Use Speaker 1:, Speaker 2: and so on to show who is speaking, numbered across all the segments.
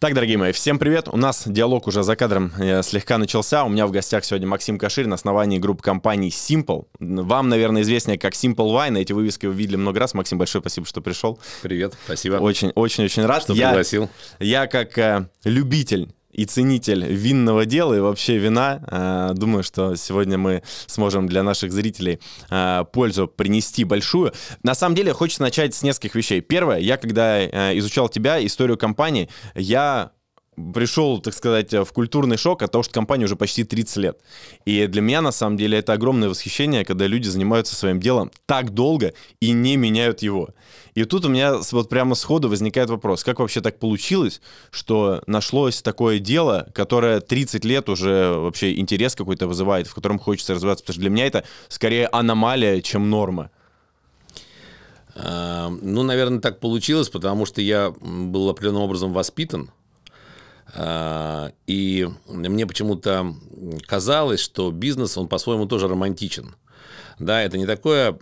Speaker 1: Так, дорогие мои, всем привет. У нас диалог уже за кадром э, слегка начался. У меня в гостях сегодня Максим Каширин, основании группы компании Simple. Вам, наверное, известнее как Simple Wine. Эти вывески вы видели много раз. Максим, большое спасибо, что пришел. Привет, спасибо. Очень-очень-очень рад. Что я, пригласил. Я как э, любитель и ценитель винного дела и вообще вина. Э, думаю, что сегодня мы сможем для наших зрителей э, пользу принести большую. На самом деле, хочется начать с нескольких вещей. Первое, я когда э, изучал тебя, историю компании, я пришел, так сказать, в культурный шок от того, что компания уже почти 30 лет. И для меня, на самом деле, это огромное восхищение, когда люди занимаются своим делом так долго и не меняют его. И тут у меня вот прямо сходу возникает вопрос, как вообще так получилось, что нашлось такое дело, которое 30 лет уже вообще интерес какой-то вызывает, в котором хочется развиваться, потому что для меня это скорее аномалия, чем норма.
Speaker 2: Эм, ну, наверное, так получилось, потому что я был определенным образом воспитан а, и мне почему-то казалось, что бизнес, он по-своему тоже романтичен. Да, это не такое,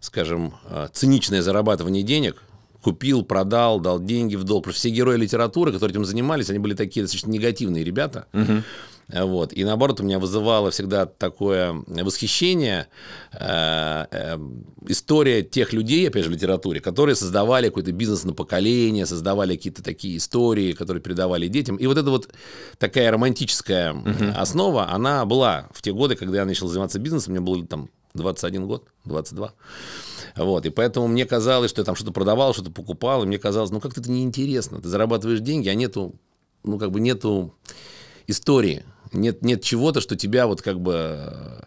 Speaker 2: скажем, а, циничное зарабатывание денег, купил, продал, дал деньги в долг. Все герои литературы, которые этим занимались, они были такие достаточно негативные ребята. Угу. Вот. И наоборот, у меня вызывало всегда такое восхищение э, э, история тех людей, опять же, в литературе, которые создавали какой-то бизнес на поколение, создавали какие-то такие истории, которые передавали детям. И вот эта вот такая романтическая uh-huh. основа, она была в те годы, когда я начал заниматься бизнесом, мне было там 21 год, 22. Вот, и поэтому мне казалось, что я там что-то продавал, что-то покупал, и мне казалось, ну как-то это неинтересно, ты зарабатываешь деньги, а нету, ну как бы нету истории, нет, нет чего-то, что тебя вот как бы, э,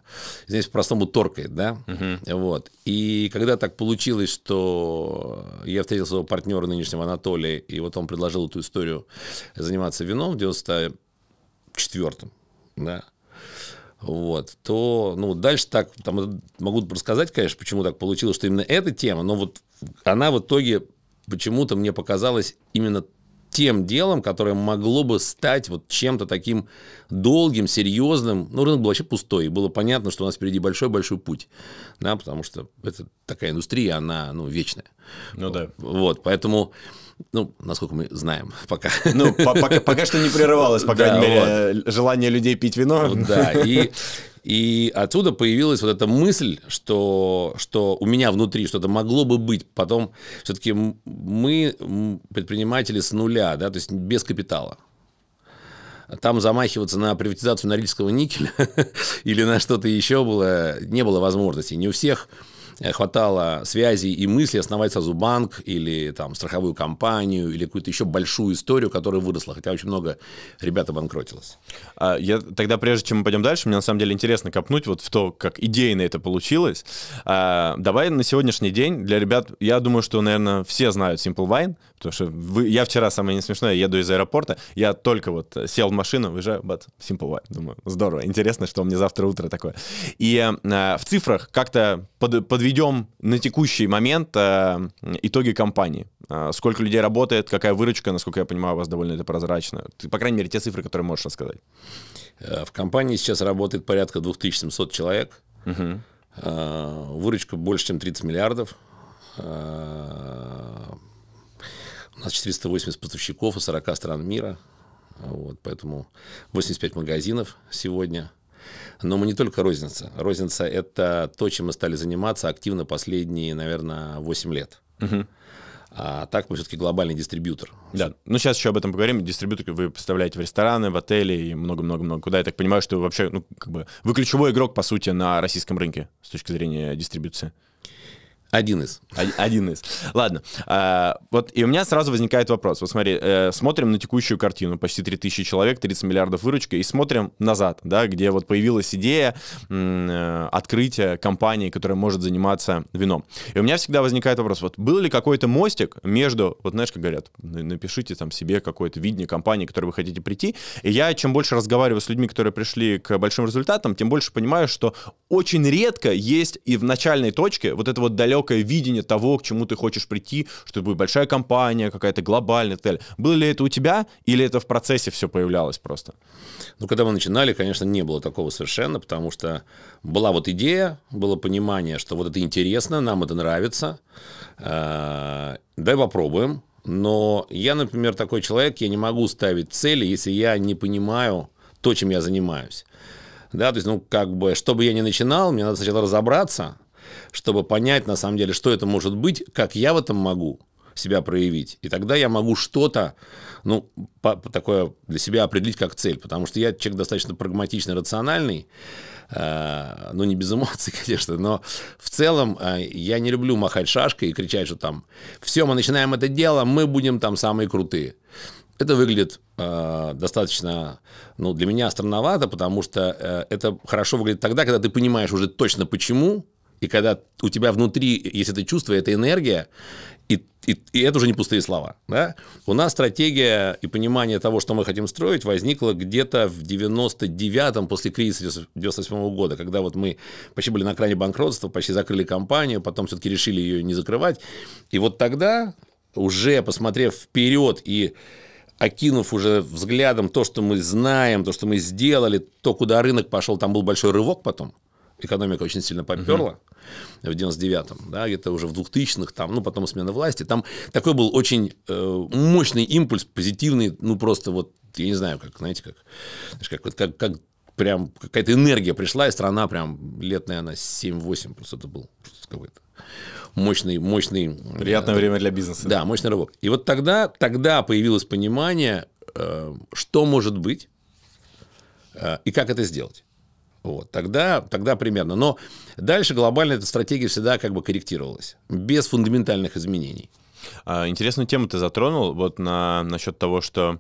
Speaker 2: здесь по-простому торкает, да? Угу. Вот. И когда так получилось, что я встретил своего партнера нынешнего Анатолия, и вот он предложил эту историю заниматься вином в 94-м, да, вот, то, ну, дальше так, там, э, могу рассказать, конечно, почему так получилось, что именно эта тема, но вот она в итоге почему-то мне показалась именно тем делом, которое могло бы стать вот чем-то таким долгим, серьезным. Ну, рынок был вообще пустой, и было понятно, что у нас впереди большой-большой путь, да, потому что это такая индустрия, она, ну, вечная. Ну, да. Вот, поэтому... Ну, насколько мы знаем, пока. Ну, пока, пока что не прерывалось, по крайней да, мере, вот. желание людей пить вино. Ну да, и И отсюда появилась вот эта мысль, что, что у меня внутри что-то могло бы быть. Потом все-таки мы предприниматели с нуля, да, то есть без капитала там замахиваться на приватизацию норильского никеля или на что-то еще было, не было возможности. Не у всех Э, хватало связей и мыслей основать сразу банк или там страховую компанию или какую-то еще большую историю, которая выросла, хотя очень много ребят обанкротилось. А я тогда, прежде чем мы пойдем дальше,
Speaker 1: мне на самом деле интересно копнуть вот в то, как идейно это получилось. А, давай на сегодняшний день для ребят, я думаю, что, наверное, все знают Simple Wine, Потому что вы, я вчера, самое не смешное, еду из аэропорта, я только вот э, сел в машину, выезжаю, бат, simple white. Думаю, здорово, интересно, что у меня завтра утро такое. И э, в цифрах как-то под, подведем на текущий момент э, итоги компании. Э, сколько людей работает, какая выручка, насколько я понимаю,
Speaker 2: у вас довольно это прозрачно. Ты, по крайней мере, те цифры, которые можешь рассказать. Э, в компании сейчас работает порядка 2700 человек. Угу. Выручка больше, чем 30 миллиардов у нас 480 поставщиков из 40 стран мира. Вот, поэтому 85 магазинов сегодня. Но мы не только розница. Розница – это то, чем мы стали заниматься активно последние, наверное, 8 лет. Угу. А так мы все-таки глобальный дистрибьютор. Да, ну сейчас еще
Speaker 1: об этом поговорим. Дистрибьютор вы поставляете в рестораны, в отели и много-много-много куда. Я так понимаю, что вы вообще, ну, как бы, вы ключевой игрок, по сути, на российском рынке с точки зрения дистрибьюции. Один из. Один из. Ладно. А, вот и у меня сразу возникает вопрос. Вот смотри, э, смотрим на текущую картину. Почти 3000 человек, 30 миллиардов выручка. И смотрим назад, да, где вот появилась идея э, открытия компании, которая может заниматься вином. И у меня всегда возникает вопрос. Вот был ли какой-то мостик между, вот знаешь, как говорят, напишите там себе какое-то видение компании, к которой вы хотите прийти. И я чем больше разговариваю с людьми, которые пришли к большим результатам, тем больше понимаю, что очень редко есть и в начальной точке вот это вот далекое четкое видение того, к чему ты хочешь прийти, что это будет большая компания, какая-то глобальная цель. Было ли это у
Speaker 2: тебя или это в процессе все появлялось просто? Ну, когда мы начинали, конечно, не было такого совершенно, потому что была вот идея, было понимание, что вот это интересно, нам это нравится, э, дай попробуем. Но я, например, такой человек, я не могу ставить цели, если я не понимаю то, чем я занимаюсь. Да, то есть, ну, как бы, чтобы я не начинал, мне надо сначала разобраться – чтобы понять, на самом деле, что это может быть, как я в этом могу себя проявить. И тогда я могу что-то, ну, по, по такое для себя определить как цель, потому что я человек достаточно прагматичный, рациональный, э, ну, не без эмоций, конечно, но в целом э, я не люблю махать шашкой и кричать, что там, все, мы начинаем это дело, мы будем там самые крутые. Это выглядит э, достаточно, ну, для меня странновато, потому что э, это хорошо выглядит тогда, когда ты понимаешь уже точно почему, и когда у тебя внутри есть это чувство, эта энергия, и, и, и это уже не пустые слова. Да? У нас стратегия и понимание того, что мы хотим строить, возникло где-то в 99-м после кризиса 98 -го года, когда вот мы почти были на кране банкротства, почти закрыли компанию, потом все-таки решили ее не закрывать. И вот тогда, уже посмотрев вперед и окинув уже взглядом то, что мы знаем, то, что мы сделали, то, куда рынок пошел, там был большой рывок потом, экономика очень сильно поперла. Угу в 99-м, да, где-то уже в 2000-х, там, ну, потом смена власти. Там такой был очень э, мощный импульс, позитивный, ну, просто вот, я не знаю, как, знаете, как, знаешь как, как, как прям какая-то энергия пришла, и страна прям лет, наверное, 7-8 просто это был какой-то мощный, мощный... Приятное да, время для бизнеса. Да, мощный рывок. И вот тогда, тогда появилось понимание, э, что может быть э, и как это сделать. Вот, тогда, тогда примерно. Но дальше глобально эта стратегия всегда как бы корректировалась, без фундаментальных изменений. А, интересную тему ты затронул, вот на, насчет того,
Speaker 1: что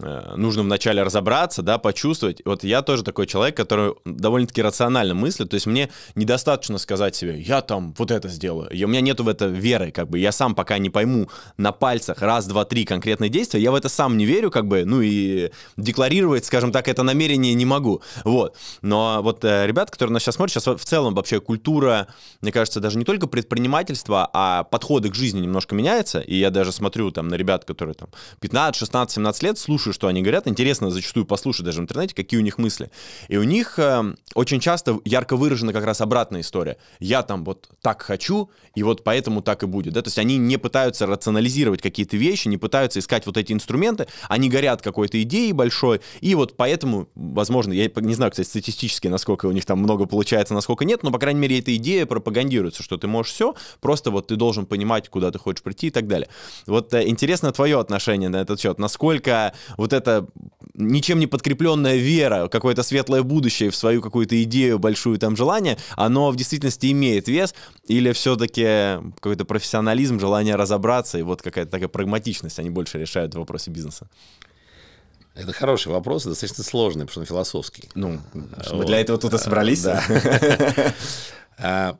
Speaker 1: Э, нужно вначале разобраться, да, почувствовать. Вот я тоже такой человек, который довольно-таки рационально мыслит, то есть мне недостаточно сказать себе, я там вот это сделаю. И у меня нету в это веры, как бы я сам пока не пойму на пальцах раз, два, три конкретные действия, я в это сам не верю, как бы, ну и декларировать, скажем так, это намерение не могу. Вот. Но вот э, ребят, которые нас сейчас смотрят, сейчас в целом вообще культура, мне кажется, даже не только предпринимательство, а подходы к жизни немножко меняется, и я даже смотрю там на ребят, которые там 15, 16, 17 лет, слушаю слушаю, что они говорят, интересно зачастую послушаю даже в интернете, какие у них мысли. И у них э, очень часто ярко выражена как раз обратная история. Я там вот так хочу, и вот поэтому так и будет. Да? То есть они не пытаются рационализировать какие-то вещи, не пытаются искать вот эти инструменты, они горят какой-то идеей большой, и вот поэтому, возможно, я не знаю, кстати, статистически, насколько у них там много получается, насколько нет, но, по крайней мере, эта идея пропагандируется, что ты можешь все, просто вот ты должен понимать, куда ты хочешь прийти и так далее. Вот э, интересно твое отношение на этот счет. Насколько вот эта ничем не подкрепленная вера, какое-то светлое будущее в свою какую-то идею, большую там желание, оно в действительности имеет вес, или все-таки какой-то профессионализм, желание разобраться и вот какая-то такая прагматичность, они больше решают вопросы бизнеса?
Speaker 2: Это хороший вопрос, достаточно сложный, потому что он философский. Ну, вот. мы для этого тут и а, собрались. А,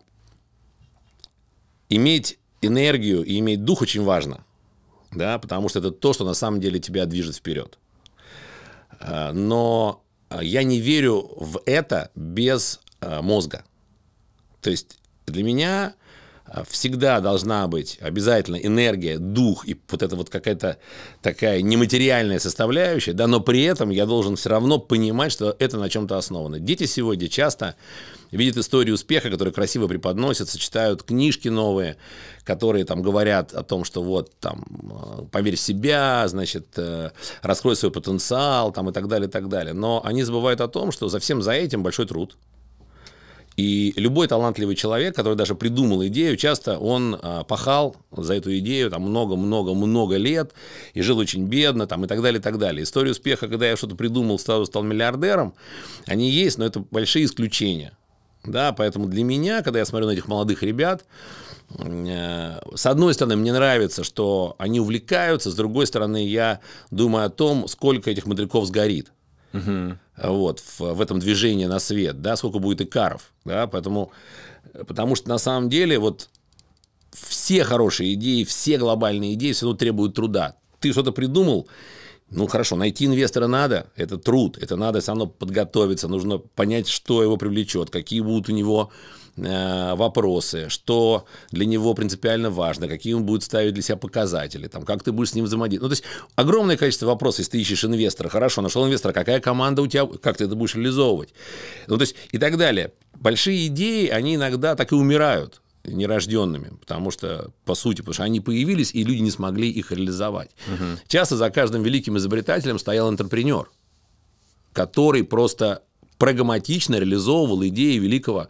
Speaker 2: иметь энергию и иметь дух очень важно да, потому что это то, что на самом деле тебя движет вперед. А, но а, я не верю в это без а, мозга. То есть для меня а, всегда должна быть обязательно энергия, дух и вот это вот какая-то такая нематериальная составляющая, да, но при этом я должен все равно понимать, что это на чем-то основано. Дети сегодня часто видят историю успеха, которые красиво преподносятся, читают книжки новые, которые там говорят о том, что вот там а, поверь в себя, значит, э, раскрой свой потенциал там и так далее, и так далее. Но они забывают о том, что за всем за этим большой труд, и любой талантливый человек, который даже придумал идею, часто он а, пахал за эту идею там много-много-много лет и жил очень бедно там, и так далее, и так далее. История успеха, когда я что-то придумал, сразу стал миллиардером, они есть, но это большие исключения. Да, поэтому для меня, когда я смотрю на этих молодых ребят, э, с одной стороны, мне нравится, что они увлекаются, с другой стороны, я думаю о том, сколько этих мудряков сгорит. Угу вот, в, в этом движении на свет, да, сколько будет икаров, да, поэтому, потому что на самом деле вот все хорошие идеи, все глобальные идеи все равно требуют труда. Ты что-то придумал, ну хорошо, найти инвестора надо, это труд, это надо все равно подготовиться, нужно понять, что его привлечет, какие будут у него Э, вопросы, что для него принципиально важно, какие он будет ставить для себя показатели, там, как ты будешь с ним взаимодействовать. Ну, то есть огромное количество вопросов, если ты ищешь инвестора. Хорошо, нашел инвестора, какая команда у тебя, как ты это будешь реализовывать. Ну, то есть и так далее. Большие идеи, они иногда так и умирают нерожденными, потому что, по сути, потому что они появились, и люди не смогли их реализовать. Угу. Часто за каждым великим изобретателем стоял интерпренер, который просто прагматично реализовывал идеи великого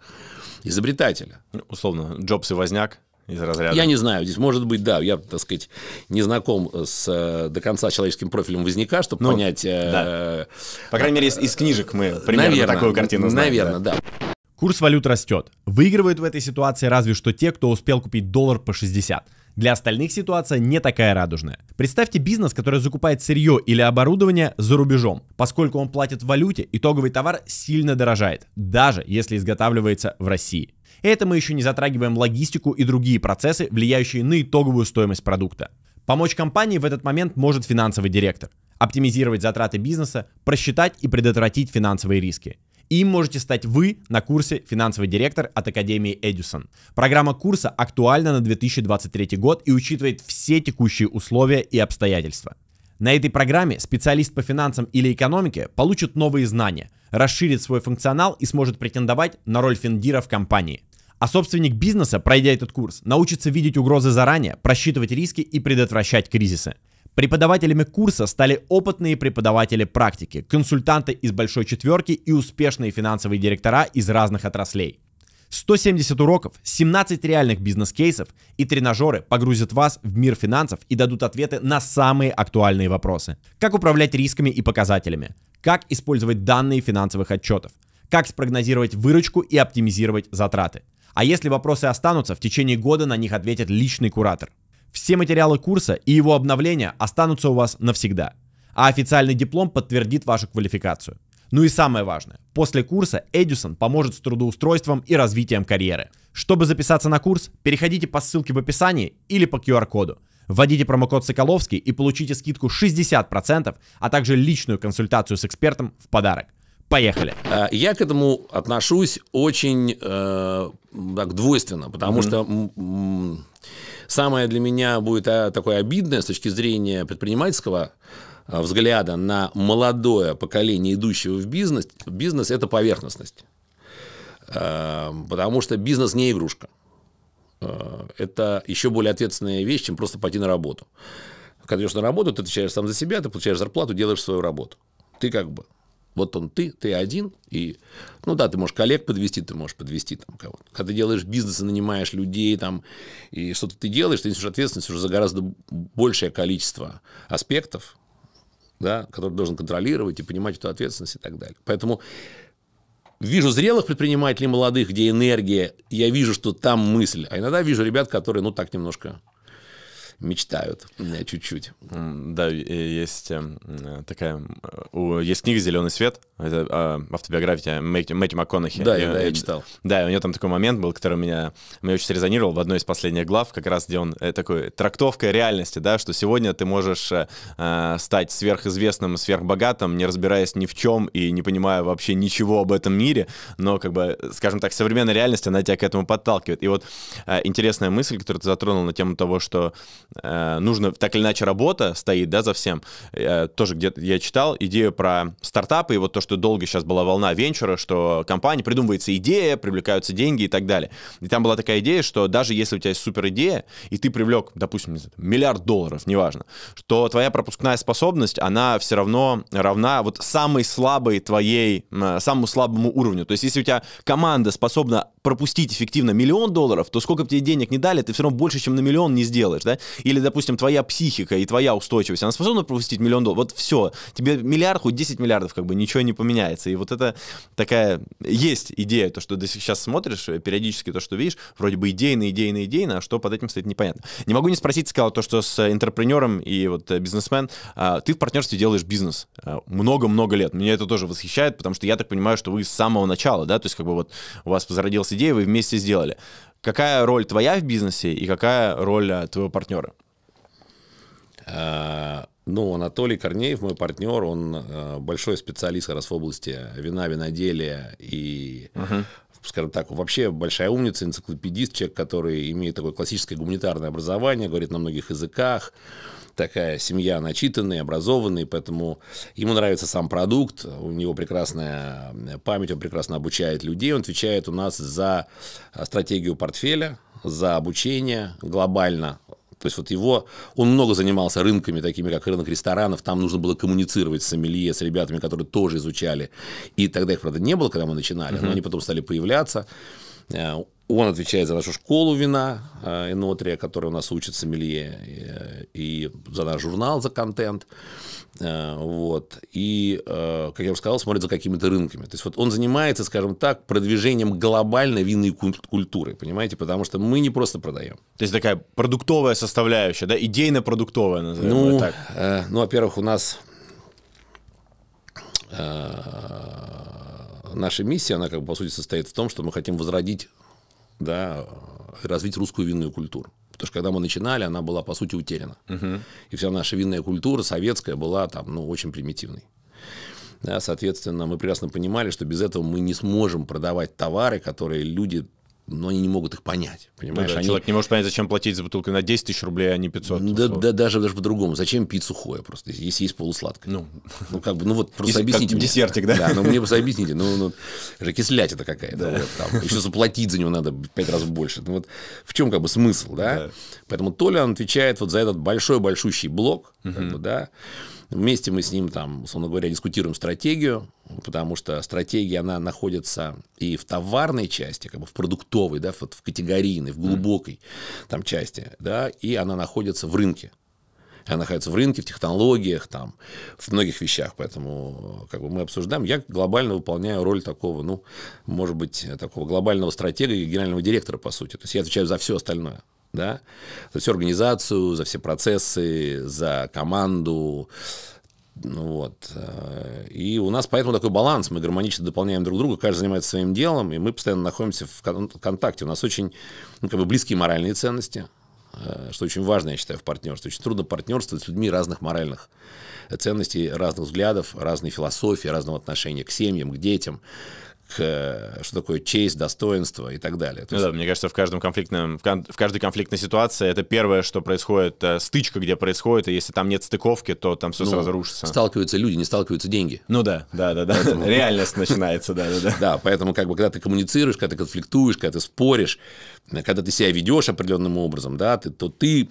Speaker 2: изобретателя. Ну, условно, Джобс и Возняк из разряда. Я не знаю, здесь может быть, да, я, так сказать, не знаком с э, до конца человеческим профилем возника, чтобы ну, понять. Э, да. По крайней мере, из, из книжек мы примерно наверное, такую картину знаем. Наверное, да. да.
Speaker 1: Курс валют растет. Выигрывают в этой ситуации разве что те, кто успел купить доллар по 60. Для остальных ситуация не такая радужная. Представьте бизнес, который закупает сырье или оборудование за рубежом. Поскольку он платит в валюте, итоговый товар сильно дорожает, даже если изготавливается в России. Это мы еще не затрагиваем логистику и другие процессы, влияющие на итоговую стоимость продукта. Помочь компании в этот момент может финансовый директор. Оптимизировать затраты бизнеса, просчитать и предотвратить финансовые риски. Им можете стать вы на курсе «Финансовый директор» от Академии Эдюсон. Программа курса актуальна на 2023 год и учитывает все текущие условия и обстоятельства. На этой программе специалист по финансам или экономике получит новые знания, расширит свой функционал и сможет претендовать на роль финдира в компании. А собственник бизнеса, пройдя этот курс, научится видеть угрозы заранее, просчитывать риски и предотвращать кризисы. Преподавателями курса стали опытные преподаватели практики, консультанты из «Большой четверки» и успешные финансовые директора из разных отраслей. 170 уроков, 17 реальных бизнес-кейсов и тренажеры погрузят вас в мир финансов и дадут ответы на самые актуальные вопросы. Как управлять рисками и показателями? Как использовать данные финансовых отчетов? Как спрогнозировать выручку и оптимизировать затраты? А если вопросы останутся, в течение года на них ответит личный куратор. Все материалы курса и его обновления останутся у вас навсегда, а официальный диплом подтвердит вашу квалификацию. Ну и самое важное, после курса Эдюсон поможет с трудоустройством и развитием карьеры. Чтобы записаться на курс, переходите по ссылке в описании или по QR-коду. Вводите промокод Соколовский и получите скидку 60%, а также личную консультацию с экспертом в подарок.
Speaker 2: Поехали. Э, я к этому отношусь очень э, так, двойственно, потому mm-hmm. что самое для меня будет э, такое обидное с точки зрения предпринимательского взгляда на молодое поколение, идущего в бизнес, бизнес – это поверхностность. Потому что бизнес не игрушка. Это еще более ответственная вещь, чем просто пойти на работу. Когда идешь на работу, ты отвечаешь сам за себя, ты получаешь зарплату, делаешь свою работу. Ты как бы вот он ты, ты один, и, ну да, ты можешь коллег подвести, ты можешь подвести там кого-то. Когда ты делаешь бизнес и нанимаешь людей там, и что-то ты делаешь, ты несешь ответственность уже за гораздо большее количество аспектов, да, который должен контролировать и понимать эту ответственность и так далее. Поэтому вижу зрелых предпринимателей молодых, где энергия, я вижу, что там мысль. А иногда вижу ребят, которые, ну, так немножко мечтают чуть-чуть. Да, есть эм,
Speaker 1: э, такая... Есть книга «Зеленый свет», это а, автобиография Мэтью МакКонахи. Да, и, да, я читал. Да, и у него там такой момент был, который меня, меня очень срезонировал в одной из последних глав, как раз где он э, такой трактовка реальности, да, что сегодня ты можешь э, э стать сверхизвестным, сверхбогатым, не разбираясь ни в чем и не понимая вообще ничего об этом мире, но, как бы, скажем так, современная реальность, она тебя к этому подталкивает. И вот э, интересная мысль, которую ты затронул на тему того, что Э, нужно, так или иначе, работа стоит, да, за всем. Э, тоже где-то я читал идею про стартапы, и вот то, что долго сейчас была волна венчура, что компания, придумывается идея, привлекаются деньги и так далее. И там была такая идея, что даже если у тебя есть супер идея, и ты привлек, допустим, миллиард долларов, неважно, что твоя пропускная способность, она все равно равна вот самой слабой твоей, самому слабому уровню. То есть если у тебя команда способна пропустить эффективно миллион долларов, то сколько бы тебе денег не дали, ты все равно больше, чем на миллион не сделаешь, да? Или, допустим, твоя психика и твоя устойчивость, она способна пропустить миллион долларов? Вот все, тебе миллиард, хоть 10 миллиардов, как бы ничего не поменяется. И вот это такая есть идея, то, что ты сейчас смотришь, э, периодически то, что видишь, вроде бы идейно, идейно, идейно, а что под этим стоит, непонятно. Не могу не спросить, сказал то, что с интерпренером и вот э, бизнесмен, а, ты в партнерстве делаешь бизнес э, много-много лет. Меня это тоже восхищает, потому что я так понимаю, что вы с самого начала, да, то есть как бы вот у вас зародился идеи вы вместе сделали. Какая роль твоя в бизнесе и какая
Speaker 2: роль а, твоего партнера? А, ну, Анатолий Корнеев, мой партнер, он а, большой специалист раз в области вина, виноделия и, uh скажем так, вообще большая умница, энциклопедист, человек, который имеет такое классическое гуманитарное образование, говорит на многих языках такая семья начитанная, образованная, поэтому ему нравится сам продукт, у него прекрасная э, память, он прекрасно обучает людей, он отвечает у нас за э, стратегию портфеля, за обучение глобально, то есть вот его, он много занимался рынками, такими как рынок ресторанов, там нужно было коммуницировать с сомелье, с ребятами, которые тоже изучали. И тогда их, правда, не было, когда мы начинали, uh-huh. но они потом стали появляться. Э, он отвечает за нашу школу вина, э, Энотрия, который у нас учит сомелье, э, и за наш журнал, за контент. Вот. И, как я уже сказал, смотрит за какими-то рынками. То есть вот он занимается, скажем так, продвижением глобальной винной культуры, понимаете? Потому что мы не просто продаем. То есть такая продуктовая составляющая, да? Идейно-продуктовая, назовем ну, так. Ну, во-первых, у нас наша миссия, она как бы по сути состоит в том, что мы хотим возродить, да, э, развить русскую винную культуру. Потому что когда мы начинали, она была по сути утеряна. Угу. И вся наша винная культура советская была там, ну, очень примитивной. Да, соответственно, мы прекрасно понимали, что без этого мы не сможем продавать товары, которые люди но они не могут их понять, понимаешь? Ну да, они... Человек не может понять, зачем платить за бутылку на 10 тысяч рублей, а не 500. Да, да даже, даже по-другому. Зачем пить сухое просто, если есть полусладкое? Ну, ну как бы, ну вот просто если, объясните мне. десертик, да? Да, ну мне просто объясните. Ну, ну же кислять это какая-то. Да. Вот, там. Еще заплатить за него надо в 5 раз больше. Ну вот в чем как бы смысл, да? да. Поэтому Толя отвечает вот за этот большой-большущий блок, угу. как бы, да, Вместе мы с ним там, условно говоря, дискутируем стратегию, потому что стратегия, она находится и в товарной части, как бы в продуктовой, да, вот в категорийной, в глубокой там части, да, и она находится в рынке. Она находится в рынке, в технологиях, там, в многих вещах. Поэтому как бы, мы обсуждаем. Я глобально выполняю роль такого, ну, может быть, такого глобального стратега и генерального директора, по сути. То есть я отвечаю за все остальное да, за всю организацию, за все процессы, за команду, ну вот. Э, и у нас поэтому такой баланс. Мы гармонично дополняем друг друга, каждый занимается своим делом, и мы постоянно находимся в контакте. У нас очень ну, как бы близкие моральные ценности, э, что очень важно, я считаю, в партнерстве. Очень трудно партнерствовать с людьми разных моральных ценностей, разных взглядов, разной философии, разного отношения к семьям, к детям к, э, что такое честь, достоинство и так далее. ну есть... да, мне кажется, в, каждом конфликтном, в, кон... в каждой конфликтной ситуации
Speaker 1: это первое, что происходит, э, стычка, где происходит, и если там нет стыковки, то там все ну, сразу рушится.
Speaker 2: Сталкиваются люди, не сталкиваются деньги.
Speaker 1: Ну да, да, да, да. Поэтому... Реальность
Speaker 2: начинается, да, да, да. Да, поэтому как бы когда ты коммуницируешь, когда ты конфликтуешь, когда ты споришь, когда ты себя ведешь определенным образом, да, ты, то ты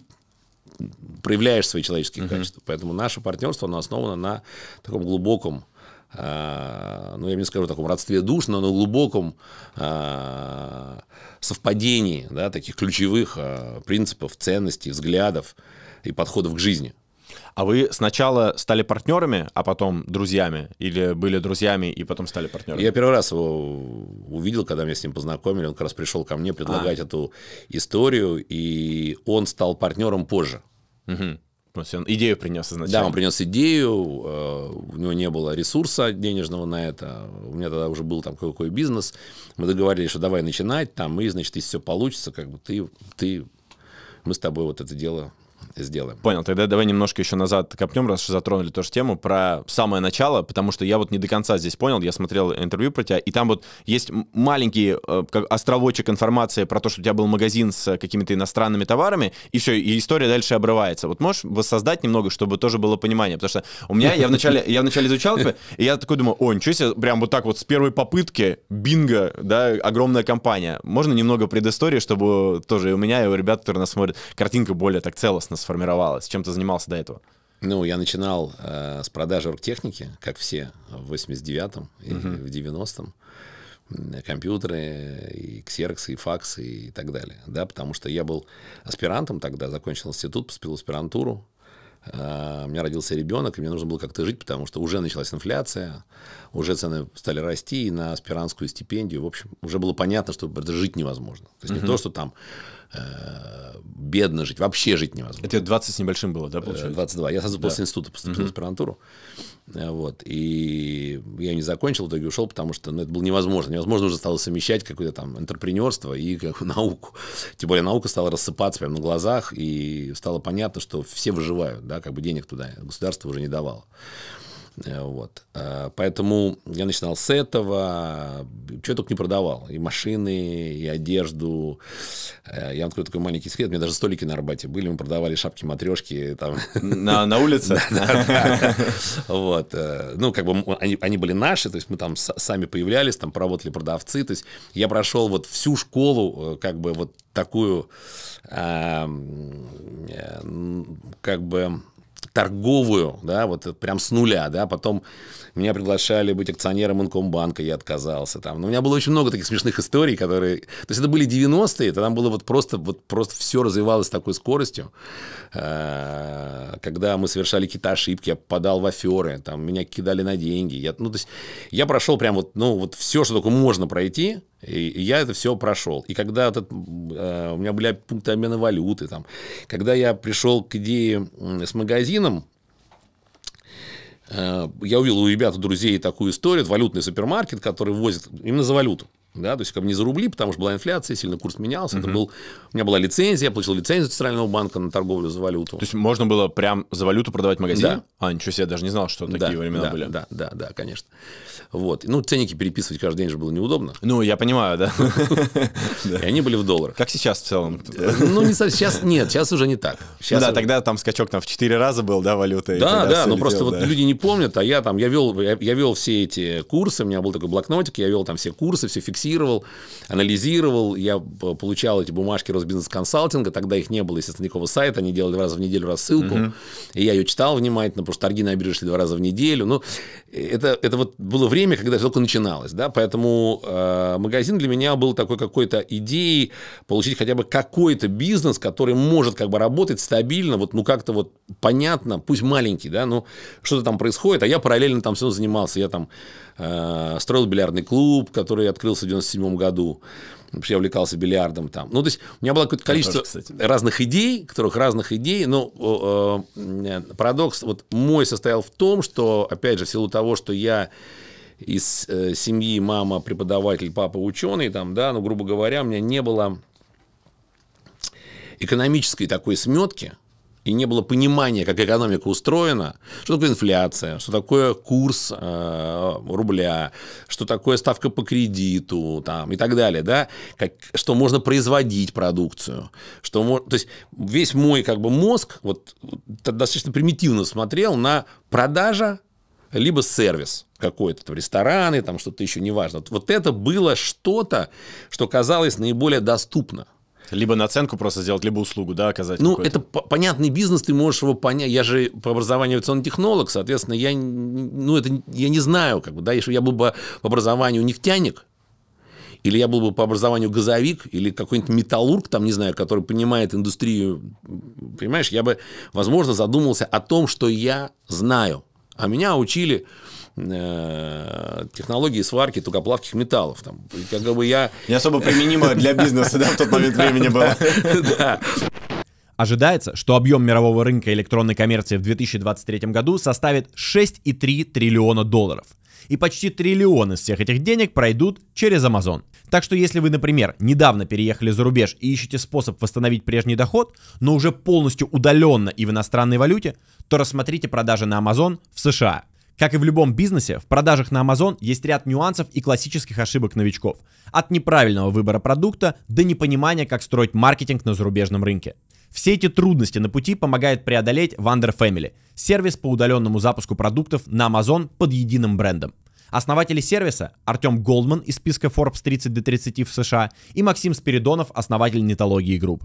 Speaker 2: проявляешь свои человеческие uh-huh. качества. Поэтому наше партнерство оно основано на таком глубоком а, ну, я не скажу, таком родстве душ, но на глубоком а, совпадении да, таких ключевых а, принципов, ценностей, взглядов и подходов к жизни. А вы сначала стали партнерами, а потом друзьями? Или были друзьями и потом стали партнерами? Я первый раз его увидел, когда меня с ним познакомили. Он как раз пришел ко мне предлагать а. эту историю, и он стал партнером позже. Угу.
Speaker 1: То есть он идею принес изначально. Да, он
Speaker 2: принес идею, э, у него не было ресурса денежного на это. У меня тогда уже был там какой-то бизнес. Мы договорились, что давай начинать там, и, значит, если все получится, как бы ты, ты, мы с тобой вот это дело сделаем. Понял, тогда давай немножко еще назад копнем, раз затронули тоже тему
Speaker 1: про самое начало, потому что я вот не до конца здесь понял, я смотрел интервью про тебя, и там вот есть маленький э, как островочек информации про то, что у тебя был магазин с э, какими-то иностранными товарами, и все, и история дальше обрывается. Вот можешь воссоздать немного, чтобы тоже было понимание, потому что у меня, я вначале, я вначале изучал, тебя, и я такой думаю, о, ничего себе, прям вот так вот с первой попытки, бинго, да, огромная компания. Можно немного предыстории, чтобы тоже и у меня, и у ребят, которые нас смотрят,
Speaker 2: картинка более так целостно сформировалось? Чем ты занимался до этого? Ну, я начинал э, с продажи оргтехники, как все, в 89-м и uh-huh. в 90-м. Э, компьютеры, и ксероксы, и факсы, и так далее. Да, потому что я был аспирантом тогда, закончил институт, поступил в аспирантуру. Э, у меня родился ребенок, и мне нужно было как-то жить, потому что уже началась инфляция, уже цены стали расти, и на аспирантскую стипендию, в общем, уже было понятно, что жить невозможно. То есть угу. не то, что там э, бедно жить, вообще жить невозможно. Это 20 с небольшим было, да, э, получается? 22. Я сразу да. после института поступил угу. в аспирантуру. Э, вот. И я не закончил, в итоге ушел, потому что ну, это было невозможно. Невозможно уже стало совмещать какое-то там интерпренерство и как, науку. Тем более наука стала рассыпаться прямо на глазах, и стало понятно, что все выживают, да, как бы денег туда государство уже не давало. Э, вот. Э, поэтому я начинал с этого, что я только не продавал. И машины, и одежду. Э, я открою такой маленький секрет, у меня даже столики на Арбате были, мы продавали шапки-матрешки. Там. На, на улице? Вот. Ну, как бы они были наши, то есть мы там сами появлялись, там проводили продавцы. То есть я прошел вот всю школу, как бы вот такую, эм, как бы торговую, да, вот прям с нуля, да, потом меня приглашали быть акционером Инкомбанка, я отказался там. Но у меня было очень много таких смешных историй, которые... То есть это были 90-е, там было вот просто, вот просто все развивалось такой скоростью. Э, когда мы совершали какие-то ошибки, я попадал в аферы, там, меня кидали на деньги. Я, ну, то есть я прошел прям вот, ну, вот все, что только можно пройти, и, я это все прошел. И когда этот, э, у меня были пункты обмена валюты, там, когда я пришел к идее с магазином, э, я увидел у ребят, у друзей такую историю, валютный супермаркет, который возит именно за валюту да, то есть как бы не за рубли, потому что была инфляция, сильно курс менялся, uh-huh. это был, у меня была лицензия, я получил лицензию Центрального банка на торговлю за валюту. То есть можно было прям за валюту продавать магазин, Да. А, ничего себе, я даже не знал, что такие да, времена да, были. Да, да, да, конечно. Вот, ну ценники переписывать каждый день же было неудобно. Ну, я понимаю, да. И они были в долларах. Как сейчас в целом? Э, ну, не сейчас, нет,
Speaker 1: сейчас уже не так. Да, тогда там скачок там в 4 раза был, да, валюты. Да, да, ну просто вот люди
Speaker 2: не помнят, а я там, я вел все эти курсы, у меня был такой блокнотик, я вел там все курсы, все фиксировал анализировал, анализировал, я э, получал эти бумажки Росбизнес-консалтинга, тогда их не было, естественно, никакого сайта, они делали раз в неделю рассылку, угу. и я ее читал внимательно, потому что торги на бирже шли два раза в неделю, ну, это, это вот было время, когда все только начиналось, да, поэтому э, магазин для меня был такой какой-то идеей получить хотя бы какой-то бизнес, который может как бы работать стабильно, вот ну как-то вот понятно, пусть маленький, да, но ну, что-то там происходит, а я параллельно там все занимался, я там э, строил бильярдный клуб, который открылся в 97 году, Потому что я увлекался бильярдом там. Ну, то есть у меня было какое-то количество тоже, разных идей, которых разных идей. Но э, парадокс вот мой состоял в том, что, опять же, в силу того, что я из э, семьи мама преподаватель, папа ученый, там, да, ну, грубо говоря, у меня не было экономической такой сметки, и не было понимания, как экономика устроена, что такое инфляция, что такое курс э, рубля, что такое ставка по кредиту там, и так далее, да, как, что можно производить продукцию, что то есть весь мой как бы мозг вот достаточно примитивно смотрел на продажа либо сервис какой-то, там, рестораны, там что-то еще, неважно. Вот это было что-то, что казалось наиболее доступно либо наценку просто сделать, либо услугу, да, оказать. Ну, это понятный бизнес, ты можешь его понять. Я же по образованию авиационный технолог, соответственно, я, ну, это, я не знаю, как бы, да, если я был бы по образованию нефтяник, или я был бы по образованию газовик, или какой-нибудь металлург, там, не знаю, который понимает индустрию, понимаешь, я бы, возможно, задумался о том, что я знаю. А меня учили Э, технологии сварки тугоплавких металлов. Там, как бы я... Не особо применимо для бизнеса да, в тот момент времени было.
Speaker 1: Ожидается, что объем мирового рынка электронной коммерции в 2023 году составит 6,3 триллиона долларов. И почти триллион из всех этих денег пройдут через Amazon. Так что если вы, например, недавно переехали за рубеж и ищете способ восстановить прежний доход, но уже полностью удаленно и в иностранной валюте, то рассмотрите продажи на Amazon в США – как и в любом бизнесе, в продажах на Amazon есть ряд нюансов и классических ошибок новичков. От неправильного выбора продукта до непонимания, как строить маркетинг на зарубежном рынке. Все эти трудности на пути помогает преодолеть Wander Family – сервис по удаленному запуску продуктов на Amazon под единым брендом. Основатели сервиса – Артем Голдман из списка Forbes 30 до 30 в США и Максим Спиридонов, основатель Нетологии Групп.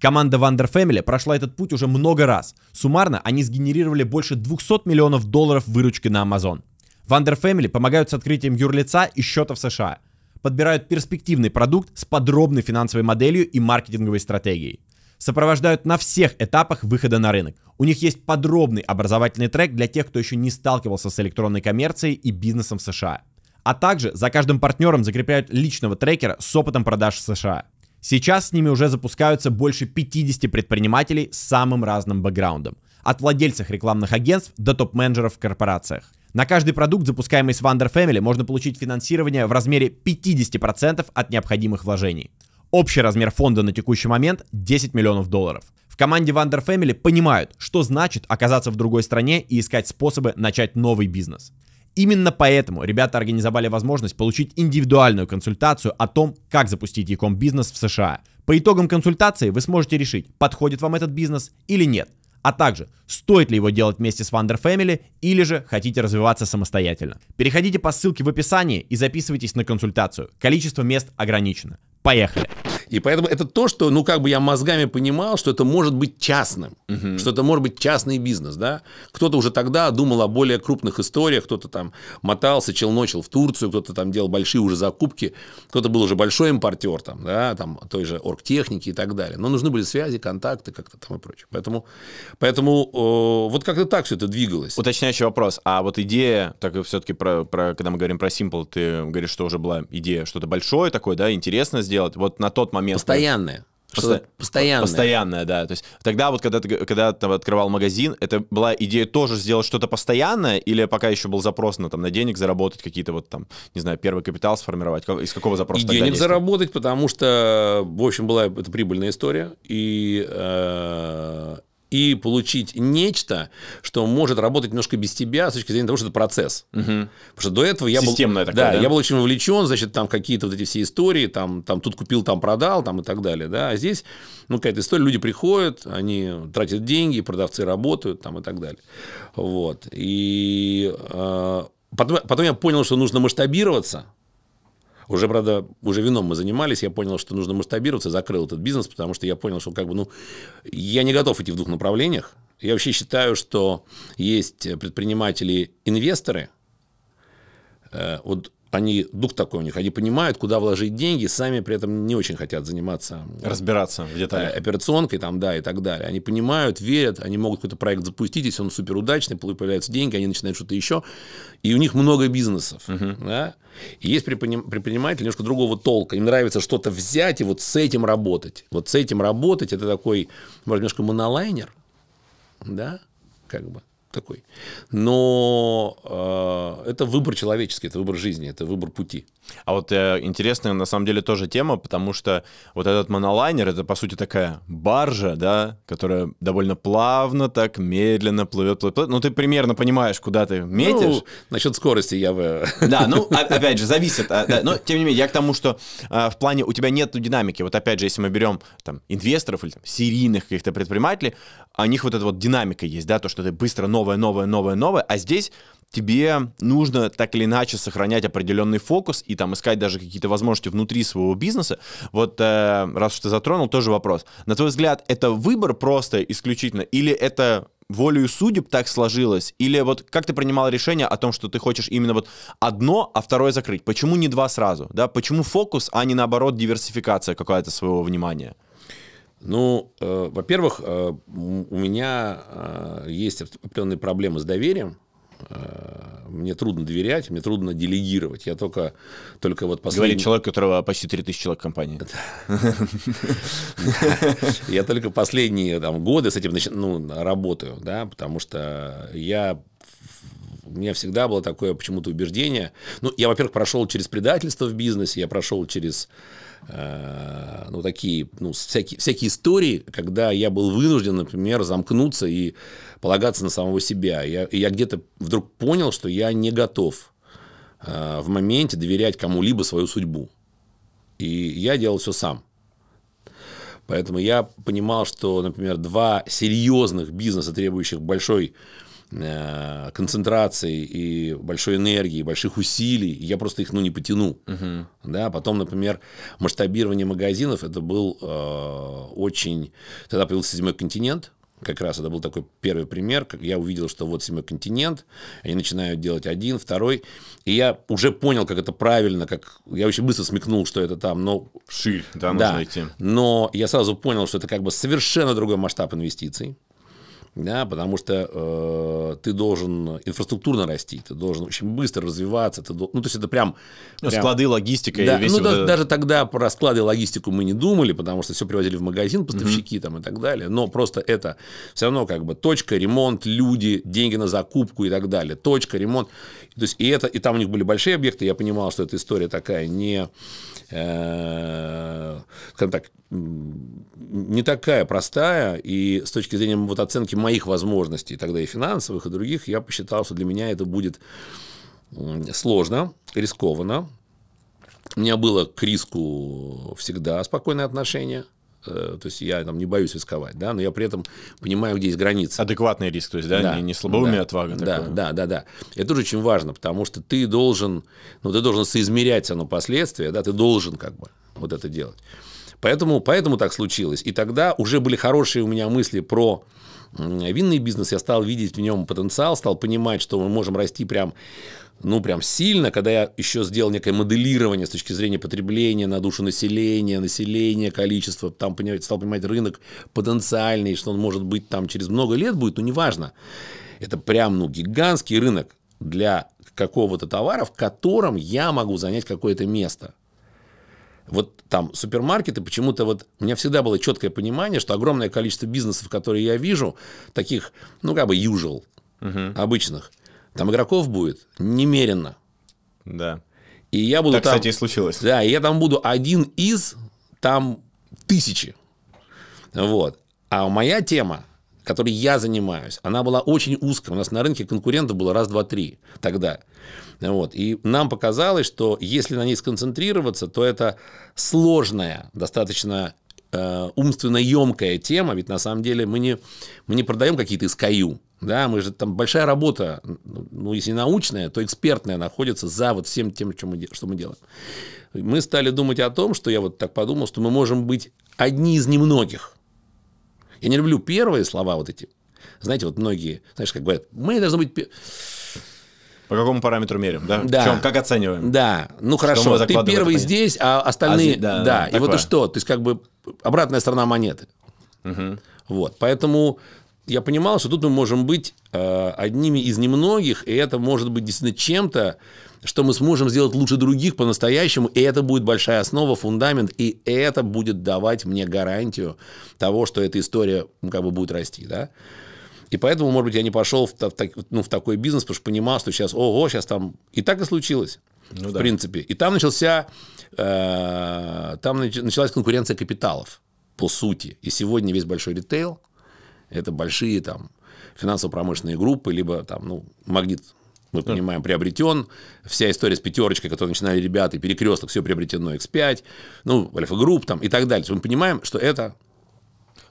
Speaker 1: Команда Wonder Family прошла этот путь уже много раз. Суммарно они сгенерировали больше 200 миллионов долларов выручки на Amazon. Wonder Family помогают с открытием юрлица и счета в США. Подбирают перспективный продукт с подробной финансовой моделью и маркетинговой стратегией. Сопровождают на всех этапах выхода на рынок. У них есть подробный образовательный трек для тех, кто еще не сталкивался с электронной коммерцией и бизнесом в США. А также за каждым партнером закрепляют личного трекера с опытом продаж в США. Сейчас с ними уже запускаются больше 50 предпринимателей с самым разным бэкграундом. От владельцев рекламных агентств до топ-менеджеров в корпорациях. На каждый продукт, запускаемый с Wander Family, можно получить финансирование в размере 50% от необходимых вложений. Общий размер фонда на текущий момент 10 миллионов долларов. В команде Wander Family понимают, что значит оказаться в другой стране и искать способы начать новый бизнес. Именно поэтому ребята организовали возможность получить индивидуальную консультацию о том, как запустить e-com бизнес в США. По итогам консультации вы сможете решить, подходит вам этот бизнес или нет, а также стоит ли его делать вместе с Wonder Family или же хотите развиваться самостоятельно. Переходите по ссылке в описании и записывайтесь на консультацию. Количество мест
Speaker 2: ограничено. Поехали! И поэтому это то, что, ну, как бы я мозгами понимал, что это может быть частным, угу. что это может быть частный бизнес, да. Кто-то уже тогда думал о более крупных историях, кто-то там мотался, челночил в Турцию, кто-то там делал большие уже закупки, кто-то был уже большой импортер там, да, там той же оргтехники и так далее. Но нужны были связи, контакты как-то там и прочее. Поэтому, поэтому вот как-то так все это двигалось. Уточняющий вопрос. А вот
Speaker 1: идея, так все-таки про, про, когда мы говорим про Simple, ты говоришь, что уже была идея что-то большое такое, да, интересное сделать. Вот на тот момент... Постоянное. Что-то постоянное. Постоянное, да. То есть тогда вот, когда ты, когда ты открывал магазин, это была идея тоже сделать что-то постоянное, или пока еще был запрос на, там, на денег заработать какие-то вот там, не знаю, первый капитал сформировать? из какого запроса И денег заработать,
Speaker 2: потому что, в общем, была это прибыльная история, и э, и получить нечто, что может работать немножко без тебя с точки зрения того, что это процесс. Угу. Потому что до этого я был, такое, да, да, я был очень вовлечен, значит, там какие-то вот эти все истории, там, там тут купил, там продал, там и так далее, да. А здесь, ну какая-то история, люди приходят, они тратят деньги, продавцы работают, там и так далее, вот. И э, потом, потом я понял, что нужно масштабироваться, уже, правда, уже вином мы занимались, я понял, что нужно масштабироваться, закрыл этот бизнес, потому что я понял, что как бы, ну, я не готов идти в двух направлениях. Я вообще считаю, что есть предприниматели-инвесторы. Э, вот они, дух такой у них, они понимают, куда вложить деньги, сами при этом не очень хотят заниматься... Разбираться в деталях. Э, операционкой там, да, и так далее. Они понимают, верят, они могут какой-то проект запустить, если он суперудачный, появляются деньги, они начинают что-то еще, и у них много бизнесов, угу. да. И есть предприниматели немножко другого толка, им нравится что-то взять и вот с этим работать. Вот с этим работать, это такой, может, немножко монолайнер, да, как бы такой. Но э, это выбор человеческий, это выбор жизни, это выбор пути. А вот э, интересная на самом
Speaker 1: деле тоже тема, потому что вот этот монолайнер это по сути такая баржа, да, которая довольно плавно, так медленно плывет, плывет, плывет. Ну ты примерно понимаешь, куда ты метишь. Ну, насчет скорости я бы. Да, ну а, опять же зависит. А, да, но тем не менее я к тому, что э, в плане у тебя нет динамики. Вот опять же, если мы берем там инвесторов или там, серийных каких-то предпринимателей, а у них вот эта вот динамика есть, да, то, что ты быстро новое, новое, новое, новое, а здесь тебе нужно так или иначе сохранять определенный фокус и там искать даже какие-то возможности внутри своего бизнеса. Вот э, раз уж ты затронул, тоже вопрос. На твой взгляд, это выбор просто исключительно или это волею судеб так сложилось? Или вот как ты принимал решение о том, что ты хочешь именно вот одно, а второе закрыть? Почему не два сразу? Да? Почему фокус, а не наоборот диверсификация какая-то своего внимания? Ну, э, во-первых, э,
Speaker 2: у меня э, есть определенные проблемы с доверием. Э, мне трудно доверять, мне трудно делегировать. Я только, только вот последний... Говорит человек, у которого почти 3000 человек в компании. Я только последние там, годы с этим ну, работаю, да, потому что я у меня всегда было такое почему-то убеждение. Ну, я, во-первых, прошел через предательство в бизнесе, я прошел через Э, ну, такие, ну, всякие, всякие истории, когда я был вынужден, например, замкнуться и полагаться на самого себя. Я, я где-то вдруг понял, что я не готов э, в моменте доверять кому-либо свою судьбу. И я делал все сам. Поэтому я понимал, что, например, два серьезных бизнеса, требующих большой Э, концентрации и большой энергии, больших усилий, я просто их ну, не потяну. Угу. Да, потом, например, масштабирование магазинов, это был э, очень... Тогда появился «Седьмой континент», как раз это был такой первый пример, как я увидел, что вот «Седьмой континент», они начинают делать один, второй, и я уже понял, как это правильно, как я очень быстро смекнул, что это там, но... Ширь, да, да нужно идти. Но я сразу понял, что это как бы совершенно другой масштаб инвестиций, да, потому что э, ты должен инфраструктурно расти, ты должен очень быстро развиваться, ты ну то есть это прям, ну, прям склады, логистика да, и весь ну вот даже, даже тогда про склады, логистику мы не думали, потому что все привозили в магазин поставщики угу. там и так далее, но просто это все равно как бы точка ремонт, люди, деньги на закупку и так далее, точка ремонт то есть, и, это, и там у них были большие объекты, я понимал, что эта история такая не, э, так, не такая простая, и с точки зрения вот оценки моих возможностей, тогда и финансовых, и других, я посчитал, что для меня это будет сложно, рискованно. У меня было к риску всегда спокойное отношение – Э, то есть я там не боюсь рисковать, да, но я при этом понимаю, где есть границы. Адекватный риск, то есть, да, да не, не слабоумие, да, а отвага. Да, такое. да, да, да. Это тоже очень важно, потому что ты должен, ну, ты должен соизмерять оно последствия, да, ты должен как бы вот это делать. Поэтому, поэтому так случилось. И тогда уже были хорошие у меня мысли про винный бизнес, я стал видеть в нем потенциал, стал понимать, что мы можем расти прям ну, прям сильно, когда я еще сделал некое моделирование с точки зрения потребления на душу населения, население, количество, там понимать, стал понимать рынок потенциальный, что он может быть там через много лет будет, ну, неважно. Это прям, ну, гигантский рынок для какого-то товара, в котором я могу занять какое-то место вот там супермаркеты почему-то вот у меня всегда было четкое понимание, что огромное количество бизнесов, которые я вижу, таких, ну как бы usual, угу. обычных, там игроков будет немерено. Да. И я буду так, там, кстати, и случилось. Да, и я там буду один из там тысячи. Вот. А моя тема которой я занимаюсь, она была очень узкая. У нас на рынке конкурентов было раз, два, три тогда. Вот. И нам показалось, что если на ней сконцентрироваться, то это сложная, достаточно э, умственно емкая тема, ведь на самом деле мы не, мы не продаем какие-то из каю, да, мы же там большая работа, ну, если научная, то экспертная находится за вот всем тем, чем мы, что мы делаем. Мы стали думать о том, что я вот так подумал, что мы можем быть одни из немногих, я не люблю первые слова вот эти. Знаете, вот многие, знаешь, как говорят, мы должны быть... По какому параметру мерим, да? Да. чем, как оцениваем? Да. Ну хорошо, ты первый здесь, а остальные... А здесь, да, да. да. И вот и что? То есть как бы обратная сторона монеты. Угу. Вот. Поэтому я понимал, что тут мы можем быть э, одними из немногих, и это может быть действительно чем-то, что мы сможем сделать лучше других по-настоящему, и это будет большая основа, фундамент, и это будет давать мне гарантию того, что эта история ну, как бы будет расти, да. И поэтому, может быть, я не пошел в, в, ну, в такой бизнес, потому что понимал, что сейчас, ого, сейчас там... И так и случилось, ну, в да. принципе. И там начался... Э, там началась конкуренция капиталов, по сути. И сегодня весь большой ритейл – это большие там финансово-промышленные группы, либо там, ну, магнит мы понимаем, приобретен. Вся история с пятерочкой, которую начинали ребята, перекресток, все приобретено, X5, ну, Альфа-групп там и так далее. То есть мы понимаем, что это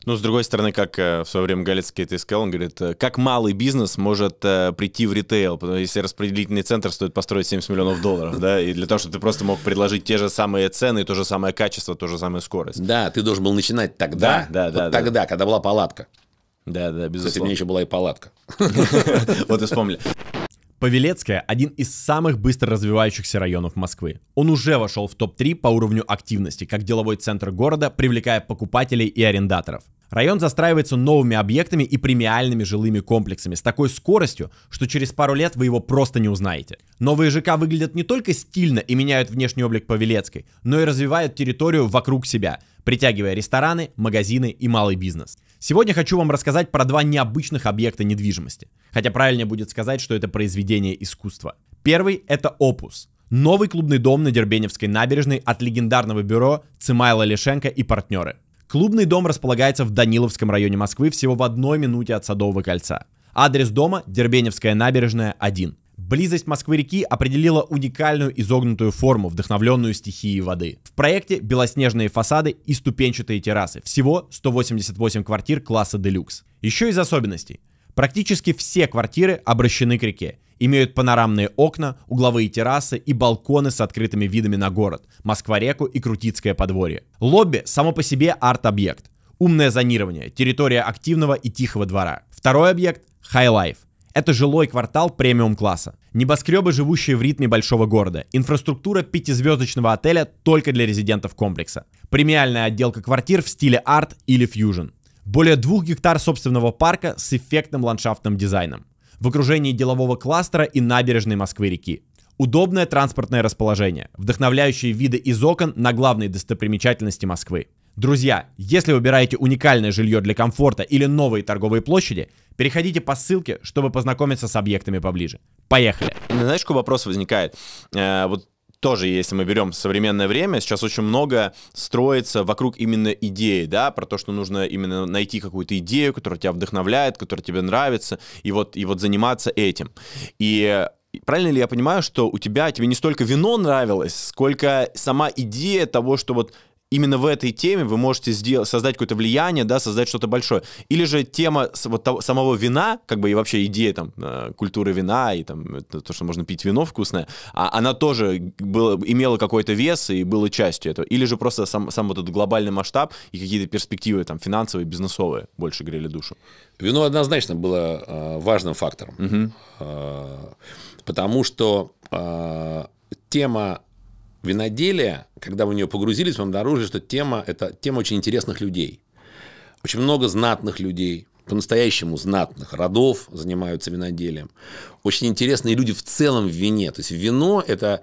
Speaker 2: ну, с другой стороны, как э,
Speaker 1: в свое время Галицкий это искал, он говорит, э, как малый бизнес может э, прийти в ритейл, если распределительный центр стоит построить 70 миллионов долларов, да, и для того, чтобы ты просто мог предложить те же самые цены, то же самое качество, ту же самую скорость. Да, ты должен был начинать тогда, да, да, вот да, тогда, да. когда была палатка. Да, да, безусловно. Кстати, у меня еще была и палатка. Вот и вспомнили. Павелецкая – один из самых быстро развивающихся районов Москвы. Он уже вошел в топ-3 по уровню активности, как деловой центр города, привлекая покупателей и арендаторов. Район застраивается новыми объектами и премиальными жилыми комплексами с такой скоростью, что через пару лет вы его просто не узнаете. Новые ЖК выглядят не только стильно и меняют внешний облик Павелецкой, но и развивают территорию вокруг себя, притягивая рестораны, магазины и малый бизнес. Сегодня хочу вам рассказать про два необычных объекта недвижимости. Хотя правильнее будет сказать, что это произведение искусства. Первый — это «Опус». Новый клубный дом на Дербеневской набережной от легендарного бюро Цимайла Лешенко и партнеры. Клубный дом располагается в Даниловском районе Москвы всего в одной минуте от Садового кольца. Адрес дома – Дербеневская набережная, 1. Близость Москвы-реки определила уникальную изогнутую форму, вдохновленную стихией воды. В проекте белоснежные фасады и ступенчатые террасы. Всего 188 квартир класса «Делюкс». Еще из особенностей. Практически все квартиры обращены к реке, имеют панорамные окна, угловые террасы и балконы с открытыми видами на город, Москва-реку и Крутицкое подворье. Лобби само по себе арт-объект. Умное зонирование, территория активного и тихого двора. Второй объект – хайлайф. Это жилой квартал премиум-класса. Небоскребы, живущие в ритме большого города. Инфраструктура пятизвездочного отеля только для резидентов комплекса. Премиальная отделка квартир в стиле арт или фьюжн более двух гектар собственного парка с эффектным ландшафтным дизайном, в окружении делового кластера и набережной Москвы-реки. Удобное транспортное расположение, вдохновляющие виды из окон на главные достопримечательности Москвы. Друзья, если выбираете уникальное жилье для комфорта или новые торговые площади, переходите по ссылке, чтобы познакомиться с объектами поближе. Поехали! Знаешь, какой вопрос возникает? Э, вот тоже, если мы берем современное время, сейчас очень много строится вокруг именно идеи, да, про то, что нужно именно найти какую-то идею, которая тебя вдохновляет, которая тебе нравится, и вот, и вот заниматься этим. И правильно ли я понимаю, что у тебя, тебе не столько вино нравилось, сколько сама идея того, что вот именно в этой теме вы можете сделать, создать какое-то влияние, да, создать что-то большое. Или же тема вот того, самого вина, как бы и вообще идея там э, культуры вина и там то, что можно пить вино вкусное, а, она тоже была, имела какой-то вес и была частью этого. Или же просто сам, сам вот этот глобальный масштаб и какие-то перспективы там финансовые, бизнесовые больше грели душу.
Speaker 2: Вино однозначно было э, важным фактором, угу. э, потому что э, тема виноделие, когда вы в нее погрузились, вам обнаружили, что тема – это тема очень интересных людей. Очень много знатных людей, по-настоящему знатных родов занимаются виноделием. Очень интересные люди в целом в вине. То есть вино – это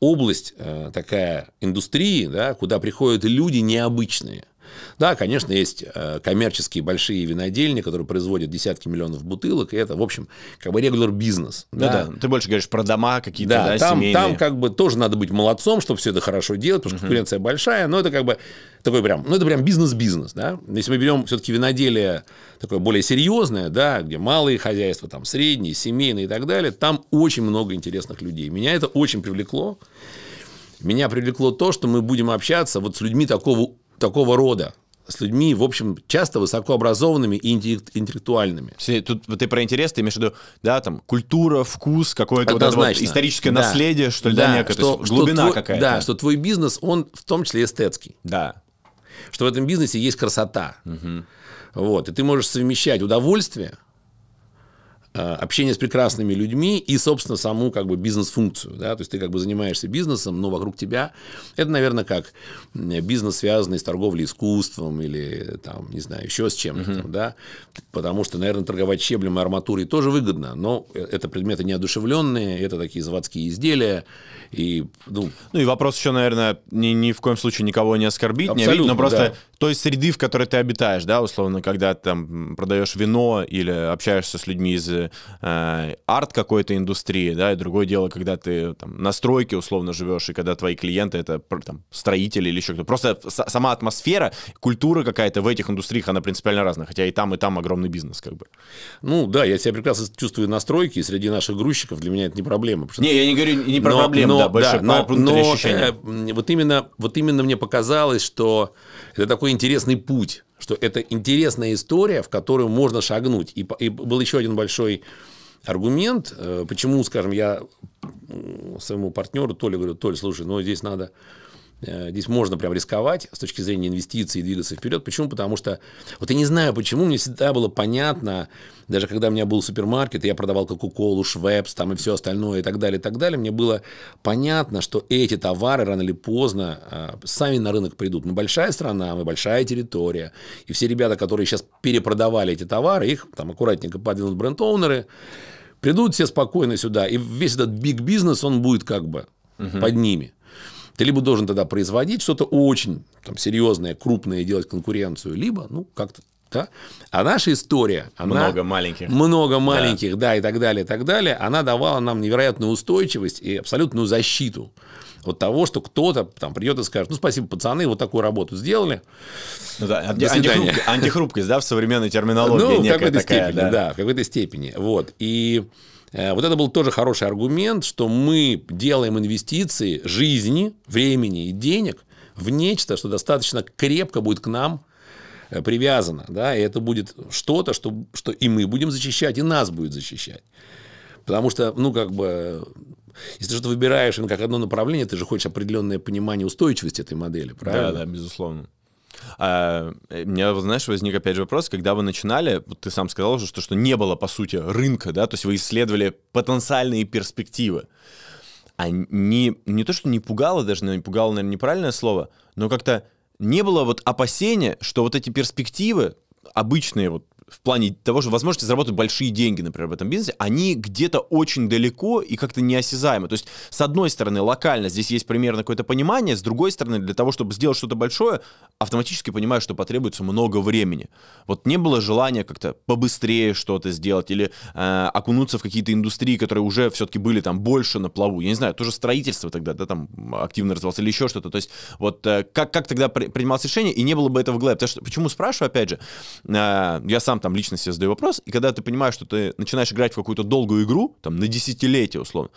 Speaker 2: область э, такая индустрии, да, куда приходят люди необычные. Да, конечно, есть э, коммерческие большие винодельни, которые производят десятки миллионов бутылок, и это, в общем, как бы регуляр бизнес. Ну да, да. ты больше говоришь про дома какие-то, да, да там, семейные. там как бы тоже надо быть молодцом, чтобы все это хорошо делать, потому что uh-huh. конкуренция большая, но это как бы такой прям, ну это прям бизнес-бизнес, да. Если мы берем все-таки виноделие такое более серьезное, да, где малые хозяйства, там средние, семейные и так далее, там очень много интересных людей. Меня это очень привлекло. Меня привлекло то, что мы будем общаться вот с людьми такого такого рода с людьми, в общем, часто высокообразованными и интеллектуальными. Тут вот ты про интерес, ты имеешь в виду, да, там, культура, вкус, какое-то вот вот историческое да. наследие, что ли, да, да некое, что, что глубина твой, какая-то. Да, что твой бизнес, он в том числе эстетский. Да. Что в этом бизнесе есть красота. Угу. Вот, и ты можешь совмещать удовольствие – Э, общение с прекрасными людьми и, собственно, саму как бы бизнес-функцию. Да? То есть ты как бы занимаешься бизнесом, но вокруг тебя это, наверное, как бизнес, связанный с торговлей искусством или там, не знаю, еще с чем-то. Uh-huh. да? Потому что, наверное, торговать щеблем и арматурой тоже выгодно, но э, это предметы неодушевленные, это такие заводские изделия. И, ну... ну и вопрос еще, наверное, ни, ни в коем случае
Speaker 1: никого не оскорбить, Абсолютно, не обидеть, но просто да той среды, в которой ты обитаешь, да, условно, когда ты там продаешь вино или общаешься с людьми из э, арт какой-то индустрии, да, и другое дело, когда ты там на стройке условно живешь, и когда твои клиенты это там строители или еще кто-то. Просто сама атмосфера, культура какая-то в этих индустриях, она принципиально разная, хотя и там, и там огромный
Speaker 2: бизнес как бы. Ну да, я себя прекрасно чувствую на стройке, и среди наших грузчиков для меня это не проблема. Что... Не, я не говорю не про но, проблему, но, да, больше да, но, но, ощущения. Э, вот, именно, вот именно мне показалось, что это такой интересный путь, что это интересная история, в которую можно шагнуть. И, и был еще один большой аргумент, э, почему, скажем, я своему партнеру Толе говорю, Толь, слушай, ну здесь надо Э, здесь можно прям рисковать с точки зрения инвестиций и двигаться вперед. Почему? Потому что, вот я не знаю, почему мне всегда было понятно, даже когда у меня был супермаркет, я продавал Кока-Колу, Швепс, там и все остальное, и так далее, и так далее, мне было понятно, что эти товары рано или поздно э, сами на рынок придут. Мы ну, большая страна, мы большая территория, и все ребята, которые сейчас перепродавали эти товары, их там аккуратненько подвинут бренд-оунеры, придут все спокойно сюда, и весь этот биг-бизнес, он будет как бы угу. под ними. Ты либо должен тогда производить что-то очень там, серьезное, крупное, делать конкуренцию, либо, ну, как-то да? А наша история, она... Много маленьких. Много маленьких, да. да, и так далее, и так далее. Она давала нам невероятную устойчивость и абсолютную защиту от того, что кто-то там придет и скажет, ну, спасибо, пацаны, вот такую работу сделали. Ну, да, анти- антихрупкость, антихрупкость, да, в современной терминологии. Ну, в какой-то такая, степени, да. да, в какой-то степени. Вот, и... Э, вот это был тоже хороший аргумент, что мы делаем инвестиции жизни, времени и денег в нечто, что достаточно крепко будет к нам э, привязано. Да? И это будет что-то, что, что и мы будем защищать, и нас будет защищать. Потому что, ну, как бы, если что-то выбираешь как одно направление, ты же хочешь определенное понимание устойчивости этой модели, правильно? Да, да, безусловно. А, э, меня, знаешь,
Speaker 1: возник опять же вопрос, когда вы начинали, вот ты сам сказал уже, что, что не было, по сути, рынка, да, то есть вы исследовали потенциальные перспективы. А не, не то, что не пугало, даже не пугало, наверное, неправильное слово, но как-то не было вот опасения, что вот эти перспективы, обычные вот в плане того, что возможности заработать большие деньги, например, в этом бизнесе, они где-то очень далеко и как-то неосязаемо. То есть, с одной стороны, локально здесь есть примерно какое-то понимание, с другой стороны, для того, чтобы сделать что-то большое, автоматически понимаю, что потребуется много времени. Вот не было желания как-то побыстрее что-то сделать или э, окунуться в какие-то индустрии, которые уже все-таки были там больше на плаву. Я не знаю, тоже строительство тогда, да, там активно развивалось или еще что-то. То есть, вот э, как, как тогда при, принималось решение, и не было бы этого в голове. Потому что, почему спрашиваю, опять же, э, я сам там личности я задаю вопрос, и когда ты понимаешь, что ты начинаешь играть в какую-то долгую игру, там на десятилетие условно,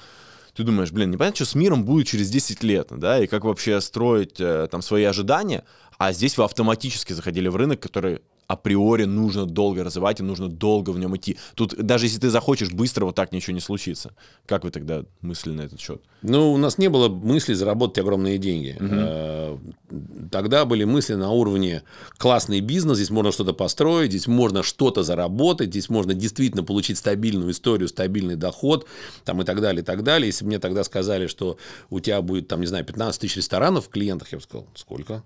Speaker 1: ты думаешь, блин, непонятно, что с миром будет через 10 лет, да, и как вообще строить э, там свои ожидания, а здесь вы автоматически заходили в рынок, который априори нужно долго развивать и нужно долго в нем идти. Тут даже если ты захочешь быстро, вот так ничего не случится. Как вы тогда мыслили на этот счет?
Speaker 2: Ну, у нас не было мысли заработать огромные деньги. Угу. Тогда были мысли на уровне классный бизнес, здесь можно что-то построить, здесь можно что-то заработать, здесь можно действительно получить стабильную историю, стабильный доход там, и так далее, и так далее. Если бы мне тогда сказали, что у тебя будет, там, не знаю, 15 тысяч ресторанов в клиентах, я бы сказал, сколько?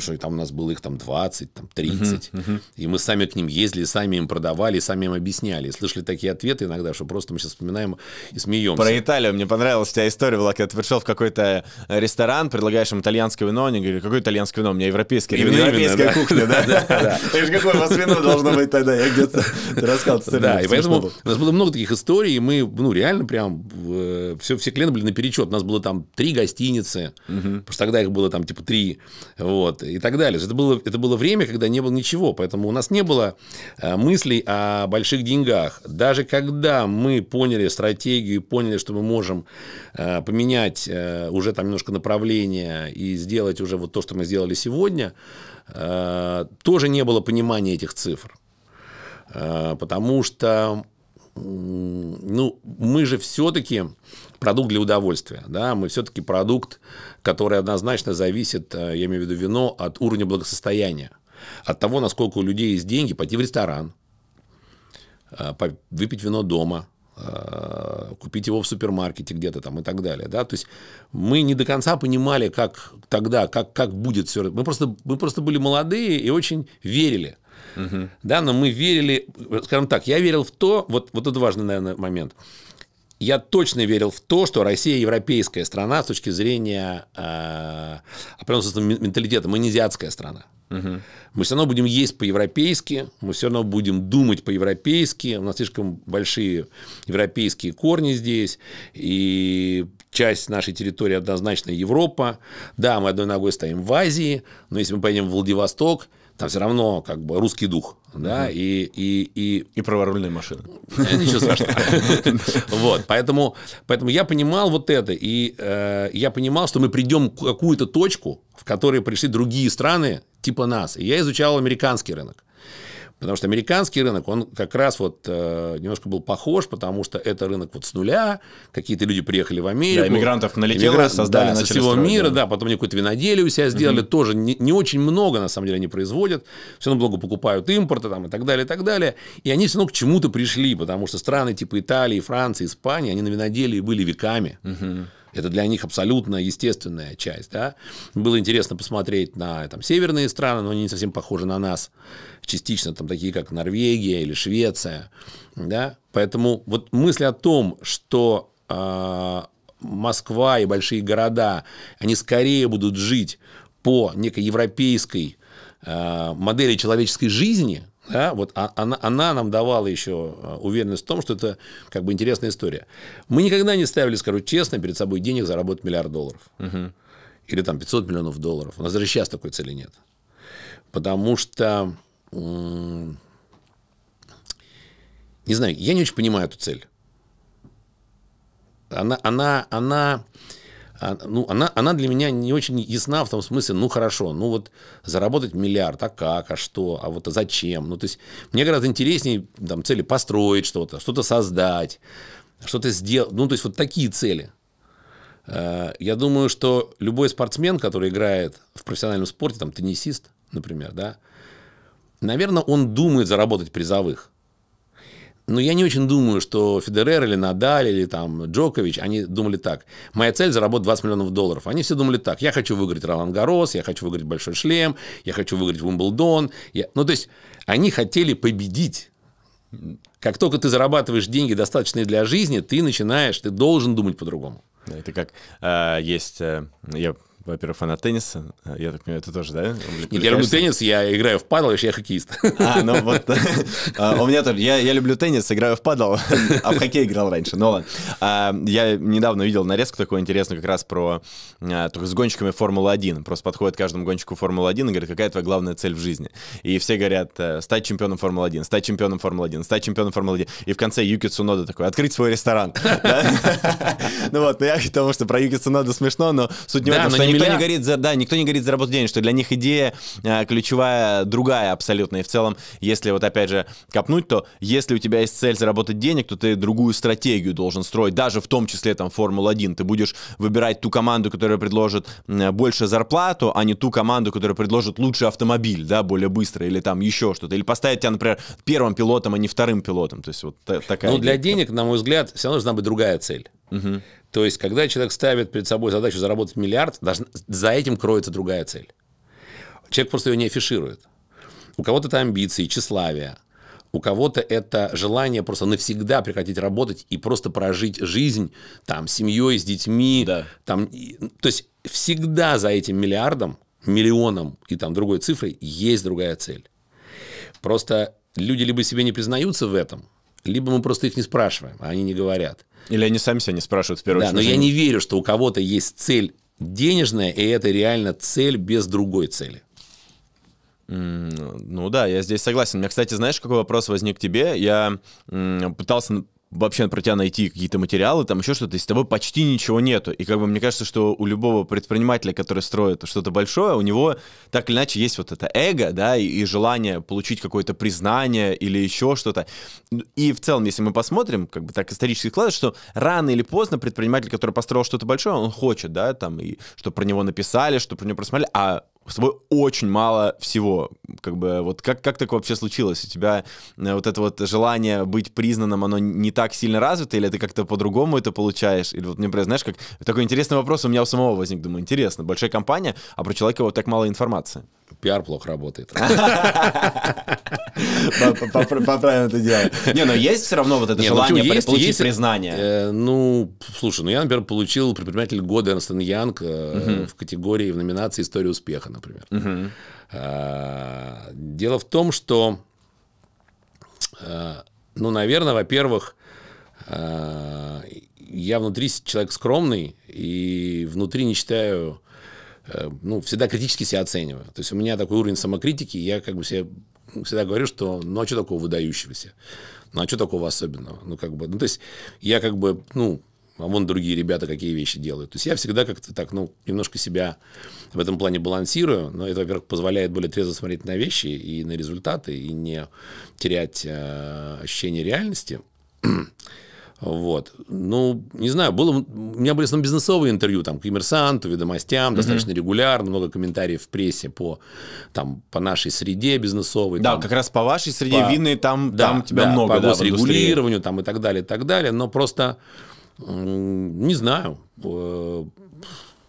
Speaker 2: потому что там у нас было их там 20, там 30, uh-huh, uh-huh. и мы сами к ним ездили, сами им продавали, сами им объясняли, слышали такие ответы иногда, что просто мы сейчас вспоминаем и смеемся.
Speaker 1: Про Италию мне понравилась у тебя история была, когда ты пришел в какой-то э, ресторан, предлагаешь им итальянское вино, они говорят, какое итальянское вино, у меня европейское, именно, европейская именно, кухня, да? Да, Какое у вас вино должно быть
Speaker 2: тогда, я где-то рассказывал. Да, и поэтому у нас было много таких историй, и мы, ну, реально прям, э, все все клены были наперечет, у нас было там три гостиницы, потому что тогда их было там типа три, вот, газеты и так далее. Это было, это было время, когда не было ничего, поэтому у нас не было э, мыслей о больших деньгах. Даже когда мы поняли стратегию, поняли, что мы можем э, поменять э, уже там немножко направление и сделать уже вот то, что мы сделали сегодня, тоже не было понимания этих цифр. Потому что ну, мы же все-таки продукт для удовольствия. Да? Мы все-таки продукт, который однозначно зависит, э, я имею в виду вино, от уровня благосостояния, от того, насколько у людей есть деньги пойти в ресторан, э, выпить вино дома, э, купить его в супермаркете где-то там и так далее. Да? То есть мы не до конца понимали, как тогда, как, как будет все. Мы просто, мы просто были молодые и очень верили. Угу. Да, но мы верили, скажем так, я верил в то, вот, вот это важный, наверное, момент я точно верил в то, что Россия европейская страна с точки зрения э, определенного менталитета. Мы не азиатская страна. Угу. Мы все равно будем есть по-европейски, мы все равно будем думать по-европейски. У нас слишком большие европейские корни здесь. И часть нашей территории однозначно Европа. Да, мы одной ногой стоим в Азии, но если мы поедем в Владивосток – там все равно как бы русский дух, да, угу. и, и, и... И праворульная машины. Э, ничего страшного. Вот, поэтому, поэтому я понимал вот это, и э, я понимал, что мы придем к какую-то точку, в которой пришли другие страны типа нас. И я изучал американский рынок. Потому что американский рынок, он как раз вот э, немножко был похож, потому что это рынок вот с нуля, какие-то люди приехали в Америку. Да, иммигрантов налетело, иммигрант, создали, да, со всего строить, мира, да. да, потом они какую-то виноделие у себя сделали, угу. тоже не, не очень много, на самом деле, они производят, все равно много покупают импорта там и так далее, и так далее, и они все равно к чему-то пришли, потому что страны типа Италии, Франции, Испании, они на виноделии были веками. Угу. Это для них абсолютно естественная часть. Да? Было интересно посмотреть на там, северные страны, но они не совсем похожи на нас. Частично там такие, как Норвегия или Швеция. Да? Поэтому вот мысль о том, что э, Москва и большие города, они скорее будут жить по некой европейской э, модели человеческой жизни – да, вот а, она, она нам давала еще а, уверенность в том, что это как бы интересная история. Мы никогда не ставили, скажу честно, перед собой денег заработать миллиард долларов. Угу. Или там 500 миллионов долларов. У нас даже сейчас такой цели нет. Потому что, не знаю, я не очень понимаю эту цель. Она, она, она а, ну, она, она для меня не очень ясна в том смысле, ну, хорошо, ну, вот заработать миллиард, а как, а что, а вот а зачем? Ну, то есть мне гораздо интереснее там цели построить что-то, что-то создать, что-то сделать, ну, то есть вот такие цели. Э, я думаю, что любой спортсмен, который играет в профессиональном спорте, там, теннисист, например, да, наверное, он думает заработать призовых. Но я не очень думаю, что Федерер или Надаль или там Джокович, они думали так. Моя цель – заработать 20 миллионов долларов. Они все думали так. Я хочу выиграть Ролан Гарос, я хочу выиграть Большой Шлем, я хочу выиграть Уимблдон. Я... Ну, то есть, они хотели победить. Как только ты зарабатываешь деньги, достаточные для жизни, ты начинаешь, ты должен думать по-другому. Это как э, есть, э, я во-первых, фанат тенниса. А,
Speaker 1: я так понимаю, ты тоже, да? Нет, я люблю
Speaker 2: теннис, я играю в падл, вообще я хоккеист. А, ну вот.
Speaker 1: А, у меня тоже. Я, я люблю теннис, играю в падл, а в хоккей играл раньше. Но а, Я недавно видел нарезку такую интересную как раз про... с гонщиками Формулы-1. Просто подходит каждому гонщику Формулы-1 и говорит, какая твоя главная цель в жизни? И все говорят, э, стать чемпионом Формулы-1, стать чемпионом Формулы-1, стать чемпионом Формулы-1. И в конце Юки Цунода такой, открыть свой ресторан. Ну вот, ну я к тому, что про Юки Цунода смешно, но суть не в этом, никто не говорит, за, да, никто не говорит заработать работу денег, что для них идея а, ключевая другая абсолютно. И в целом, если вот опять же копнуть, то если у тебя есть цель заработать денег, то ты другую стратегию должен строить, даже в том числе там Формула-1. Ты будешь выбирать ту команду, которая предложит больше зарплату, а не ту команду, которая предложит лучший автомобиль, да, более быстро или там еще что-то. Или поставить тебя, например, первым
Speaker 2: пилотом, а не вторым пилотом. То есть вот такая... Ну, для денег, на мой взгляд, все равно должна быть другая цель. Угу. То есть, когда человек ставит перед собой задачу заработать миллиард, даже за этим кроется другая цель. Человек просто ее не афиширует. У кого-то это амбиции, тщеславие, у кого-то это желание просто навсегда прекратить работать и просто прожить жизнь там семьей, с детьми. Да. Там, то есть всегда за этим миллиардом, миллионом и там другой цифрой есть другая цель. Просто люди либо себе не признаются в этом, либо мы просто их не спрашиваем, а они не говорят. Или они сами себя не спрашивают в первую да, очередь. Да, но я не верю, что у кого-то есть цель денежная, и это реально цель без другой цели. Ну, ну да, я здесь согласен. У меня, кстати, знаешь, какой вопрос
Speaker 1: возник тебе? Я пытался вообще про тебя найти какие-то материалы, там еще что-то, и с тобой почти ничего нету. И как бы мне кажется, что у любого предпринимателя, который строит что-то большое, у него так или иначе есть вот это эго, да, и, и желание получить какое-то признание или еще что-то. И в целом, если мы посмотрим, как бы так исторически складывается, что рано или поздно предприниматель, который построил что-то большое, он хочет, да, там, и что про него написали, что про него просмотрели, а с тобой очень мало всего. Как бы вот как, как так вообще случилось? У тебя э, вот это вот желание быть признанным, оно не так сильно развито, или ты как-то по-другому это получаешь? Или вот мне, например, знаешь, как такой интересный вопрос у меня у самого возник. Думаю, интересно, большая компания, а про человека вот так мало информации.
Speaker 2: Пиар плохо работает. Поправим это дело. Не, но есть все равно вот это ну желание получить э, признание. Э, ну, слушай, ну я, например, получил предприниматель года Эрнстен Янг в категории, в номинации «История успеха» например. Угу. дело в том, что, а, ну, наверное, во-первых, а, я внутри человек скромный и внутри не считаю, э, ну, всегда критически себя оцениваю. То есть у меня такой уровень самокритики, я как бы себе всегда говорю, что ну а что такого выдающегося? Ну а что такого особенного? Ну как бы, ну то есть я как бы, ну, а вон другие ребята какие вещи делают. То есть я всегда как-то так, ну, немножко себя в этом плане балансирую, но это, во-первых, позволяет более трезво смотреть на вещи и на результаты, и не терять э, ощущение реальности. Вот. Ну, не знаю, было, у меня были основном бизнесовые интервью, там, коммерсанту, ведомостям, угу. достаточно регулярно, много комментариев в прессе по, там, по нашей среде бизнесовой. Да, там, как раз по вашей среде по, вины там, да, там тебя да, много, по да, регулированию там и так далее, и так далее, но просто не знаю. Э,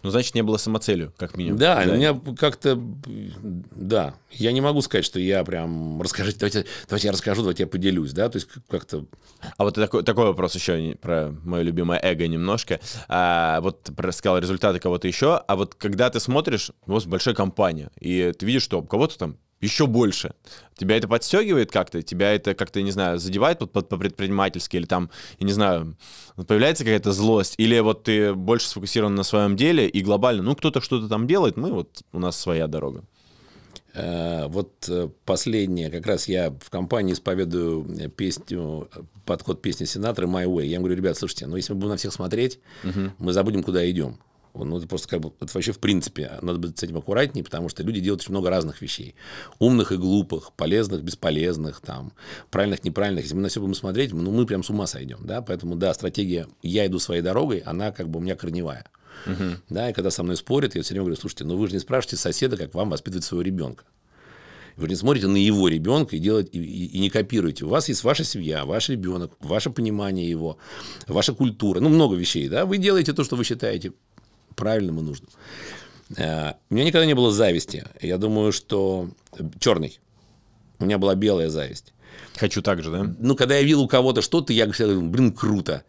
Speaker 2: ну, значит, не было самоцелью, как минимум. Да, да. у меня как-то... Да. Я не могу сказать, что я прям... Расскажите, давайте, давайте я расскажу, давайте я поделюсь, да? То есть как-то... А вот такой, такой вопрос еще про мое любимое эго
Speaker 1: немножко. А, вот рассказал результаты кого-то еще. А вот когда ты смотришь, у вас большая компания, и ты видишь, что у кого-то там еще больше. Тебя это подстегивает как-то, тебя это как-то, не знаю, задевает по, по, по предпринимательски, или там, я не знаю, появляется какая-то злость, или вот ты больше сфокусирован на своем деле и глобально, ну, кто-то что-то там делает, мы вот, у нас своя
Speaker 2: дорога. Э, вот э, последнее, как раз я в компании исповедую э, песню, подход песни сенатора «My Way». Я им говорю, ребят, слушайте, ну если мы будем на всех смотреть, угу. мы забудем, куда идем. Ну, это просто как бы, это вообще в принципе, а надо быть с этим аккуратнее, потому что люди делают очень много разных вещей. Умных и глупых, полезных, бесполезных, там, правильных, неправильных. Если мы на все будем смотреть, ну, мы прям с ума сойдем, да, поэтому, да, стратегия «я иду своей дорогой», она как бы у меня корневая. Угу. Да, и когда со мной спорят, я все время говорю, слушайте, ну вы же не спрашиваете соседа, как вам воспитывать своего ребенка. Вы не смотрите на его ребенка и, делаете, и, и, и не копируете. У вас есть ваша семья, ваш ребенок, ваше понимание его, ваша культура, ну много вещей, да, вы делаете то, что вы считаете правильным и нужным. Э, у меня никогда не было зависти. Я думаю, что черный. У меня была белая зависть. Хочу так же, да? Ну, когда я видел у кого-то что-то, я говорил, блин, круто.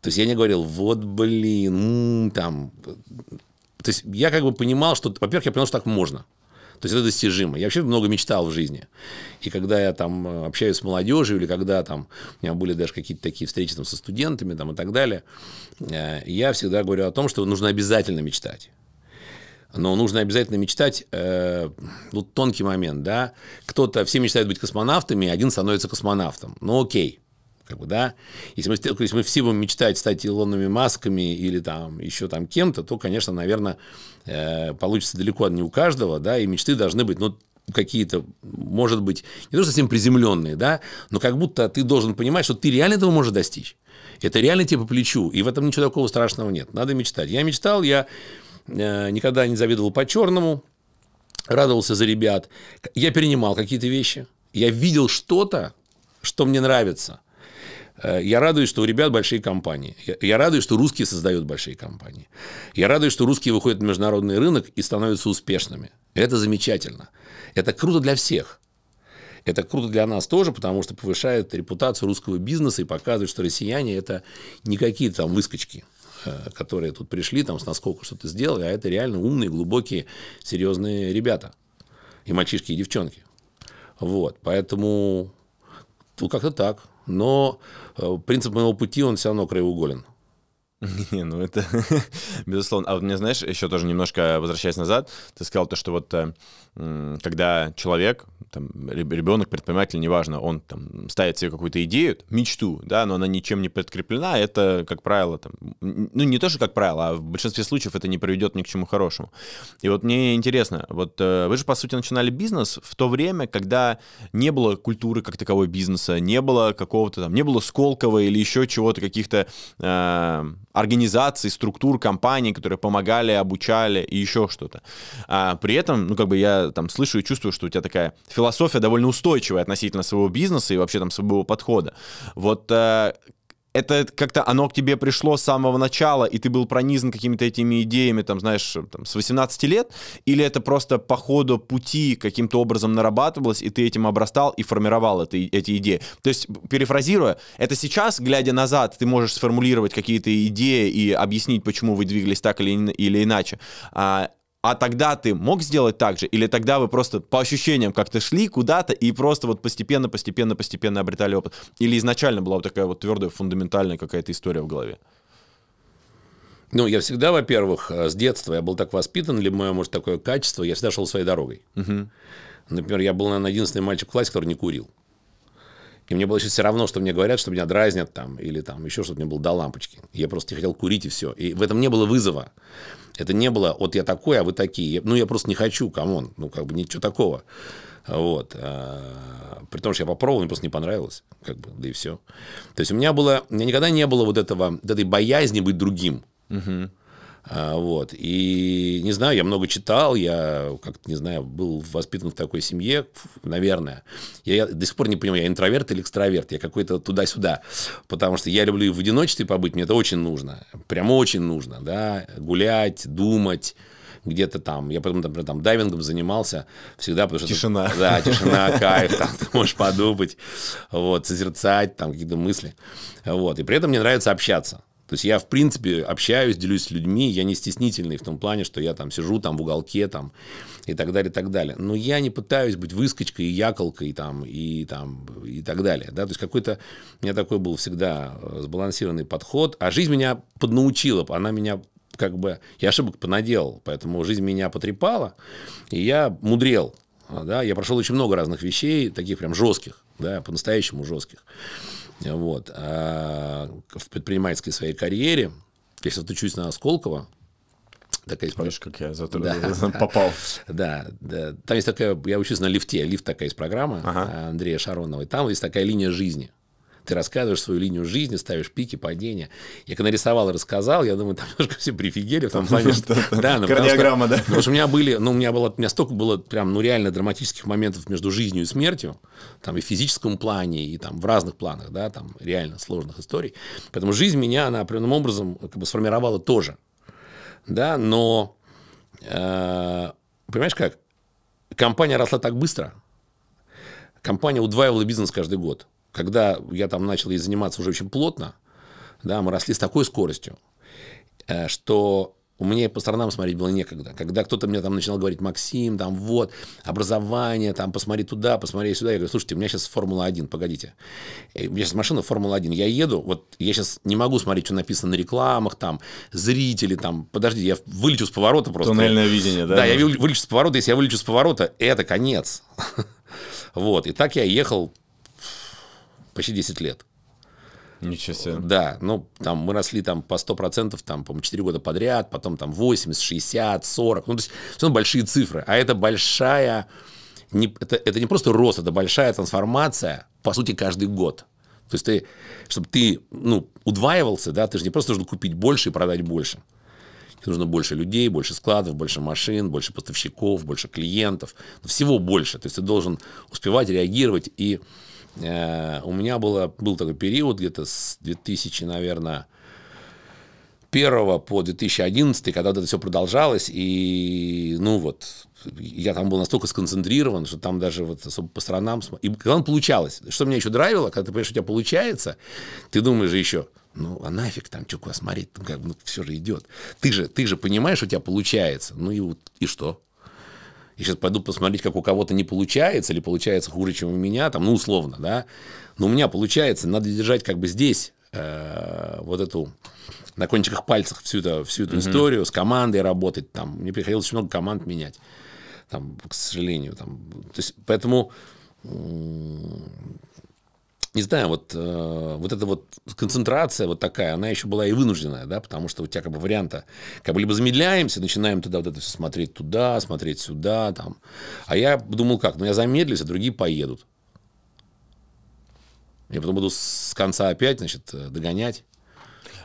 Speaker 2: То есть я не говорил, вот, блин, м -м, там. То есть я как бы понимал, что, во-первых, я понял, что так можно. То есть это достижимо. Я вообще много мечтал в жизни. И когда я там э, общаюсь с молодежью, или когда там у меня были даже какие-то такие встречи там, со студентами там, и так далее, э, я всегда говорю о том, что нужно обязательно мечтать. Но нужно обязательно мечтать, э, тонкий момент, да, кто-то, все мечтают быть космонавтами, один становится космонавтом, ну окей, как бы, да. Если мы, если мы все будем мечтать стать Илонами Масками или там еще там кем-то, то, конечно, наверное, э, получится далеко не у каждого, да, и мечты должны быть, ну, какие-то, может быть, не то, совсем приземленные, да, но как будто ты должен понимать, что ты реально этого можешь достичь. Это реально тебе по плечу, и в этом ничего такого страшного нет. Надо мечтать. Я мечтал, я э, никогда не завидовал по-черному, радовался за ребят. Я перенимал какие-то вещи. Я видел что-то, что мне нравится. Э, я радуюсь, что у ребят большие компании. Я радуюсь, что русские создают большие компании. Я радуюсь, что русские выходят на международный рынок и становятся успешными. Это замечательно. Это круто для всех. Это круто для нас тоже, потому что повышает репутацию русского бизнеса и показывает, что россияне – это не какие-то там выскочки, э, которые тут пришли, там с насколько что-то сделали, а это реально умные, глубокие, серьезные ребята. И мальчишки, и девчонки. Вот, поэтому ну, как-то так. Но Э, принцип моего пути, он все равно краеуголен. Не, ну это безусловно. А вот мне, знаешь, еще тоже немножко возвращаясь назад, ты сказал то, что вот
Speaker 1: э, когда человек, там, ребенок, предприниматель, неважно, он там ставит себе какую-то идею, мечту, да, но она ничем не подкреплена, это, как правило, там, ну не то, что как правило, а в большинстве случаев это не приведет ни к чему хорошему. И вот мне интересно, вот э, вы же, по сути, начинали бизнес в то время, когда не было культуры как таковой бизнеса, не было какого-то там, не было Сколково или еще чего-то, каких-то э, организаций, структур, компаний, которые помогали, обучали и еще что-то. А при этом, ну, как бы я там слышу и чувствую, что у тебя такая философия довольно устойчивая относительно своего бизнеса и вообще там своего подхода. Вот э, это как-то оно к тебе пришло с самого начала, и ты был пронизан какими-то этими идеями, там, знаешь, там, с 18 лет, или это просто по ходу пути каким-то образом нарабатывалось, и ты этим обрастал и формировал это, эти идеи. То есть, перефразируя, это сейчас, глядя назад, ты можешь сформулировать какие-то идеи и объяснить, почему вы двигались так или, или иначе. А, а тогда ты мог сделать так же? Или тогда вы просто по ощущениям как-то шли куда-то и просто вот постепенно, постепенно, постепенно обретали опыт? Или изначально
Speaker 2: была вот такая вот твердая, фундаментальная какая-то история в голове? Ну, я всегда, во-первых, э, с детства я был так воспитан, либо мое, может, такое качество, я всегда шел своей дорогой. Угу. Например, я был, наверное, единственный мальчик в классе, который не курил. И мне было еще все равно, что мне говорят, что меня дразнят там, или там еще, чтобы мне было до лампочки. Я просто не хотел курить и все. И в этом не было вызова. Это не было, вот я такой, а вы такие. Ну, я просто не хочу, камон. Ну, как бы ничего такого. Вот. А, при том, что я попробовал, мне просто не понравилось. Как бы, да и все. То есть у меня было, у меня никогда не было вот этого, вот этой боязни быть другим. Угу. А, вот. И не знаю, я много читал, я как-то, не знаю, был воспитан в такой семье, наверное. Я, я до сих пор не понимаю, я интроверт или экстраверт, я какой-то туда-сюда. Потому что я люблю в одиночестве побыть, мне это очень нужно. Прямо очень нужно, да, гулять, думать где-то там, я потом, например, там дайвингом занимался всегда, потому что... Тишина. Ты, да, тишина, кайф, там ты можешь подумать, вот, созерцать там какие-то мысли, вот, и при этом мне нравится общаться, то есть я, в принципе, общаюсь, делюсь с людьми, я не стеснительный в том плане, что я там сижу там в уголке там и так далее, и так далее. Но я не пытаюсь быть выскочкой, и яколкой там и там и так далее. Да? То есть какой-то у меня такой был всегда э, сбалансированный подход. А жизнь меня поднаучила, она меня как бы я ошибок понаделал, поэтому жизнь меня потрепала, и я мудрел. Да, я прошел очень много разных вещей, таких прям жестких, да, по-настоящему жестких. Вот. А, в предпринимательской своей карьере, если учусь на Осколково, такая есть... Видишь, как я зато да. попал. Да, да. Там есть такая... Я учусь на лифте. Лифт такая есть программа ага. А, Андрея Шаронова. И там есть такая линия жизни. Ты рассказываешь свою линию жизни, ставишь пики, падения. Я когда рисовал и рассказал, я думаю, там немножко все прифигели в том плане, что... Да, ну, Кардиограмма, да. Потому что у меня были, ну, у меня было, у меня столько было прям, ну, реально драматических моментов между жизнью и смертью, там, и в физическом плане, и там в разных планах, да, там, реально сложных историй. Поэтому жизнь меня, она определенным образом э, как бы сформировала тоже. Да, но, э, понимаешь как, компания росла так быстро, компания удваивала бизнес каждый год. Когда я там начал ей заниматься уже очень плотно, да, мы росли с такой скоростью, э, что у меня по сторонам смотреть было некогда. Когда кто-то мне там начинал говорить, Максим, там вот, образование, там посмотри туда, посмотри сюда. Я говорю, слушайте, у меня сейчас Формула-1, погодите. Э, у меня сейчас машина Формула-1, я еду, вот я сейчас не могу смотреть, что написано на рекламах, там, зрители, там, подожди, я вылечу с поворота просто. Туннельное видение, да? Да, я вылечу с поворота, если я вылечу с поворота, это конец. Вот, и так я ехал почти 10 лет. Ничего себе. Да, ну, там мы росли там по 100%, там, по 4 года подряд, потом там 80, 60, 40, ну, то есть все равно большие цифры, а это большая, не, это, это не просто рост, это большая трансформация, по сути, каждый год. То есть ты, чтобы ты, ну, удваивался, да, ты же не просто нужно купить больше и продать больше. Тебе нужно больше людей, больше складов, больше машин, больше поставщиков, больше клиентов, всего больше. То есть ты должен успевать реагировать и Э, у меня было, был такой период где-то с 2000, наверное, первого по 2011, когда вот это все продолжалось, и, ну вот, я там был настолько сконцентрирован, что там даже вот особо по сторонам... И главное, получалось. Что меня еще нравило, когда ты понимаешь, что у тебя получается, ты думаешь же еще, ну, а нафиг там, что куда смотреть, там ну, как ну, все же идет. Ты же, ты же понимаешь, что у тебя получается. Ну, и, вот, и что? И сейчас пойду посмотреть, как у кого-то не получается, или получается хуже, чем у меня, там, ну, условно, да, но у меня получается, надо держать как бы здесь э, вот эту на кончиках пальцев всю эту, всю эту историю, с командой работать, там, мне приходилось очень много команд менять, там, к сожалению, там, то есть, поэтому не знаю, вот, э, вот эта вот концентрация вот такая, она еще была и вынужденная, да, потому что у тебя как бы варианта, как бы либо замедляемся, начинаем туда вот это все смотреть туда, смотреть сюда, там. А я думал как, ну я замедлюсь, а другие поедут. Я потом буду с конца опять, значит, э, догонять.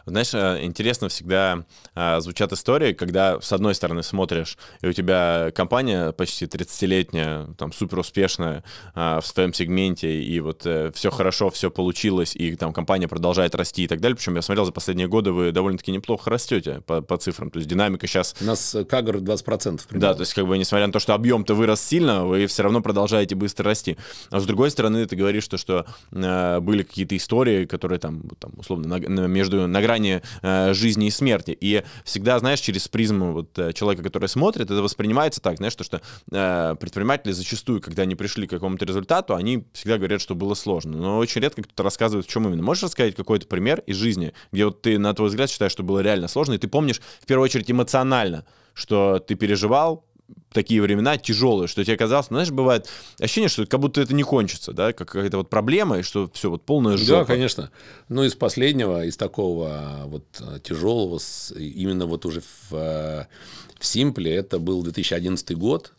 Speaker 2: Знаешь, э, интересно всегда
Speaker 1: э, звучат истории, когда с одной стороны смотришь, и у тебя компания почти 30-летняя, там супер успешная э, в своем сегменте, и вот все хорошо, все получилось, и там компания продолжает расти и так далее. Причем я смотрел, за последние годы вы довольно-таки неплохо растете по, по цифрам. То есть динамика сейчас... У нас кагр 20%. Примерно. Да, то есть как бы несмотря на то, что объем-то вырос сильно, вы все равно продолжаете быстро расти. А с другой стороны, ты говоришь, что, что были какие-то истории, которые там, там условно, на, между наградами грани э, жизни и смерти. И всегда, знаешь, через призму вот э, человека, который смотрит, это воспринимается так, знаешь, то, что э, предприниматели зачастую, когда они пришли к какому-то результату, они всегда говорят, что было сложно. Но очень редко кто-то рассказывает, в чем именно. Можешь рассказать какой-то пример из жизни, где вот ты, на твой взгляд, считаешь, что было реально сложно, и ты помнишь, в первую очередь, эмоционально, что ты переживал, такие времена тяжелые, что тебе казалось, ну, знаешь, бывает ощущение, что как будто это не кончится, да, как какая-то вот проблема, и что все,
Speaker 2: вот полная жопа. Да, конечно. Ну, из последнего, из такого а, вот а, тяжелого, именно вот уже в, а, в Симпле, это был 2011 год,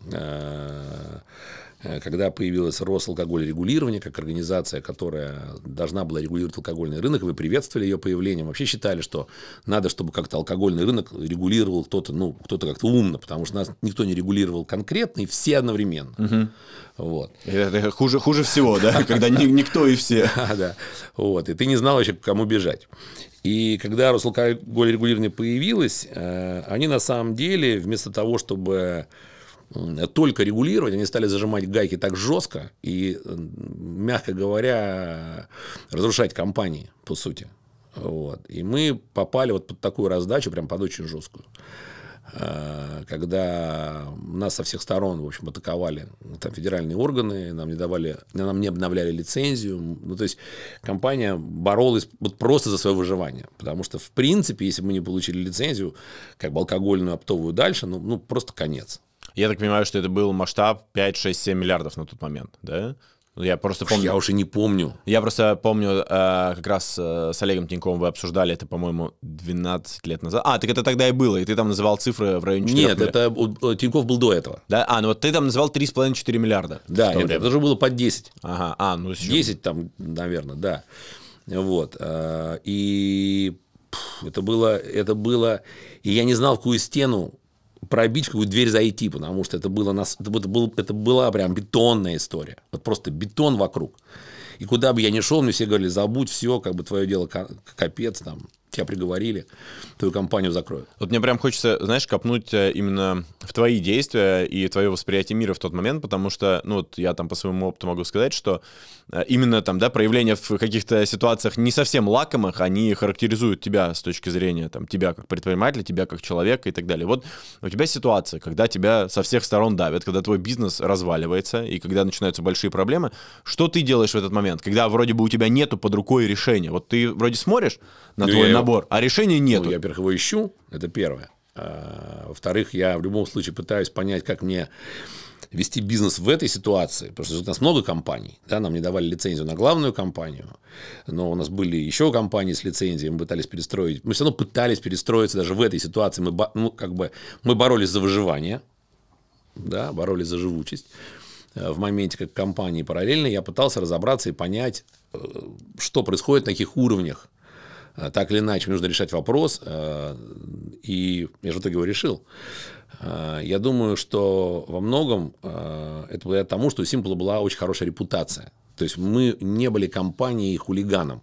Speaker 2: Э, когда появилась Росалкоголь регулирование, как организация, которая должна была регулировать алкогольный рынок, вы приветствовали ее появление, вообще считали, что надо, чтобы как-то алкогольный рынок регулировал кто-то, ну, кто-то как-то умно, потому что нас никто не регулировал конкретно, и все одновременно. Угу. Вот. Это хуже, хуже всего, да, когда никто и все. Да, вот, и ты не знал еще, к кому бежать. И когда Росалкоголь регулирование появилось, э, они на самом деле вместо того, чтобы только регулировать, они стали зажимать гайки так жестко и, мягко говоря, разрушать компании, по сути. Вот. И мы попали вот под такую раздачу, прям под очень жесткую а, когда нас со всех сторон, в общем, атаковали ну, там федеральные органы, нам не давали, нам не обновляли лицензию. Ну, то есть компания боролась вот просто за свое выживание. Потому что, в принципе, если бы мы не получили лицензию, как бы алкогольную оптовую дальше, ну, ну просто конец. Я так понимаю, что это был
Speaker 1: масштаб 5, 6, 7 миллиардов на тот момент, да? Ну, я просто помню. Я уже не помню. Я просто помню, а, как раз э, с Олегом Тиньковым вы обсуждали это, по-моему, 12 лет назад. А, так это тогда и было, и ты там называл цифры в районе 4 Нет, это э, Тиньков был до этого. Да? А, ну вот ты там называл 3,5-4 миллиарда. Да, это, это
Speaker 2: же было под 10. Ага, а, ну еще... 10 там, наверное, да. Вот. Э, и это было, это было... И я не знал, в какую стену пробить какую-то дверь, зайти, потому что это, было нас, это, было, это была прям бетонная история. Вот просто бетон вокруг. И куда бы я ни шел, мне все говорили, забудь все, как бы твое дело капец там тебя приговорили, твою компанию закроют.
Speaker 1: Вот мне прям хочется, знаешь, копнуть э, именно в твои действия и твое восприятие мира в тот момент, потому что, ну, вот я там по своему опыту могу сказать, что э, именно там, да, проявления в каких-то ситуациях не совсем лакомых, они характеризуют тебя с точки зрения, там, тебя как предпринимателя, тебя как человека и так далее. Вот у тебя ситуация, когда тебя со всех сторон давят, когда твой бизнес разваливается и когда начинаются большие проблемы, что ты делаешь в этот момент, когда вроде бы у тебя
Speaker 2: нету под рукой решения? Вот ты вроде смотришь, на ну, твой я... набор, а решения ну, нету. Ну, я, во-первых, его ищу, это первое. А, во-вторых, я в любом случае пытаюсь понять, как мне вести бизнес в этой ситуации, потому что у нас много компаний, да, нам не давали лицензию на главную компанию, но у нас были еще компании с лицензией, мы пытались перестроить, мы все равно пытались перестроиться даже в этой ситуации, мы, ну, как бы, мы боролись за выживание, да, боролись за живучесть, э, в моменте как компании параллельно я пытался разобраться и понять, э, что происходит на каких уровнях, Э, так или иначе, нужно решать вопрос, э, и я же в итоге его решил. Э, я думаю, что во многом это благодаря тому, что у Simple была очень хорошая репутация. То есть мы не были компанией хулиганом.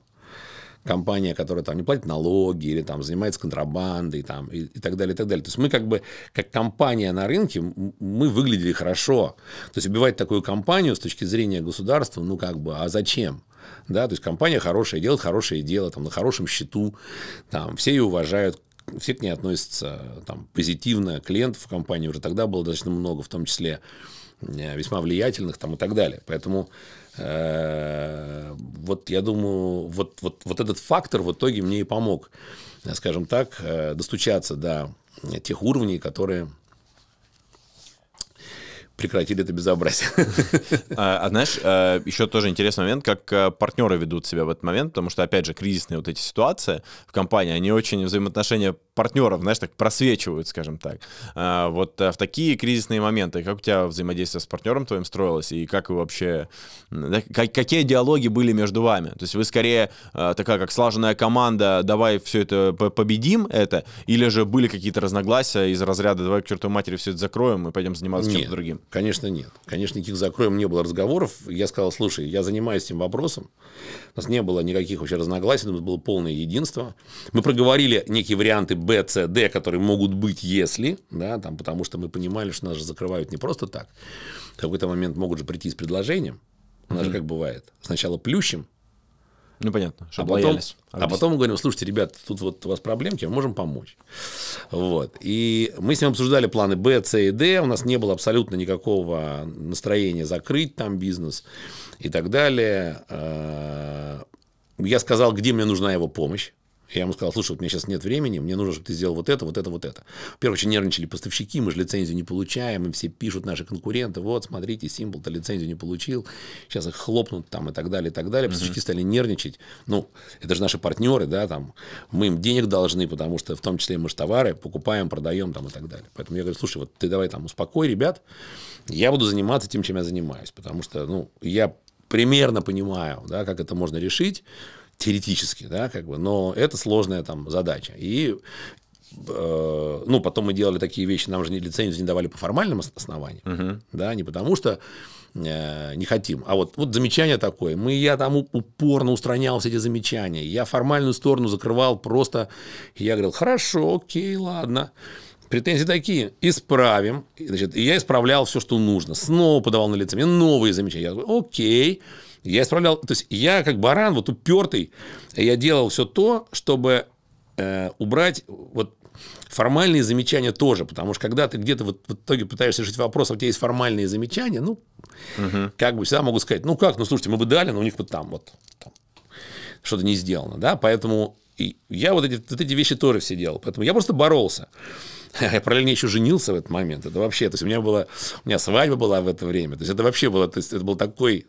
Speaker 2: Компания, которая там не платит налоги или там занимается контрабандой там, и, и так далее, и так далее. То есть мы как бы, как компания на рынке, мы выглядели хорошо. То есть убивать такую компанию с точки зрения государства, ну как бы, а зачем? Да, то есть компания хорошая, делает хорошее дело, там, на хорошем счету, там, все ее уважают, все к ней относятся там, позитивно, клиентов в компании уже тогда было достаточно много, в том числе э, весьма влиятельных там, и так далее. Поэтому э, вот я думаю, вот, вот, вот этот фактор в итоге мне и помог, э, скажем так, э, достучаться до тех уровней, которые прекратили это
Speaker 1: безобразие. А, а знаешь, а, еще тоже интересный момент, как а, партнеры ведут себя в этот момент, потому что, опять же, кризисные вот эти ситуации в компании, они очень взаимоотношения партнеров, знаешь, так просвечивают, скажем так. А, вот в такие кризисные моменты, как у тебя взаимодействие с партнером твоим строилось, и как вы вообще, какие диалоги были между вами? То есть вы скорее такая, как слаженная команда, давай все это победим это, или
Speaker 2: же были какие-то разногласия из разряда, давай к чертовой матери все это закроем и пойдем заниматься чем-то другим? Конечно, нет. Конечно, никаких закроем не было разговоров. Я сказал, слушай, я занимаюсь этим вопросом. У нас не было никаких вообще разногласий, у нас было полное единство. Мы проговорили некие варианты Б, С, Д, которые могут быть, если, да, там, потому что мы понимали, что нас же закрывают не просто так. В какой-то момент могут же прийти с предложением. У нас mm-hmm. же как бывает. Сначала плющим, ну, понятно, что а боялись. Потом, а потом мы говорим, слушайте, ребят, тут вот у вас проблемки, мы можем помочь. Вот. И мы с ним обсуждали планы Б, С и Д. У нас не было абсолютно никакого настроения закрыть там бизнес и так далее. Э, я сказал, где мне нужна его помощь. Я ему сказал, слушай, вот у меня сейчас нет времени, мне нужно, чтобы ты сделал вот это, вот это, вот это. Первое, очень нервничали поставщики, мы же лицензию не получаем, и все пишут наши конкуренты, вот, смотрите, символ-то лицензию не получил, сейчас их хлопнут там и так далее, и так далее. Поставщики uh-huh. стали нервничать. Ну, это же наши партнеры, да, там, мы им денег должны, потому что в том числе мы же товары покупаем, продаем там и так далее. Поэтому я говорю, слушай, вот ты давай там успокой ребят, я буду заниматься тем, чем я занимаюсь, потому что, ну, я примерно понимаю, да, как это можно решить, теоретически, да, как бы, но это сложная там задача. И э, ну, потом мы делали такие вещи, нам же лицензию не давали по формальным основаниям, угу. да, не потому что э, не хотим. А вот, вот замечание такое. Мы, я там упорно устранял все эти замечания. Я формальную сторону закрывал просто. Я говорил, хорошо, окей, ладно. Претензии такие, исправим. Значит, и я исправлял все, что нужно. Снова подавал на лице. Мне новые замечания. Я говорю, окей. Я исправлял, то есть я как баран, вот упертый, я делал все то, чтобы э, убрать вот формальные замечания тоже, потому что когда ты где-то вот в итоге пытаешься решить вопрос, а у тебя есть формальные замечания, ну, угу. как бы всегда могу сказать, ну как, ну слушайте, мы бы дали, но у них вот там вот там, что-то не сделано, да, поэтому и я вот эти, вот эти вещи тоже все делал, поэтому я просто боролся. Я параллельно еще женился в этот момент. Это вообще, то есть у меня была, у меня свадьба была в это время. То есть это вообще было, то есть это был такой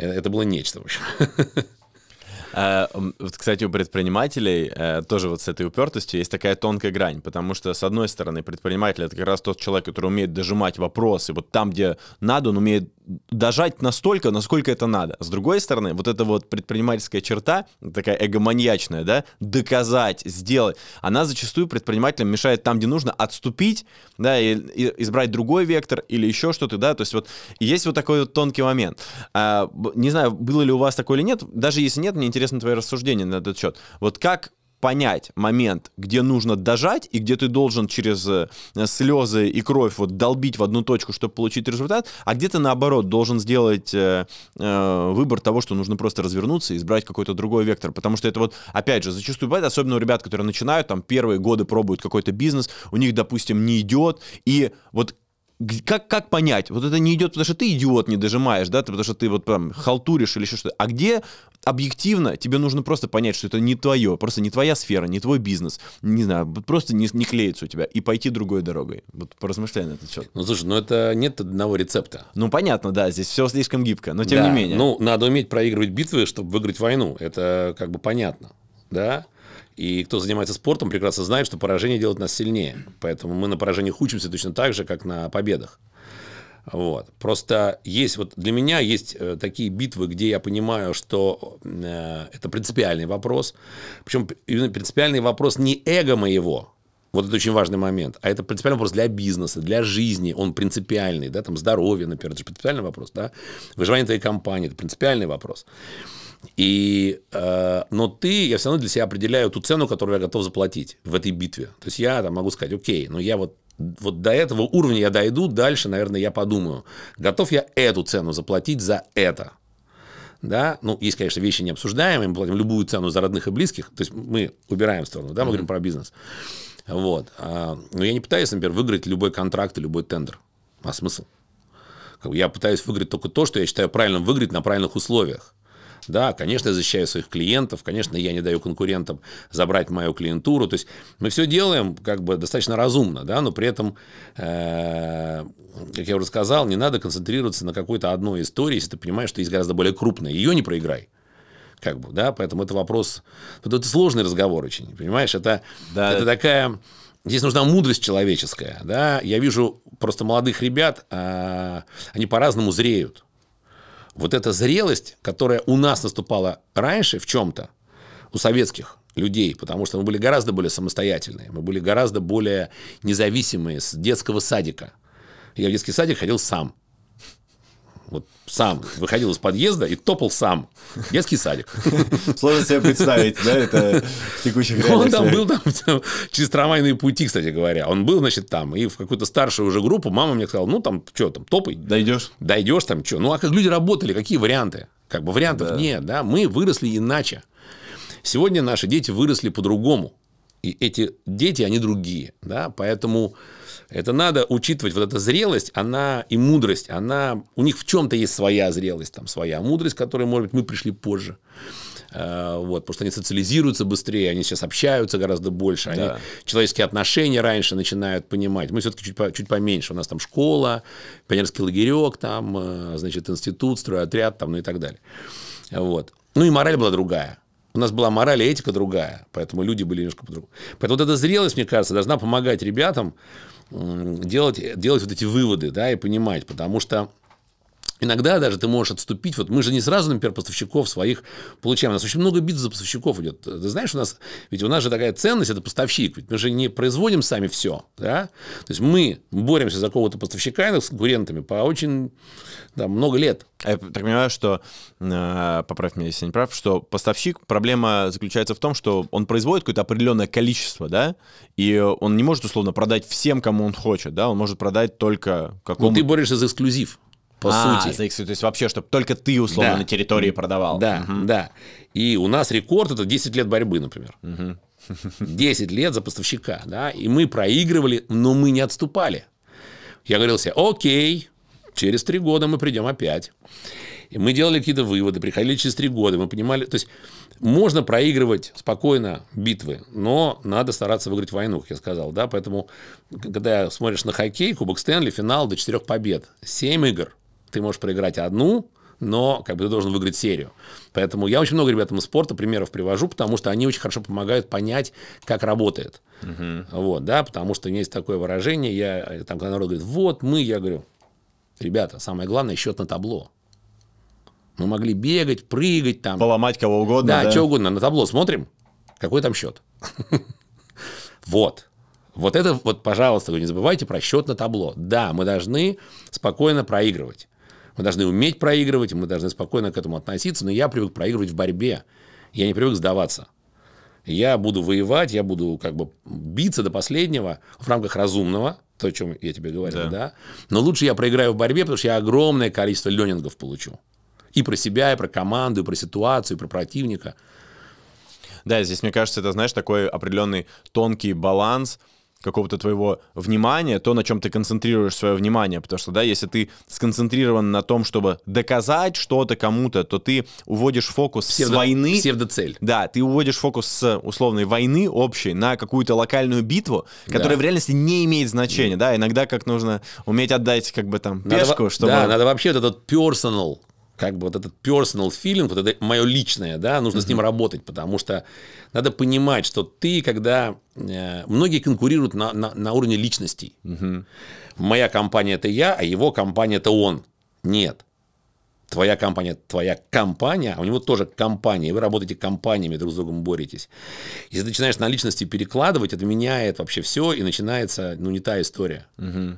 Speaker 2: Э, это было нечто, в общем.
Speaker 1: Э, вот, кстати, у предпринимателей э, тоже вот с этой упертостью есть такая тонкая грань, потому что, с одной стороны, предприниматель — это как раз тот человек, который умеет дожимать вопросы, вот там, где надо, он умеет дожать настолько, насколько это надо. С другой стороны, вот эта вот предпринимательская черта, такая эгоманьячная, да, доказать, сделать, она зачастую предпринимателям мешает там, где нужно, отступить, да, и, и избрать другой вектор или еще что-то, да, то есть вот есть вот такой вот тонкий момент. А, не знаю, было ли у вас такое или нет, даже если нет, мне интересно, интересно твое рассуждение на этот счет. Вот как понять момент, где нужно дожать и где ты должен через э, слезы и кровь вот долбить в одну точку, чтобы получить результат, а где ты наоборот должен сделать э, э, выбор того, что нужно просто развернуться и избрать какой-то другой вектор, потому что это вот опять же зачастую бывает, особенно у ребят, которые начинают там первые годы пробуют какой-то бизнес, у них допустим не идет и вот как, как понять, вот это не идет, потому что ты идиот не дожимаешь, да, потому что ты вот прям халтуришь или еще что-то, а где объективно тебе нужно просто понять, что это не твое, просто не твоя сфера, не твой бизнес, не знаю, просто не, не клеится у тебя, и пойти другой дорогой. Вот поразмышляй на этот счет. Ну, слушай, ну это нет одного рецепта. Ну, понятно, да, здесь все слишком гибко, но тем да, не менее. Ну,
Speaker 2: надо уметь проигрывать битвы, чтобы выиграть войну, это как бы понятно, да? И кто занимается спортом, прекрасно знает, что поражение делает нас сильнее. Поэтому мы на поражениях учимся точно так же, как на победах. Вот. Просто есть, вот для меня есть э, такие битвы, где я понимаю, что э, это принципиальный вопрос. Причем именно принципиальный вопрос не эго моего, вот это очень важный момент. А это принципиальный вопрос для бизнеса, для жизни. Он принципиальный, да, там здоровье, например, это же принципиальный вопрос, да. Выживание твоей компании, это принципиальный вопрос. И, э, но ты, я все равно для себя определяю ту цену, которую я готов заплатить в этой битве. То есть я там могу сказать, окей, но ну я вот вот до этого уровня я дойду, дальше, наверное, я подумаю, готов я эту цену заплатить за это. Да, ну, есть, конечно, вещи необсуждаемые, мы платим любую цену за родных и близких, то есть мы убираем сторону, да, мы говорим про бизнес. Вот. А, но я не пытаюсь, например, выиграть любой контракт и любой тендер. А смысл? я пытаюсь выиграть только то, что я считаю правильным выиграть на правильных условиях. Да, конечно, я защищаю своих клиентов, конечно, я не даю конкурентам забрать мою клиентуру. То есть мы все делаем как бы достаточно разумно, да, но при этом, э, как я уже сказал, не надо концентрироваться на какой-то одной истории, если ты понимаешь, что есть гораздо более крупная. Ее не проиграй как бы, да, поэтому это вопрос, вот это сложный разговор очень, понимаешь, это, да. это такая, здесь нужна мудрость человеческая, да, я вижу просто молодых ребят, а, они по-разному зреют, вот эта зрелость, которая у нас наступала раньше в чем-то, у советских людей, потому что мы были гораздо более самостоятельные, мы были гораздо более независимые с детского садика. Я в детский садик ходил сам. Вот сам выходил из подъезда и топал сам. Детский садик.
Speaker 1: Сложно себе представить, да, это текущих ну, Он там был там,
Speaker 2: через трамвайные пути, кстати говоря. Он был, значит, там, и в какую-то старшую уже группу мама мне сказала, ну, там, что, там, топай. Дойдешь. Дойдешь там, что. Ну, а как люди работали, какие варианты? Как бы вариантов да. нет, да. Мы выросли иначе. Сегодня наши дети выросли по-другому. И эти дети, они другие, да. Поэтому это надо учитывать, вот эта зрелость, она и мудрость, она, у них в чем-то есть своя зрелость, там, своя мудрость, которой, может быть, мы пришли позже. А, вот, потому что они социализируются быстрее, они сейчас общаются гораздо больше, да. они человеческие отношения раньше начинают понимать. Мы все-таки чуть, по, чуть поменьше. У нас там школа, пионерский лагерек, там, а, значит, институт, стройотряд, там, ну и так далее. Вот. Ну и мораль была другая. У нас была мораль и этика другая, поэтому люди были немножко по-другому. Поэтому вот эта зрелость, мне кажется, должна помогать ребятам делать, делать вот эти выводы, да, и понимать, потому что Иногда даже ты можешь отступить. Вот мы же не сразу, например, поставщиков своих получаем. У нас очень много битв за поставщиков идет. Ты знаешь, у нас, ведь у нас же такая ценность – это поставщик. Ведь мы же не производим сами все. Да? То есть мы боремся за кого-то поставщика и с конкурентами по очень да, много лет. А я так понимаю, что, э, поправь меня, если я не прав,
Speaker 1: что поставщик, проблема заключается в том, что он производит какое-то определенное количество, да, и он не может, условно, продать всем, кому он хочет, да, он может продать только какому-то... Ну, ты борешься за эксклюзив по а, сути.
Speaker 2: То есть вообще, чтобы только ты, условно, да. на территории продавал. Да, угу. да. И у нас рекорд – это 10 лет борьбы, например. Угу. 10 лет за поставщика, да, и мы проигрывали, но мы не отступали. Я говорил себе, окей, через три года мы придем опять. И мы делали какие-то выводы, приходили через три года, мы понимали, то есть можно проигрывать спокойно битвы, но надо стараться выиграть войну, как я сказал, да, поэтому, когда смотришь на хоккей, Кубок Стэнли, финал до четырех побед, семь игр – ты можешь проиграть одну, но как бы ты должен выиграть серию. Поэтому я очень много ребятам из спорта примеров привожу, потому что они очень хорошо помогают понять, как работает. Угу. Вот, да, потому что у меня есть такое выражение, я, э, там, когда народ говорит, вот мы, я говорю, ребята, самое главное, счет на табло. Мы могли бегать, прыгать там. Поломать кого угодно. Да, да? что угодно. На табло смотрим, какой там счет. Вот. Вот это, вот, пожалуйста, не забывайте про счет на табло. Да, мы должны спокойно проигрывать. Мы должны уметь проигрывать, мы должны спокойно к этому относиться. Но я привык проигрывать в борьбе. Я не привык сдаваться. Я буду воевать, я буду как бы биться до последнего в рамках разумного, то, о чем я тебе говорил, да. да? Но лучше я проиграю в борьбе, потому что я огромное количество ленингов получу. И про себя, и про команду, и про ситуацию, и про противника. Да, здесь, мне кажется, это, знаешь, такой определенный тонкий баланс
Speaker 1: – какого-то твоего внимания, то, на чем ты концентрируешь свое внимание. Потому что, да, если ты сконцентрирован на том, чтобы доказать что-то кому-то, то ты уводишь фокус Псевдо... с войны... Псевдоцель. Да, ты уводишь фокус с условной войны общей на какую-то локальную битву, которая да. в реальности не имеет значения. Да. да, иногда как нужно уметь отдать как бы там надо пешку, чтобы... Да, надо
Speaker 2: вообще вот этот personal как бы вот этот personal feeling, вот это мое личное, да, нужно uh-huh. с ним работать, потому что надо понимать, что ты, когда... Э, многие конкурируют на, на, на уровне личностей. Uh-huh. Моя компания – это я, а его компания – это он. Нет. Твоя компания – твоя компания, а у него тоже компания, и вы работаете компаниями, друг с другом боретесь. Если ты начинаешь на личности перекладывать, это меняет вообще все, и начинается, ну, не та история. Uh-huh.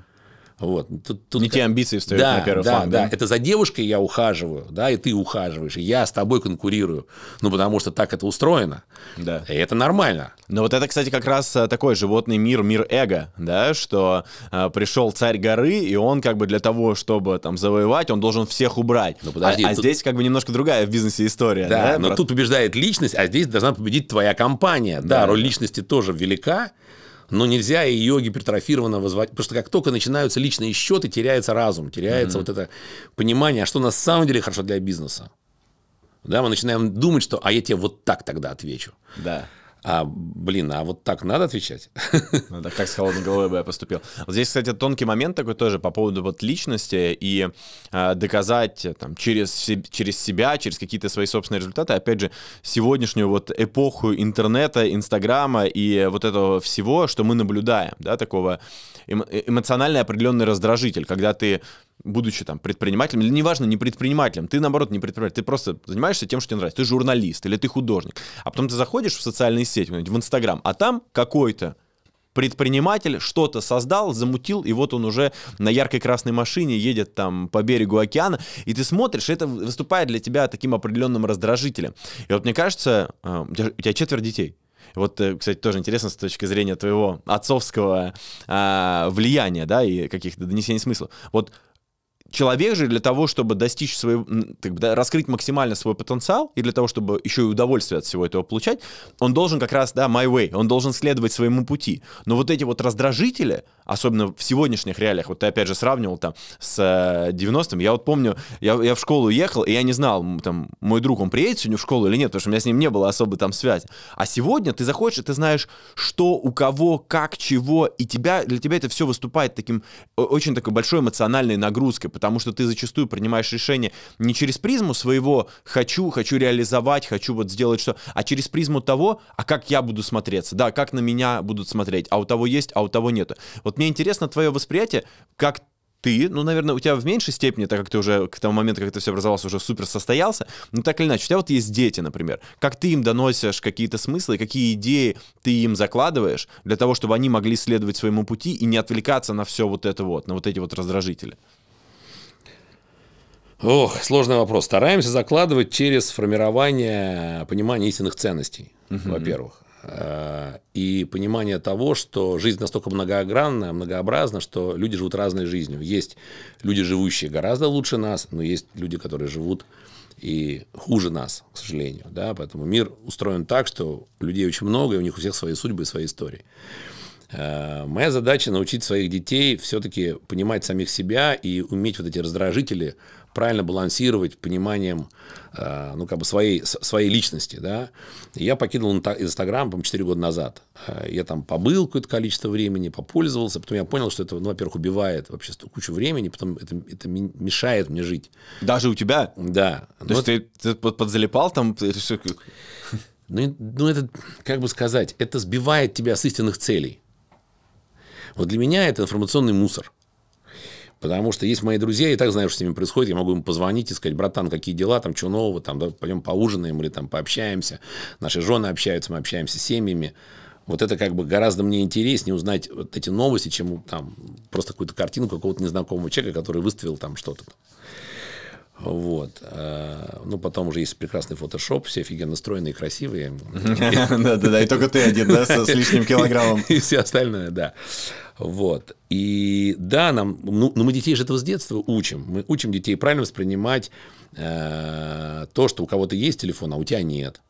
Speaker 2: Вот. Ну, тут, тут не как... те амбиции встают да, на первый да, фланг. Да, да, это за девушкой я ухаживаю, да, и ты ухаживаешь, и я с тобой конкурирую, ну, потому что так это устроено. Да. И это нормально. Но ну, вот это, кстати, как раз э, такой животный
Speaker 1: мир, мир эго, да, что э, пришел царь горы, и он как бы для того, чтобы там завоевать, он должен всех
Speaker 2: убрать. Ну, подожди, а, а тут... а здесь
Speaker 1: как бы немножко другая в бизнесе история. Да, да но про... тут
Speaker 2: побеждает личность, а здесь должна победить твоя компания. Да, да роль да. личности тоже велика, но нельзя ее гипертрофированно возвать, потому что как только начинаются личные счеты, теряется разум, теряется mm-hmm. вот это понимание, а что на самом деле хорошо для бизнеса. Да, мы начинаем думать, что а я тебе вот так тогда отвечу. Да. А, блин, а вот так надо отвечать?
Speaker 1: Ну, так, так с холодной головой бы я поступил. Вот здесь, кстати, тонкий момент такой тоже по поводу вот личности и э, доказать там, через, через себя, через какие-то свои собственные результаты, опять же, сегодняшнюю вот эпоху интернета, Инстаграма и вот этого всего, что мы наблюдаем, да, такого эмо э, эмоционально определенный раздражитель, когда ты будучи там предпринимателем, или неважно, не предпринимателем, ты наоборот не предприниматель, ты просто занимаешься тем, что тебе нравится, ты журналист или ты художник, а потом ты заходишь в социальные сети, в Инстаграм, а там какой-то предприниматель что-то создал, замутил, и вот он уже на яркой красной машине едет там по берегу океана, и ты смотришь, и это выступает для тебя таким определенным раздражителем. И вот мне кажется, э, у тебя, у четверо детей, вот, э, кстати, тоже интересно с точки зрения твоего отцовского а, влияния, да, и каких-то донесений смысла. Вот Человек же для того, чтобы достичь своего, так, да, раскрыть максимально свой потенциал и для того, чтобы еще и удовольствие от всего этого получать, он должен как раз, да, my way, он должен следовать своему пути. Но вот эти вот раздражители, особенно в сегодняшних реалиях, вот ты опять же сравнивал там с 90-м, э, я вот помню, я, я в школу ехал, и я не знал, там, мой друг, он приедет сегодня в школу или нет, потому что у меня с ним не было особо там связи. А сегодня ты заходишь, и ты знаешь, что, у кого, как, чего, и тебя, для тебя это все выступает таким, очень такой большой эмоциональной нагрузкой, потому что ты зачастую принимаешь решение не через призму своего «хочу», «хочу реализовать», «хочу вот сделать что», а через призму того, а как я буду смотреться, да, как на меня будут смотреть, а у того есть, а у того нет. Вот мне интересно твое восприятие, как ты, ну, наверное, у тебя в меньшей степени, так как ты уже к тому моменту, как это все образовалось, уже супер состоялся, но так или иначе, у тебя вот есть дети, например, как ты им доносишь какие-то смыслы, какие идеи ты им закладываешь для того, чтобы они могли следовать своему пути и не отвлекаться на все вот это вот, на вот эти вот раздражители?
Speaker 2: Ох, сложный вопрос. Стараемся закладывать через формирование понимания истинных ценностей, угу. во-первых. Э, и понимание того, что жизнь настолько многоогранна, многообразна, что люди живут разной жизнью. Есть люди, живущие гораздо лучше нас, но есть люди, которые живут и хуже нас, к сожалению. Да? Поэтому мир устроен так, что людей очень много, и у них у всех свои судьбы и свои истории. Э, моя задача научить своих детей все-таки понимать самих себя и уметь вот эти раздражители правильно балансировать пониманием э, ну, как бы своей, своей личности. Да? Я покинул Инстаграм, по 4 года назад. Э, я там побыл какое-то количество времени, попользовался, потом я понял, что это, ну, во-первых, убивает вообще кучу времени, потом это, это мешает мне жить. Даже у тебя? Да. То есть это... Ну, ты, ты подзалипал там? Ну, ну, это, как бы сказать, это сбивает тебя с истинных целей. Вот для меня это информационный мусор. Потому что есть мои друзья, я и так знаю, что с ними происходит, я могу им позвонить и сказать, братан, какие дела, там, что нового, там, да, пойдем поужинаем или там пообщаемся. Наши жены общаются, мы общаемся с семьями. Вот это как бы гораздо мне интереснее узнать вот эти новости, чем там просто какую-то картинку какого-то незнакомого человека, который выставил там что-то. Вот. Э, ну, потом уже есть прекрасный фотошоп, все офигенно стройные, красивые. Да-да-да, и только ты один, да, с лишним килограммом. И все остальное, да. Вот. И да, нам, ну, но ну, мы детей же этого с детства учим. Мы учим детей правильно воспринимать э, то, что у кого-то есть телефон, а у тебя нет.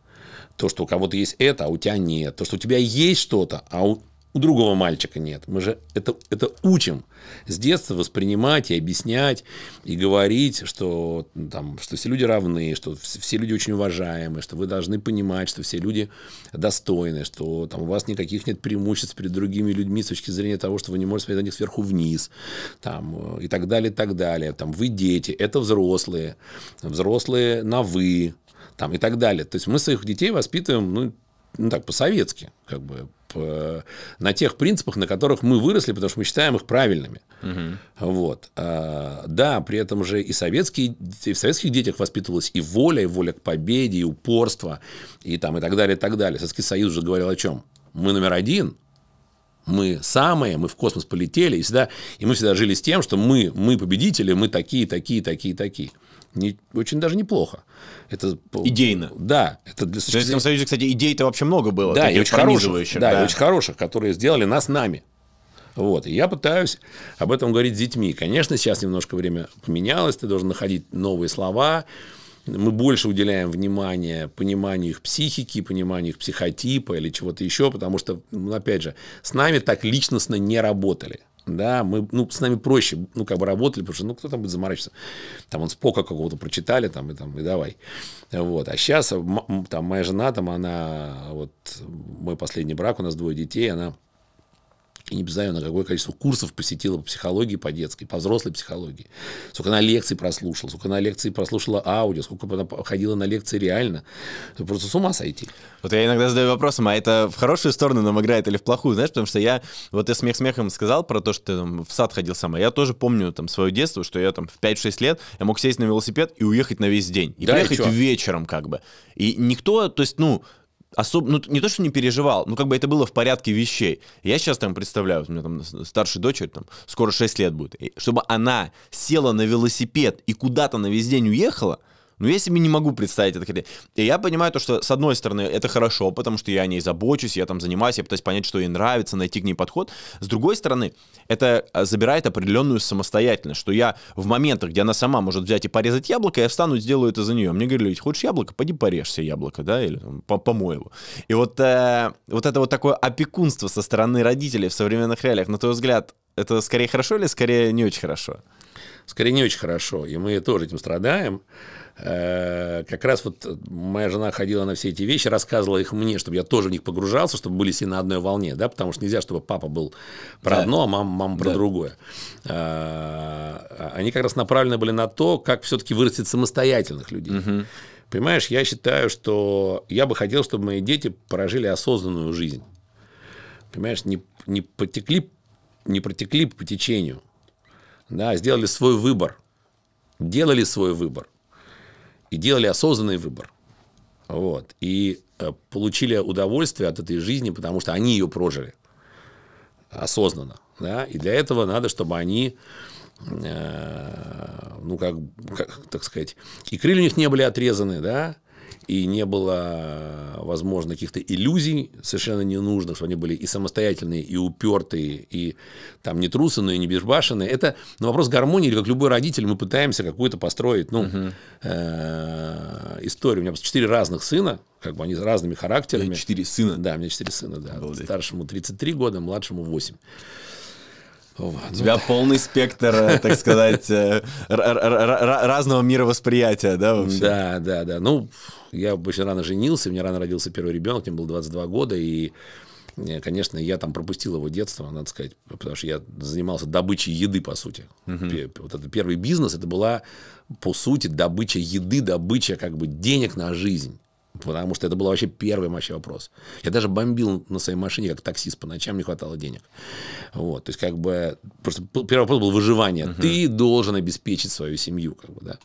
Speaker 2: То, что у кого-то есть это, а у тебя нет. То, что у тебя есть что-то, а у у другого мальчика нет. Мы же это, это учим с детства воспринимать и объяснять, и говорить, что, ну, там, что все люди равны, что все люди очень уважаемы, что вы должны понимать, что все люди достойны, что там, у вас никаких нет преимуществ перед другими людьми с точки зрения того, что вы не можете смотреть на них сверху вниз, там, и так далее, и так далее. Там, вы дети, это взрослые, взрослые на «вы», там, и так далее. То есть мы своих детей воспитываем ну, ну так, по-советски, как бы Э, на тех принципах, на которых мы выросли, потому что мы считаем их правильными. Угу. Вот. А, да, при этом же и, советские, и в советских детях воспитывалась и воля, и воля к победе, и упорство, и, там, и так далее, и так далее. Советский Союз же говорил о чем? Мы номер один, мы самые, мы в космос полетели, и, всегда, и мы всегда жили с тем, что мы, мы победители, мы такие, такие, такие, такие не, очень даже неплохо. Это, Идейно. Да. Это для... В Советском
Speaker 1: Союзе, кстати, идей-то вообще много
Speaker 2: было. Да, и очень хороших, да, да. И очень хороших, которые сделали нас нами. Вот. И я пытаюсь об этом говорить с детьми. Конечно, сейчас немножко время поменялось, ты должен находить новые слова. Мы больше уделяем внимание пониманию их психики, пониманию их психотипа или чего-то еще, потому что, ну, опять же, с нами так личностно не работали. Да, мы, ну, с нами проще, ну, как бы работали, потому что, ну, кто там будет заморачиваться? Там он спока какого-то прочитали, там, и там, и давай. Вот. А сейчас, там, моя жена, там, она, вот, мой последний брак, у нас двое детей, она и не знаю, на какое количество курсов посетила по психологии, по детской, по взрослой психологии. Сколько она лекций прослушала, сколько она лекций прослушала аудио, сколько она ходила на лекции реально. Это просто с ума сойти. Вот я иногда задаю вопросом, а это в хорошую сторону нам играет или в плохую, знаешь, потому что я,
Speaker 1: вот я смех смехом сказал про то, что ты там, в сад ходил сама. Я тоже помню там свое детство, что я там в 5-6 лет, я мог сесть на велосипед и уехать на весь день. И да, приехать и вечером как бы. И никто, то есть, ну, особо, ну, не то, что не переживал, но как бы это было в порядке вещей. Я сейчас там представляю, у меня там старшая дочерь, там, скоро 6 лет будет, и чтобы она села на велосипед и куда-то на весь день уехала — но ну, я себе не могу представить это. И я понимаю то, что, с одной стороны, это хорошо, потому что я о ней забочусь, я там занимаюсь, я пытаюсь понять, что ей нравится, найти к ней подход. С другой стороны, это а, забирает определенную самостоятельность, что я в моментах, где она сама может взять и порезать яблоко, я встану и сделаю это за нее. Мне говорили, хочешь яблоко, пойди порежь себе яблоко, да, или там, помой его. И вот, э, вот это вот такое опекунство со стороны родителей в
Speaker 2: современных реалиях, на твой взгляд, это скорее хорошо или скорее не очень хорошо? Скорее не очень хорошо, и мы тоже этим страдаем. Э, как раз вот моя жена ходила на все эти вещи, рассказывала их мне, чтобы я тоже в них погружался, чтобы были все на одной волне, да, потому что нельзя, чтобы папа был про да. одно, а мама, мама про да. другое. Э, они как раз направлены были на то, как все-таки вырастить самостоятельных людей. Угу. Понимаешь, я считаю, что я бы хотел, чтобы мои дети прожили осознанную жизнь. Понимаешь, не, не потекли, не протекли по течению, да, сделали свой выбор, делали свой выбор и делали осознанный выбор. Вот. И э, получили удовольствие от этой жизни, потому что они ее прожили осознанно. Да? И для этого надо, чтобы они, э, ну, как, как, так сказать, и крылья у них не были отрезаны, да, и не было, возможно, каких-то иллюзий совершенно ненужных, что они были и самостоятельные, и упертые, и там не трусанные, не безбашенные. Это ну, вопрос гармонии, или как любой родитель мы пытаемся какую-то построить ну, э, историю. У меня просто четыре разных сына, как бы они с разными характерами. Четыре сына? Да, у меня четыре сына, да. Обалдеть. Старшему 33 года, младшему 8. О, У ну. тебя ну... полный спектр, э, так сказать, э, разного мировосприятия, да, вообще? Да, да, да. Ну, я очень рано женился, мне рано родился первый ребенок, мне было 22 года, и э, Конечно, я там пропустил его детство, надо сказать, потому что я занимался добычей еды, по сути. Угу. Вот это первый бизнес, это была, по сути, добыча еды, добыча как бы денег на жизнь. Потому что это был вообще первый вообще вопрос. Я даже бомбил на своей машине, как таксист, по ночам не хватало денег. Вот, то есть как бы просто первый вопрос был выживание. Угу. Ты должен обеспечить свою семью, как бы, да.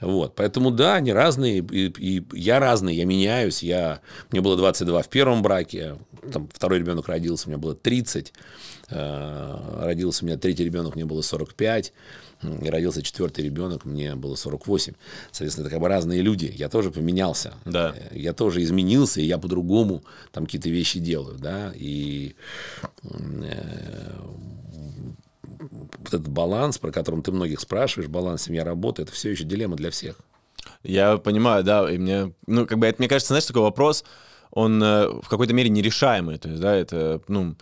Speaker 2: Вот. Поэтому да, они разные, и, и я разный, я меняюсь. Я, мне было 22 в первом браке, там второй ребенок родился, мне было 30. Э, родился у меня третий ребенок, мне было 45. И родился четвертый ребенок, мне было 48. Соответственно, это как бы разные люди. Я тоже поменялся. Да. Э, я тоже изменился, и я по-другому там какие-то вещи делаю. Да? И э, вот этот баланс, про который ты многих спрашиваешь, баланс семья-работа, это все еще дилемма для всех. Я понимаю, да, и мне, ну, как бы, это, мне кажется,
Speaker 1: знаешь, такой вопрос, он э, в какой-то мере нерешаемый, то есть, да, это, ну,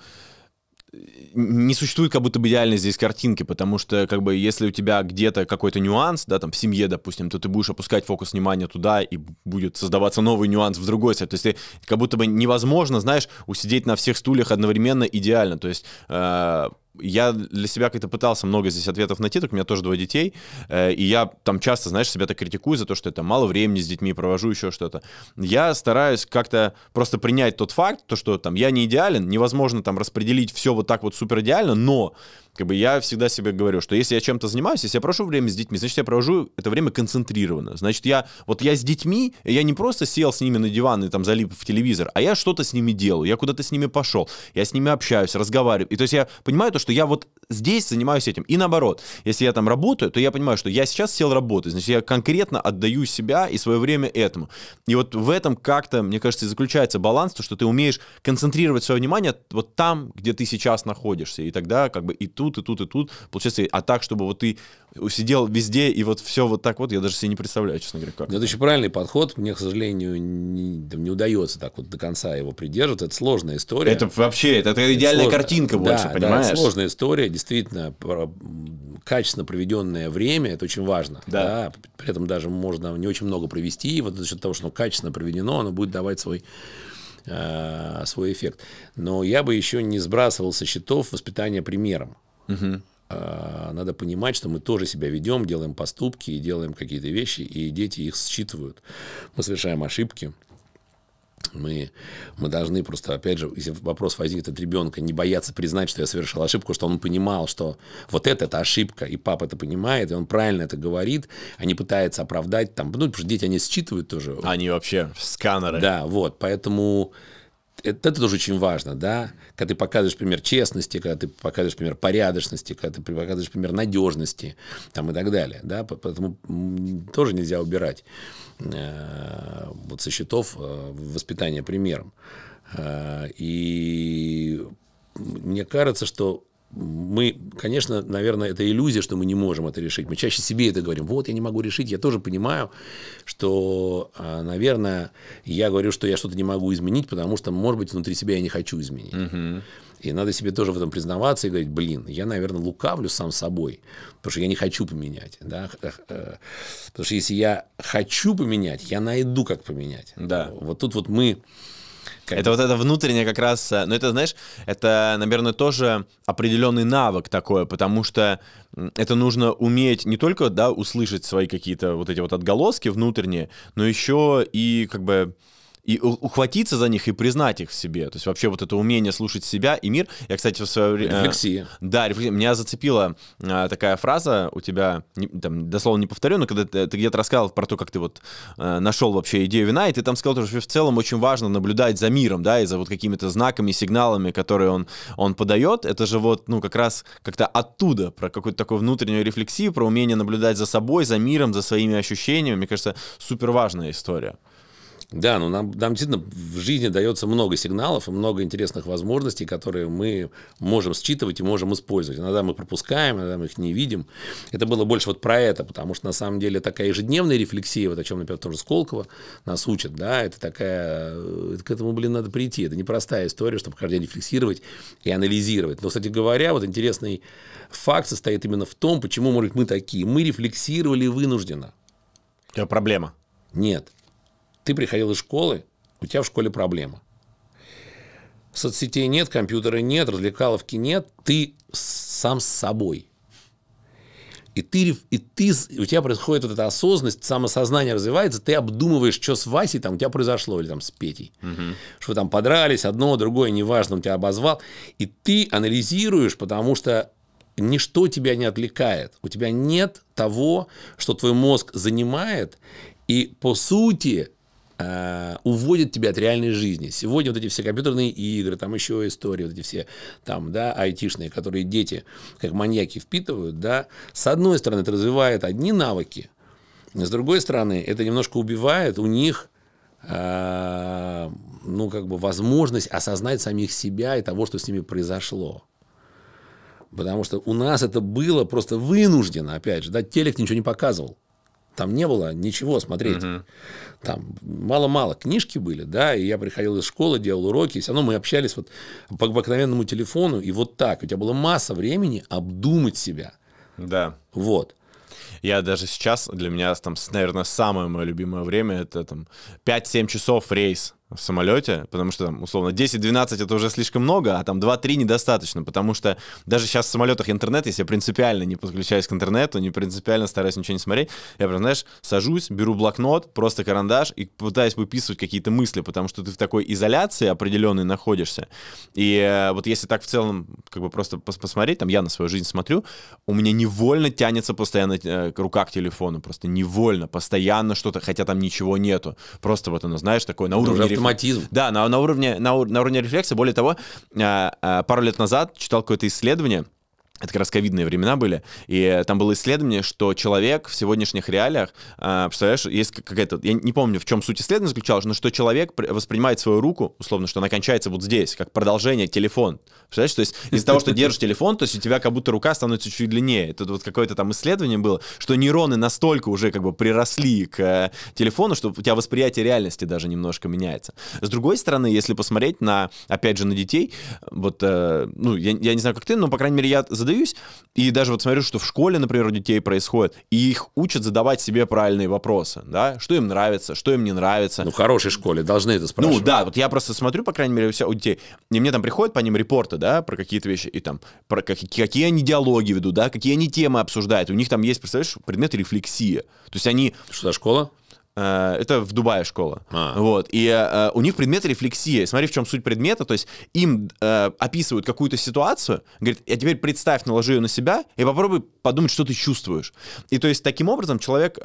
Speaker 1: не существует как будто бы идеальной здесь картинки, потому что, как бы, если у тебя где-то какой-то нюанс, да, там, в семье, допустим, то ты будешь опускать фокус внимания туда, и будет создаваться новый нюанс в другой сфере. То есть, ты, как будто бы невозможно, знаешь, усидеть на всех стульях одновременно идеально. То есть, э, я для себя как-то пытался много здесь ответов найти, так у меня тоже двое детей, э, и я там часто, знаешь, себя так критикую за то, что это мало времени с детьми, провожу еще что-то. Я стараюсь как-то просто принять тот факт, то, что там я не идеален, невозможно там распределить все вот так вот супер идеально, но как бы я всегда себе говорю, что если я чем-то занимаюсь, если я прошу время с детьми, значит, я провожу это время концентрированно. Значит, я вот я с детьми, я не просто сел с ними на диван и там залип в телевизор, а я что-то с ними делал, я куда-то с ними пошел, я с ними общаюсь, разговариваю. И то есть я понимаю то, что я вот здесь занимаюсь этим. И наоборот, если я там работаю, то я понимаю, что я сейчас сел работать, значит, я конкретно отдаю себя и свое время этому. И вот в этом как-то, мне кажется, и заключается баланс, то, что ты умеешь концентрировать свое внимание вот там, где ты сейчас находишься. И тогда как бы и тут тут, и тут, и тут. Получается, а так, чтобы вот ты сидел везде,
Speaker 2: и вот все вот так вот, я даже себе не представляю, честно говоря, как. Это очень правильный подход. Мне, к сожалению, не, не удается так вот до конца его придерживать Это сложная история. Это вообще, это, это идеальная это картинка больше, да, понимаешь? Да, это сложная история. Действительно, про, качественно проведенное время, это очень важно. Да. да. При этом даже можно не очень много провести. И вот за счет того, что оно качественно проведено, оно будет давать свой а, свой эффект. Но я бы еще не сбрасывал со счетов воспитание примером. Угу. А, надо понимать, что мы тоже себя ведем, делаем поступки и делаем какие-то вещи, и дети их считывают. Мы совершаем ошибки. Мы, мы должны просто, опять же, если вопрос возникнет от ребенка, не бояться признать, что я совершил ошибку, что он понимал, что вот это, это ошибка, и папа это понимает, и он правильно это говорит, а не пытается оправдать там, ну, потому что дети, они считывают тоже. Они вообще сканеры. Да, вот, поэтому это, это тоже очень важно, да, когда ты показываешь пример честности, когда ты показываешь пример порядочности, когда ты показываешь пример надежности, там и так далее, да, поэтому тоже нельзя убирать э, вот со счетов э, воспитание примером. Э, и мне кажется, что мы, конечно, наверное, это иллюзия, что мы не можем это решить. Мы чаще себе это говорим. Вот, я не могу решить. Я тоже понимаю, что, а, наверное, я говорю, что я что-то не могу изменить, потому что, может быть, внутри себя я не хочу изменить. Угу. И надо себе тоже в этом признаваться и говорить, блин, я, наверное, лукавлю сам собой, потому что я не хочу поменять. Да? Э, потому что если я хочу поменять, я найду, как поменять. Да. Вот тут вот мы Конечно. Это вот это внутреннее как раз, э, ну это, знаешь, это, наверное,
Speaker 1: тоже определенный навык такой, потому что это нужно уметь не только, да, услышать свои какие-то вот эти вот отголоски внутренние, но еще и как бы и ухватиться за них и признать их в себе. То есть вообще вот это умение слушать себя и мир. Я, кстати, в свое время... Рефлексия. Э, да, рефлексия. Меня зацепила э, такая фраза у тебя, там, дословно не повторю, но когда ты, ты где-то рассказывал про то, как ты вот э, нашел вообще идею вина, и ты там сказал, что в целом очень важно наблюдать за миром, да, и за вот какими-то знаками, сигналами, которые он, он подает. Это же вот, ну, как раз как-то оттуда, про какую-то такую внутреннюю рефлексию, про умение наблюдать за
Speaker 2: собой, за миром, за своими ощущениями. Мне кажется, супер важная история. Да, ну нам, нам действительно в жизни дается много сигналов и много интересных возможностей, которые мы можем считывать и можем использовать. Иногда мы пропускаем, иногда мы их не видим. Это было больше вот про это, потому что на самом деле такая ежедневная рефлексия, вот о чем, например, тоже Сколково нас учат, да, это такая, э, к этому, блин, надо прийти. Это непростая история, чтобы каждый день рефлексировать и анализировать. Но, кстати говоря, вот интересный факт состоит именно в том, почему, может быть, мы такие. Мы рефлексировали вынужденно. Это проблема. Нет. Ты приходил из школы, у тебя в школе проблема. Соцсетей нет, компьютера нет, развлекаловки нет, ты сам с собой. И ты, и ты, у тебя происходит вот эта осознанность, самосознание развивается, ты обдумываешь, что с Васей там у тебя произошло, или там с Петей. Угу. Что вы там подрались, одно, другое, неважно, он тебя обозвал. И ты анализируешь, потому что ничто тебя не отвлекает. У тебя нет того, что твой мозг занимает, и по сути Э, уводит тебя от реальной жизни. Сегодня вот эти все компьютерные игры, там еще истории, вот эти все там, да, айтишные, которые дети как маньяки впитывают, да, с одной стороны, это развивает одни навыки, с другой стороны, это немножко убивает у них э, ну, как бы возможность осознать самих себя и того, что с ними произошло. Потому что у нас это было просто вынуждено, опять же, да, телек ничего не показывал. Там не было ничего смотреть. Угу. Там мало-мало книжки были, да, и я приходил из школы, делал уроки, и все равно мы общались вот по обыкновенному телефону, и вот так. У тебя была масса времени обдумать себя. Да. Вот. Я
Speaker 1: даже сейчас, для меня, там, наверное, самое мое любимое время, это там 5-7 часов рейс в самолете, потому что там, условно, 10-12 это уже слишком много, а там 2-3 недостаточно, потому что даже сейчас в самолетах интернет, если я принципиально не подключаюсь к интернету, не принципиально стараюсь ничего не смотреть, я прям, знаешь, сажусь, беру блокнот, просто карандаш и пытаюсь выписывать какие-то мысли, потому что ты в такой изоляции определенной находишься. И э, вот если так в целом, как бы просто пос посмотреть, там я на свою жизнь смотрю, у меня невольно тянется постоянно э, рука к телефону, просто невольно, постоянно что-то, хотя там ничего нету. Просто вот оно, знаешь, такое на уровне автоматизм. Да, на, на, уровне, на, на уровне рефлекса. Более того, а, а, пару лет назад читал какое-то исследование, это как раз ковидные времена были, и там было исследование, что человек в сегодняшних реалиях, а, представляешь, есть какая-то, я не помню, в чем суть исследования заключалась, но что человек воспринимает свою руку, условно, что она кончается вот здесь, как продолжение телефон. Представляешь, то есть из-за того, что держишь телефон, то есть у тебя как будто рука становится чуть длиннее. Это вот какое-то там исследование было, что нейроны настолько уже как бы приросли к э, телефону, что у тебя восприятие реальности даже немножко меняется. С другой стороны, если посмотреть на, опять же, на детей, вот, э, ну, я, я не знаю, как ты, но, по крайней мере, я задаюсь, и даже вот смотрю, что в школе, например, у детей происходит, и их учат задавать себе правильные вопросы, да, что им нравится, что им не нравится. Ну, в хорошей школе должны это ну спрашивать. Ну, да, вот я просто смотрю, по крайней мере, у, себя, у детей, и мне там приходят по ним репорты, да, про какие-то вещи, и там, про как, какие они диалоги ведут, да, какие они темы обсуждают, у них там есть, представляешь, предмет рефлексии, то есть они... Что за школа? Э, это в Дубае школа. А. Вот. И э, у них предмет рефлексия. Смотри, в чем суть предмета. То есть им э, описывают какую-то ситуацию, Говорит, я теперь представь, наложи ее на себя и попробуй подумать, что ты чувствуешь. И то есть таким образом человек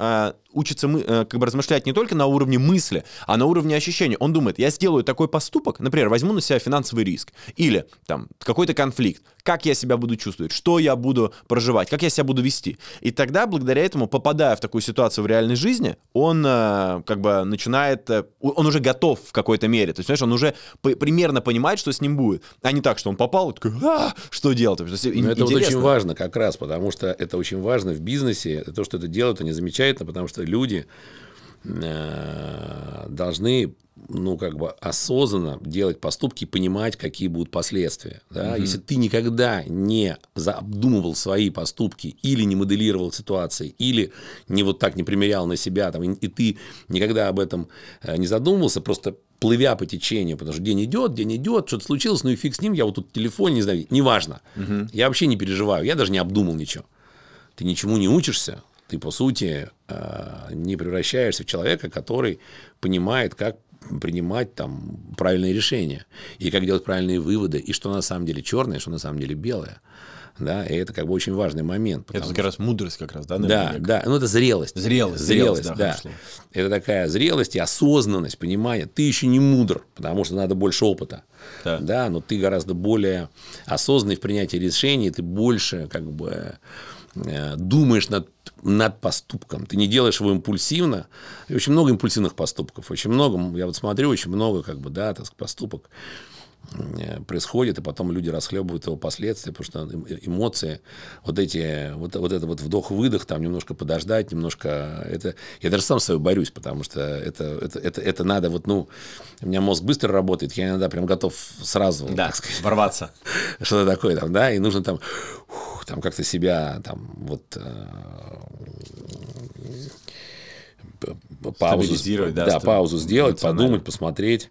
Speaker 1: учится как бы размышлять не только на уровне мысли, а на уровне ощущения. Он думает, я сделаю такой поступок, например, возьму на себя финансовый риск или там какой-то конфликт как я себя буду чувствовать, что я буду проживать, как я себя буду вести. И тогда, благодаря этому, попадая в такую ситуацию в реальной жизни, он э, как бы начинает, э, он уже готов в какой-то мере, то есть, знаешь, он уже по- примерно понимает, что с ним будет, а не так, что он попал и такой, а, что делать? То есть, Но это вот очень важно
Speaker 2: как раз, потому что это очень важно в бизнесе, то, что это делают, они замечательно, потому что люди Э, должны ну, как бы осознанно делать поступки и понимать, какие будут последствия. Да? Угу. Если ты никогда не обдумывал свои поступки или не моделировал ситуации, или не вот так не примерял на себя, там, и, и ты никогда об этом э, не задумывался, просто плывя по течению, потому что день идет, день идет, что-то случилось, ну и фиг с ним, я вот тут телефон, не знаю, неважно. Угу. Я вообще не переживаю, я даже не обдумал ничего. Ты ничему не учишься, ты, по сути, э, не превращаешься в человека, который понимает, как принимать там правильные решения, и как делать правильные выводы, и что на самом деле черное, что на самом деле белое. Да, и это как бы очень важный момент. Это как что... раз
Speaker 1: мудрость как раз, да? Наверное, да, как... да, ну это
Speaker 2: зрелость. Зрелость, зрелость, зрелость да. да. Это такая зрелость и осознанность, понимание. Ты еще не мудр, потому что надо больше опыта. Да. да, но ты гораздо более осознанный в принятии решений, ты больше как бы Э, думаешь над, над поступком, ты не делаешь его импульсивно. И очень много импульсивных поступков, очень много, я вот смотрю, очень много как бы, да, так сказать, поступок э, происходит, и потом люди расхлебывают его последствия, потому что э, эмоции, вот эти, вот, вот это вот вдох-выдох, там немножко подождать, немножко это, я даже сам с собой борюсь, потому что это, это, это, это надо вот, ну, у меня мозг быстро работает, я иногда прям готов сразу, да, так сказать, ворваться. Что-то такое там, да, и нужно там, ух, там как-то себя там вот э, паузу, да, да, паузу сделать, подумать, посмотреть,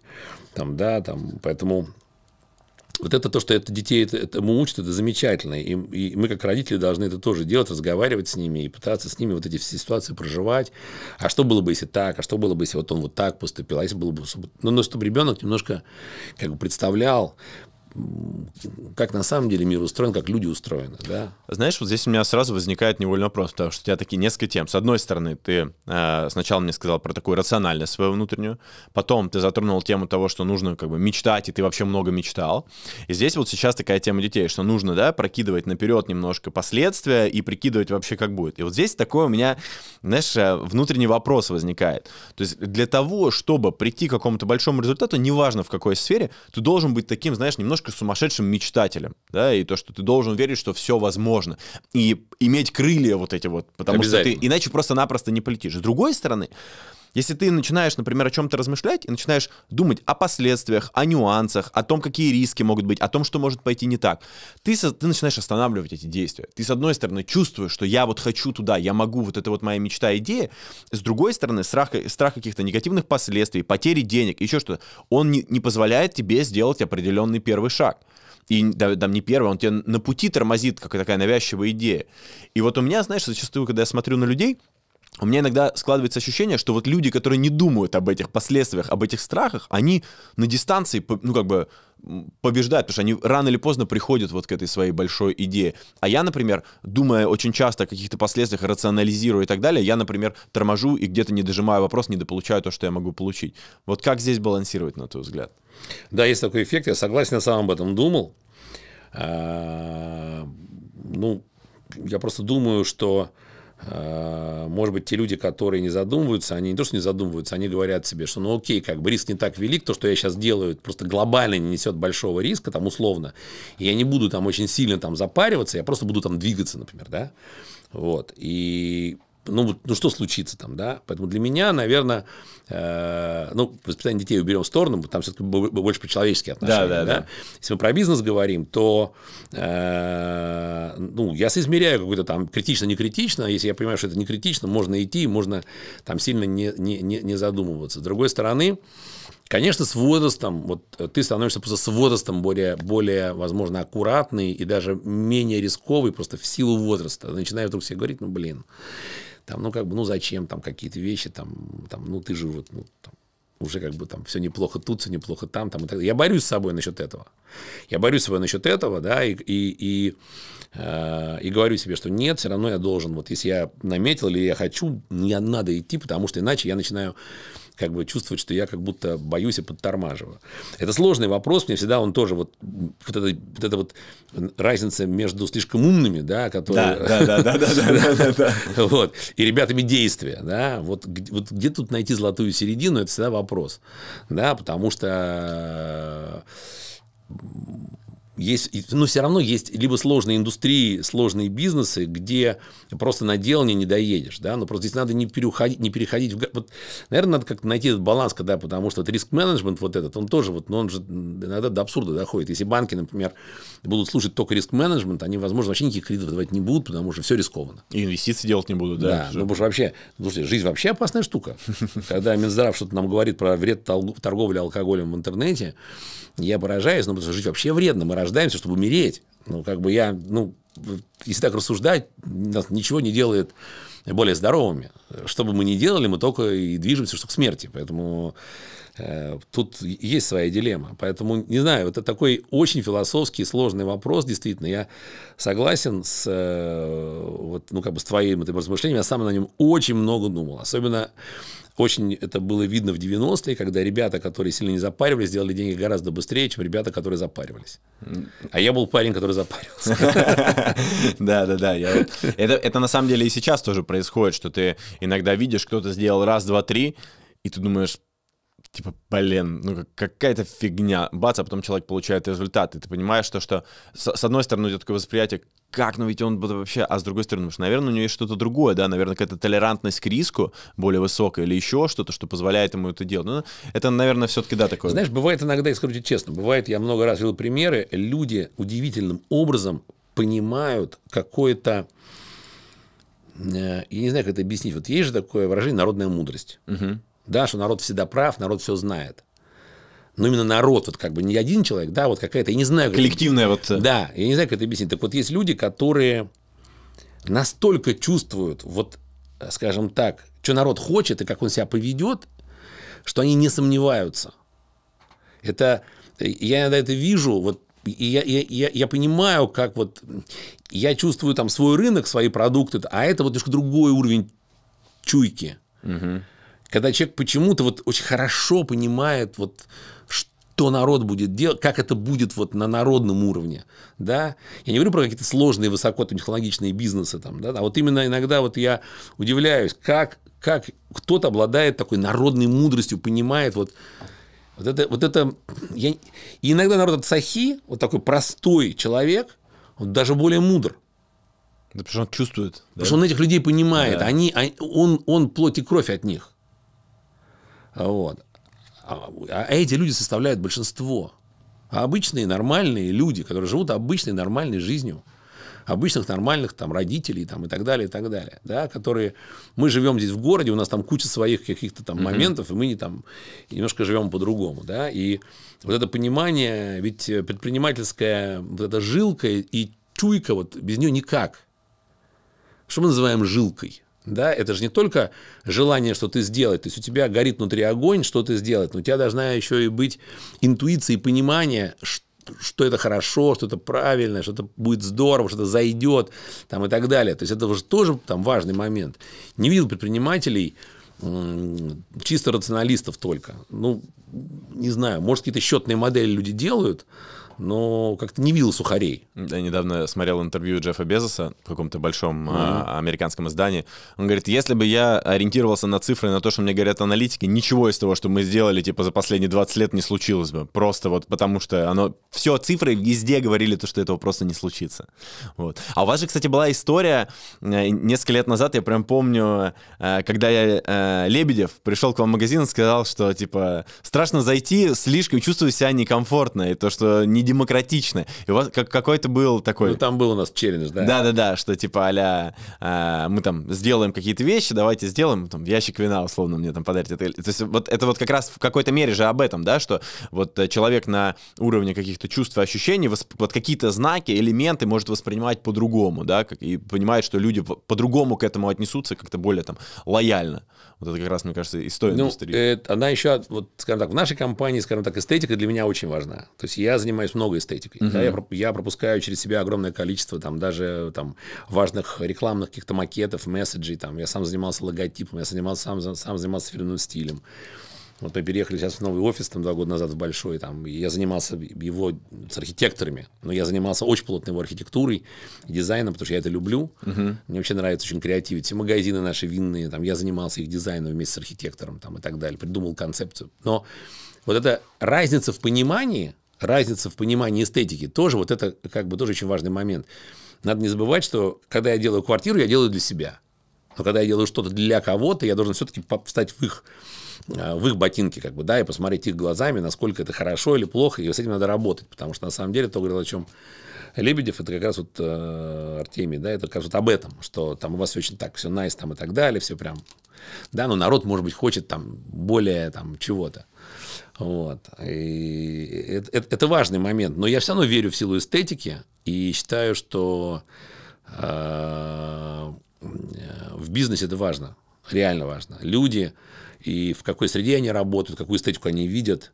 Speaker 2: там, да, там, поэтому вот это то, что это детей этому учат, это замечательно. И, и мы, как родители, должны это тоже делать, разговаривать с ними и пытаться с ними вот эти все ситуации проживать. А что было бы, если так? А что было бы, если вот он вот так поступил? А если было бы... Ну, ну чтобы ребенок немножко как бы представлял, как на самом деле мир устроен, как люди устроены, да?
Speaker 1: Знаешь, вот здесь у меня сразу возникает невольный вопрос, потому что у тебя такие несколько тем. С одной стороны, ты э, сначала мне сказал про такую рациональность свою внутреннюю, потом ты затронул тему того, что нужно как бы мечтать, и ты вообще много мечтал. И здесь вот сейчас такая тема детей, что нужно, да, прокидывать наперед немножко последствия и прикидывать вообще как будет. И вот здесь такой у меня, знаешь, э, внутренний вопрос возникает. То есть для того, чтобы прийти к какому-то большому результату, неважно в какой сфере, ты должен быть таким, знаешь, немножко немножко сумасшедшим мечтателем, да, и то, что ты должен верить, что все возможно, и иметь крылья вот эти вот, потому что ты иначе просто-напросто не полетишь. С другой стороны, если ты начинаешь, например, о чем-то размышлять и начинаешь думать о последствиях, о нюансах, о том, какие риски могут быть, о том, что может пойти не так, ты, ты начинаешь останавливать эти действия. Ты, с одной стороны, чувствуешь, что я вот хочу туда, я могу, вот это вот моя мечта, идея. С другой стороны, страх, страх каких-то негативных последствий, потери денег, еще что-то, он не, не позволяет тебе сделать определенный первый шаг и да, там не первый, он тебе на пути тормозит, как такая навязчивая идея. И вот у меня, знаешь, зачастую, когда я смотрю на людей, у меня иногда складывается ощущение, что вот люди, которые не думают об этих последствиях, об этих страхах, они на дистанции, ну как бы побеждают, потому что они рано или поздно приходят вот к этой своей большой идее. А я, например, думая очень часто о каких-то последствиях, рационализирую и так далее, я, например, торможу и где-то не дожимаю вопрос, не дополучаю то, что я могу получить. Вот как здесь балансировать,
Speaker 2: на твой взгляд? Да, есть такой эффект, я согласен, я сам об этом думал. А, ну, я просто думаю, что Э, может быть, те люди, которые не задумываются, они не то, что не задумываются, они говорят себе, что ну окей, как бы риск не так велик, то, что я сейчас делаю, просто глобально не несет большого риска, там условно, и я не буду там очень сильно там запариваться, я просто буду там двигаться, например, да, вот, и ну, ну что случится там, да? Поэтому для меня, наверное, э, ну, воспитание детей уберем в сторону, там все-таки больше по-человечески отношения. Да, да, да. да. Если мы про бизнес говорим, то э, ну, я соизмеряю какое то там критично некритично Если я понимаю, что это не критично, можно идти, можно там сильно не, не, не, не задумываться. С другой стороны, Конечно, с возрастом, вот э, ты становишься просто с возрастом более, более, возможно, аккуратный и даже менее рисковый просто в силу возраста. Начинаешь вдруг себе говорить, ну, блин, там, ну, как бы, ну, зачем, там, какие-то вещи, там, там, ну, ты же вот, ну, там, уже как бы там все неплохо тут, все неплохо там, там и так далее. Я борюсь с собой насчет этого. Я борюсь с собой насчет этого, да, и, и, и, э, и говорю себе, что нет, все равно я должен, вот если я наметил или я хочу, мне надо идти, потому что иначе я начинаю как бы чувствовать, что я как будто боюсь и подтормаживаю. Это сложный вопрос, мне всегда он тоже вот, вот, это, вот эта вот разница между слишком умными, да, которые... Да, да, да, да, да, Вот, и ребятами действия, да, вот где тут найти золотую середину, это всегда вопрос, да, потому что есть, ну, все равно есть либо сложные индустрии, сложные бизнесы, где просто на делание не доедешь, да, но просто здесь надо не переходить, не переходить в... Вот, наверное, надо как-то найти этот баланс, когда, потому что вот риск-менеджмент вот этот, он тоже вот, но он же иногда до абсурда доходит. Если банки, например, будут слушать только риск-менеджмент, они, возможно, вообще никаких кредитов давать не будут, потому что все рискованно. И инвестиции делать не будут, да. Да, ну, потому что вообще, ну, слушайте, жизнь вообще опасная штука. Когда Минздрав что-то нам говорит про вред торговли алкоголем в интернете, я поражаюсь, но ну, жить вообще вредно, мы рождаемся, чтобы умереть. Ну, как бы я, ну, если так рассуждать, нас ничего не делает более здоровыми. Что бы мы ни делали, мы только и движемся, что к смерти. Поэтому э, тут есть своя дилемма. Поэтому, не знаю, это такой очень философский, сложный вопрос, действительно. Я согласен с, э, вот, ну, как бы с твоим этим размышлением. Я сам на нем очень много думал. Особенно очень это было видно в 90-е, когда ребята, которые сильно не запаривались, сделали деньги гораздо быстрее, чем ребята, которые запаривались. А я был парень, который запарился. Да, да, да. Это на самом деле и сейчас тоже происходит, что ты
Speaker 1: иногда видишь, кто-то сделал раз, два, три, и ты думаешь, типа, блин, ну какая-то фигня. Бац, а потом человек получает результат. И ты понимаешь то, что с, с одной стороны идет такое восприятие, как, ну ведь он вообще, а с другой стороны, потому что, наверное, у него есть что-то другое, да, наверное, какая-то толерантность к риску более высокая или еще что-то, что позволяет ему это делать. Ну, это, наверное, все-таки, да, такое.
Speaker 2: Знаешь, бывает иногда, я скажу тебе честно, бывает, я много раз видел примеры, люди удивительным образом понимают какое-то, э, я не знаю, как это объяснить, вот есть же такое выражение «народная мудрость». Угу да, что народ всегда прав, народ все знает. Но именно народ, вот как бы не один человек, да, вот какая-то, я не знаю... Коллективная как, вот... Э. Да, я не знаю, как это объяснить. Так вот, есть люди, которые настолько чувствуют, вот, э, скажем так, что народ хочет и как он себя поведет, что они не сомневаются. Это, э, я иногда это вижу, вот и я, я, я, я понимаю, как вот я чувствую там свой рынок, свои продукты, а это вот немножко другой уровень чуйки. Угу. Когда человек почему-то вот очень хорошо понимает, вот, что народ будет делать, как это будет вот на народном уровне, да. Я не говорю про какие-то сложные, высокотехнологичные бизнесы там, да, а вот именно иногда вот я удивляюсь, как, как кто-то обладает такой народной мудростью, понимает вот, вот это, вот это, я, и иногда народ от Сахи, вот такой простой человек, он даже более мудр. Да, потому что он чувствует. Потому да? что он этих людей понимает. Да. Они, он, он плоть и кровь от них. А вот. А, а, а эти люди составляют большинство. А обычные нормальные люди, которые живут обычной нормальной жизнью, обычных нормальных там родителей там и так далее и так далее да которые мы живем здесь в городе у нас там куча своих каких-то там mm-hmm. моментов и мы не там немножко живем по-другому да и вот это понимание ведь предпринимательская вот эта жилка и чуйка вот без нее никак что мы называем жилкой да, это же не только желание что ты сделать, то есть у тебя горит внутри огонь что ты сделать, но у тебя должна еще и быть интуиция и понимание, что что это хорошо, что это правильно, что это будет здорово, что это зайдет там, и так далее. То есть это уже тоже там, важный момент. Не видел предпринимателей, чисто рационалистов только. Ну, не знаю, может, какие-то счетные модели люди делают, но как-то не видел сухарей. Я недавно
Speaker 1: смотрел интервью Джеффа Безоса в каком-то большом mm-hmm. а, американском издании. Он говорит, если бы я ориентировался на цифры, на то, что мне говорят аналитики, ничего из того, что мы сделали типа за последние 20 лет не случилось бы. Просто вот потому что оно... Все, цифры везде говорили то, что этого просто не случится. Вот. А у вас же, кстати, была история э, несколько лет назад, я прям помню, э, когда я, э, Лебедев пришел к вам в магазин и сказал, что типа страшно зайти, слишком чувствую себя некомфортно, и то, что не демократично. И у вас как, какой-то был такой... Ну, там был у нас челлендж, да? Да-да-да, что типа а-ля а, мы там сделаем какие-то вещи, давайте сделаем, там, ящик вина, условно, мне там подарить. Это, то есть вот это вот как раз в какой-то мере же об этом, да, что вот э, человек на уровне каких-то чувств и ощущений, вот какие-то знаки, элементы может воспринимать по-другому, да, как, и понимает, что люди по-другому к этому отнесутся, как-то более там лояльно. Вот это как раз, мне кажется, и стоит ну, индустрии.
Speaker 2: Э, она еще, вот, скажем так, в нашей компании, скажем так, эстетика для меня очень важна. То есть я занимаюсь много эстетикой. Угу. Да, я, я пропускаю через себя огромное количество там даже там важных рекламных каких-то макетов, месседжей. Там я сам занимался логотипом, я занимался сам сам занимался фирменным стилем. Вот мы переехали сейчас в новый офис, там, два года назад, в Большой, там, и я занимался его с архитекторами, но я занимался очень плотной его архитектурой, дизайном, потому что я это люблю, uh-huh. мне вообще нравится очень креативить, все магазины наши винные, там, я занимался их дизайном вместе с архитектором, там, и так далее, придумал концепцию, но вот эта разница в понимании, разница в понимании эстетики. Тоже вот это как бы тоже очень важный момент. Надо не забывать, что когда я делаю квартиру, я делаю для себя. Но когда я делаю что-то для кого-то, я должен все-таки встать в их, а, в их ботинки, как бы, да, и посмотреть их глазами, насколько это хорошо или плохо, и с этим надо работать, потому что на самом деле то говорил о чем Лебедев, это как раз вот э, Артемий, да, это как раз вот об этом, что там у вас очень так, все найс nice, там и так далее, все прям, да, но народ, может быть, хочет там более там чего-то. Вот. И это, это, важный момент. Но я все равно верю в силу эстетики и считаю, что э, в бизнесе это важно. Реально важно. Люди и в какой среде они работают, какую эстетику они видят,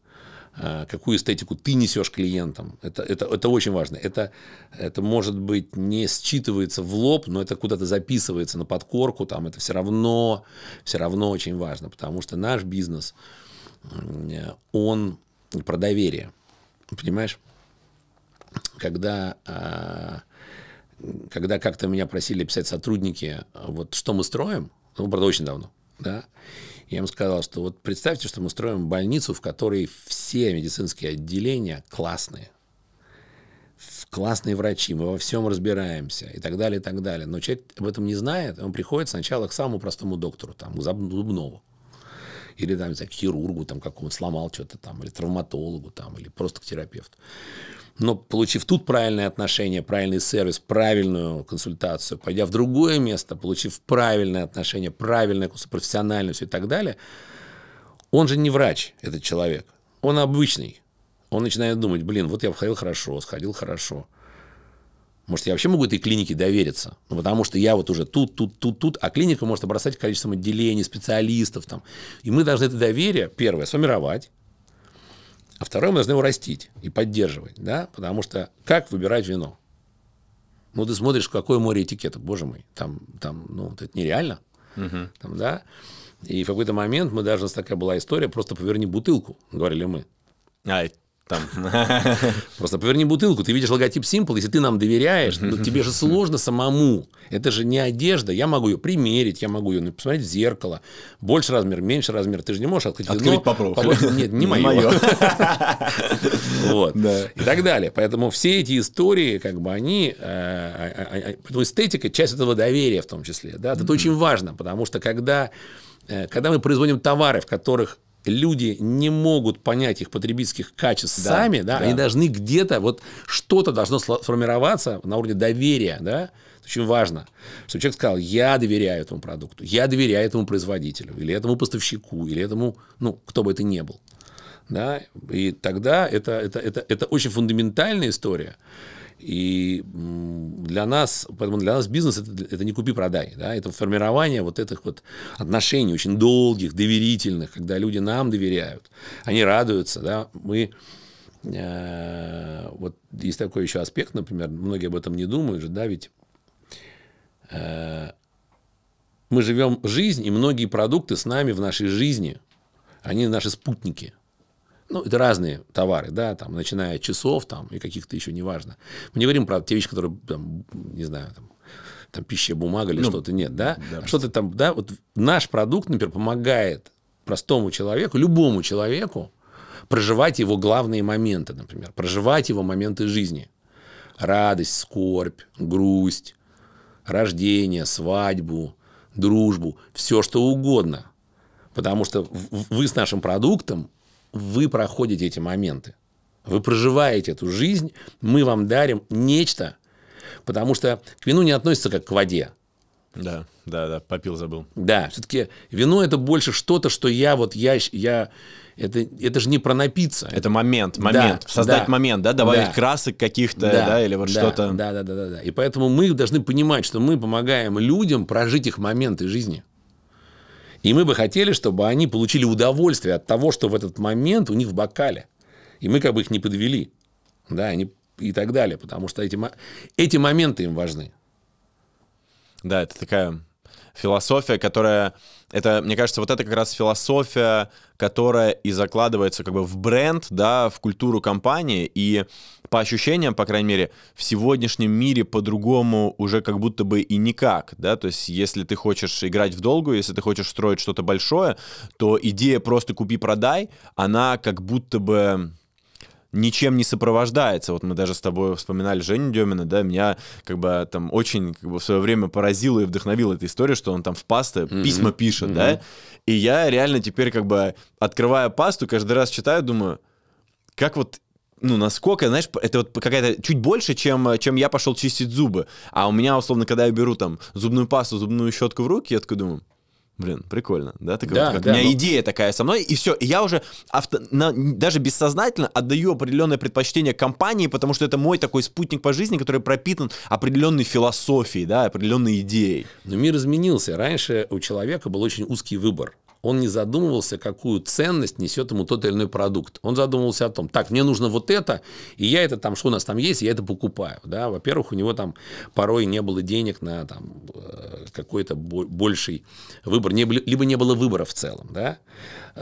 Speaker 2: э, какую эстетику ты несешь клиентам. Это, это, это очень важно. Это, это, может быть, не считывается в лоб, но это куда-то записывается на подкорку. Там это все равно, все равно очень важно, потому что наш бизнес – он про доверие. Понимаешь? Когда, а, когда как-то меня просили писать сотрудники, вот что мы строим, ну, правда, очень давно, да, я им сказал, что вот представьте, что мы строим больницу, в которой все медицинские отделения классные, классные врачи, мы во всем разбираемся и так далее, и так далее. Но человек об этом не знает, он приходит сначала к самому простому доктору, там, к зубному или там, не знаю, к хирургу там какому-то сломал что-то там, или травматологу там, или просто к терапевту. Но получив тут правильное отношение, правильный сервис, правильную консультацию, пойдя в другое место, получив правильное отношение, правильное, профессиональное все и так далее, он же не врач, этот человек. Он обычный. Он начинает думать, блин, вот я ходил хорошо, сходил хорошо. Может, я вообще могу этой клинике довериться? Ну, потому что я вот уже тут, тут, тут, тут, а клиника может обрастать количеством отделений, специалистов там. И мы должны это доверие, первое, сформировать, а второе, мы должны его растить и поддерживать, да, потому что как выбирать вино? Ну, ты смотришь, какое море этикетов, боже мой, там, там ну, это нереально, угу. там, да, и в какой-то момент мы даже, у нас такая была история, просто поверни бутылку, говорили мы. А, там. Просто поверни бутылку, ты видишь логотип Simple, если ты нам доверяешь, то ну, тебе же сложно самому. Это же не одежда, я могу ее примерить, я могу ее посмотреть в зеркало. Больше размер, меньше размер, ты же не можешь открыть. Открыть попробовать. Нет, не мое. Вот. И так далее. Поэтому все эти истории, как бы они, э, а, а, а, эстетика часть этого доверия в том числе. Да, это очень важно, потому что когда э, когда мы производим товары, в которых люди не могут понять их потребительских качеств да, сами, да, да, они должны где-то, вот что-то должно сформироваться на уровне доверия, да, очень важно, чтобы человек сказал, я доверяю этому продукту, я доверяю этому производителю, или этому поставщику, или этому, ну, кто бы это ни был. Да? И тогда это, это, это, это очень фундаментальная история. И для нас, поэтому для нас бизнес это, это не купи-продай, да, это формирование вот этих вот отношений очень долгих, доверительных, когда люди нам доверяют, они радуются, да, мы э, вот есть такой еще аспект, например, многие об этом не думают же, да, ведь э, мы живем жизнь, и многие продукты с нами в нашей жизни, они наши спутники – ну, это разные товары, да, там, начиная от часов там и каких-то еще, неважно. Мы не говорим про те вещи, которые, там, не знаю, там, там пища, бумага или ну, что-то, нет, да? да. А что-то там, да, вот наш продукт, например, помогает простому человеку, любому человеку проживать его главные моменты, например, проживать его моменты жизни. Радость, скорбь, грусть, рождение, свадьбу, дружбу, все что угодно. Потому что вы с нашим продуктом вы проходите эти моменты. Вы проживаете эту жизнь, мы вам дарим нечто, потому что к вину не относится как к воде. Да, да, да, попил, забыл. Да, все-таки вино это больше что-то, что я вот я я это это же не про напиться. Это момент, момент, да, создать да, момент, да, добавить да, красок каких-то, да, да, или вот да, что-то. Да, да, да, да, да. И поэтому мы должны понимать, что мы помогаем людям прожить их моменты жизни. И мы бы хотели, чтобы они получили удовольствие от того, что в этот момент у них в бокале. И мы как бы их не подвели. Да, они и так далее, потому что эти, эти моменты им важны. Да, это такая философия, которая...
Speaker 1: Это, мне кажется, вот это как раз философия, которая и закладывается как бы в бренд, да, в культуру компании, и по ощущениям, по крайней мере, в сегодняшнем мире по-другому уже как будто бы и никак, да, то есть если ты хочешь играть в долгую, если ты хочешь строить что-то большое, то идея просто купи-продай, она как будто бы ничем не сопровождается. Вот мы даже с тобой вспоминали Женю Демина, да, меня как бы там очень как бы в свое время поразила и вдохновила эта история, что он там в пасты mm-hmm. письма пишет, mm-hmm. да, и я реально теперь как бы открывая пасту, каждый раз читаю, думаю, как вот ну, насколько, знаешь, это вот какая-то чуть больше, чем, чем я пошел чистить зубы. А у меня, условно, когда я беру там зубную пасту, зубную щетку в руки, я такой думаю, Блин, прикольно, да? Такой, да, как, да у меня но... Ну идея такая со мной, и все. И я уже авто, на, даже бессознательно отдаю определенное предпочтение компании, потому что это мой такой спутник по жизни, который пропитан
Speaker 2: определенной философией, да, определенной идеей. Но мир изменился. Раньше у человека был очень узкий выбор он не задумывался, какую ценность несет ему тот или иной продукт. Он задумывался о том, так, мне нужно вот это, и я это там, что у нас там есть, я это покупаю. Да? Во-первых, у него там порой не было денег на там, э, какой-то больший выбор, не, либо не было выбора в целом. Да?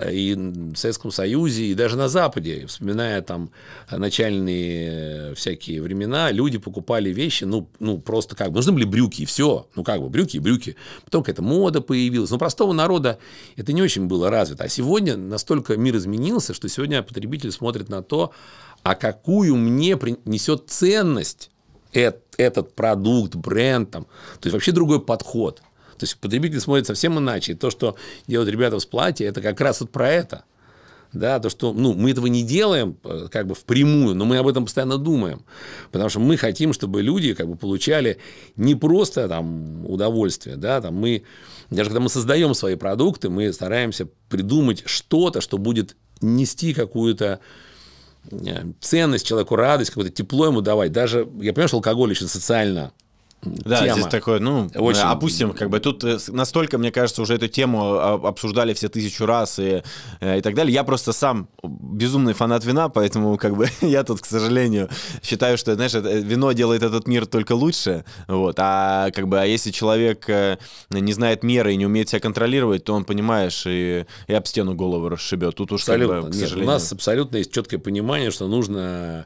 Speaker 2: И в Советском Союзе, и даже на Западе, вспоминая там начальные всякие времена, люди покупали вещи, ну, ну просто как бы, нужны были брюки, и все. Ну как бы, брюки и брюки. Потом какая-то мода появилась. Ну простого народа это не очень было развито. А сегодня настолько мир изменился, что сегодня потребитель смотрит на то, а какую мне принесет ценность этот продукт, бренд. Там. То есть вообще другой подход. То есть потребитель смотрит совсем иначе. И то, что делают ребята в сплате, это как раз вот про это. Да, то, что ну, мы этого не делаем э, как бы впрямую, но мы об этом постоянно думаем. Потому что мы хотим, чтобы люди как бы, получали не просто там, удовольствие, да, там, мы даже когда мы создаем свои продукты, мы стараемся придумать что-то, что будет нести какую-то э, ценность человеку, радость, какое-то тепло ему давать. Даже, я понимаю, что алкоголь еще социально да, тема. здесь такое, ну, Очень... опустим, как бы тут э, настолько, мне кажется, уже эту тему
Speaker 1: э, обсуждали все тысячу раз и, э, и так далее. Я просто сам безумный фанат вина, поэтому как бы я тут, к сожалению, считаю, что, знаешь, вино делает этот мир только лучше, вот, а как бы, а если человек не знает меры и не умеет себя контролировать, то он, понимаешь, и, и об стену голову расшибет. Тут
Speaker 2: уж, абсолютно. Как бы, к сожалению... Нет, у нас абсолютно есть четкое понимание, что нужно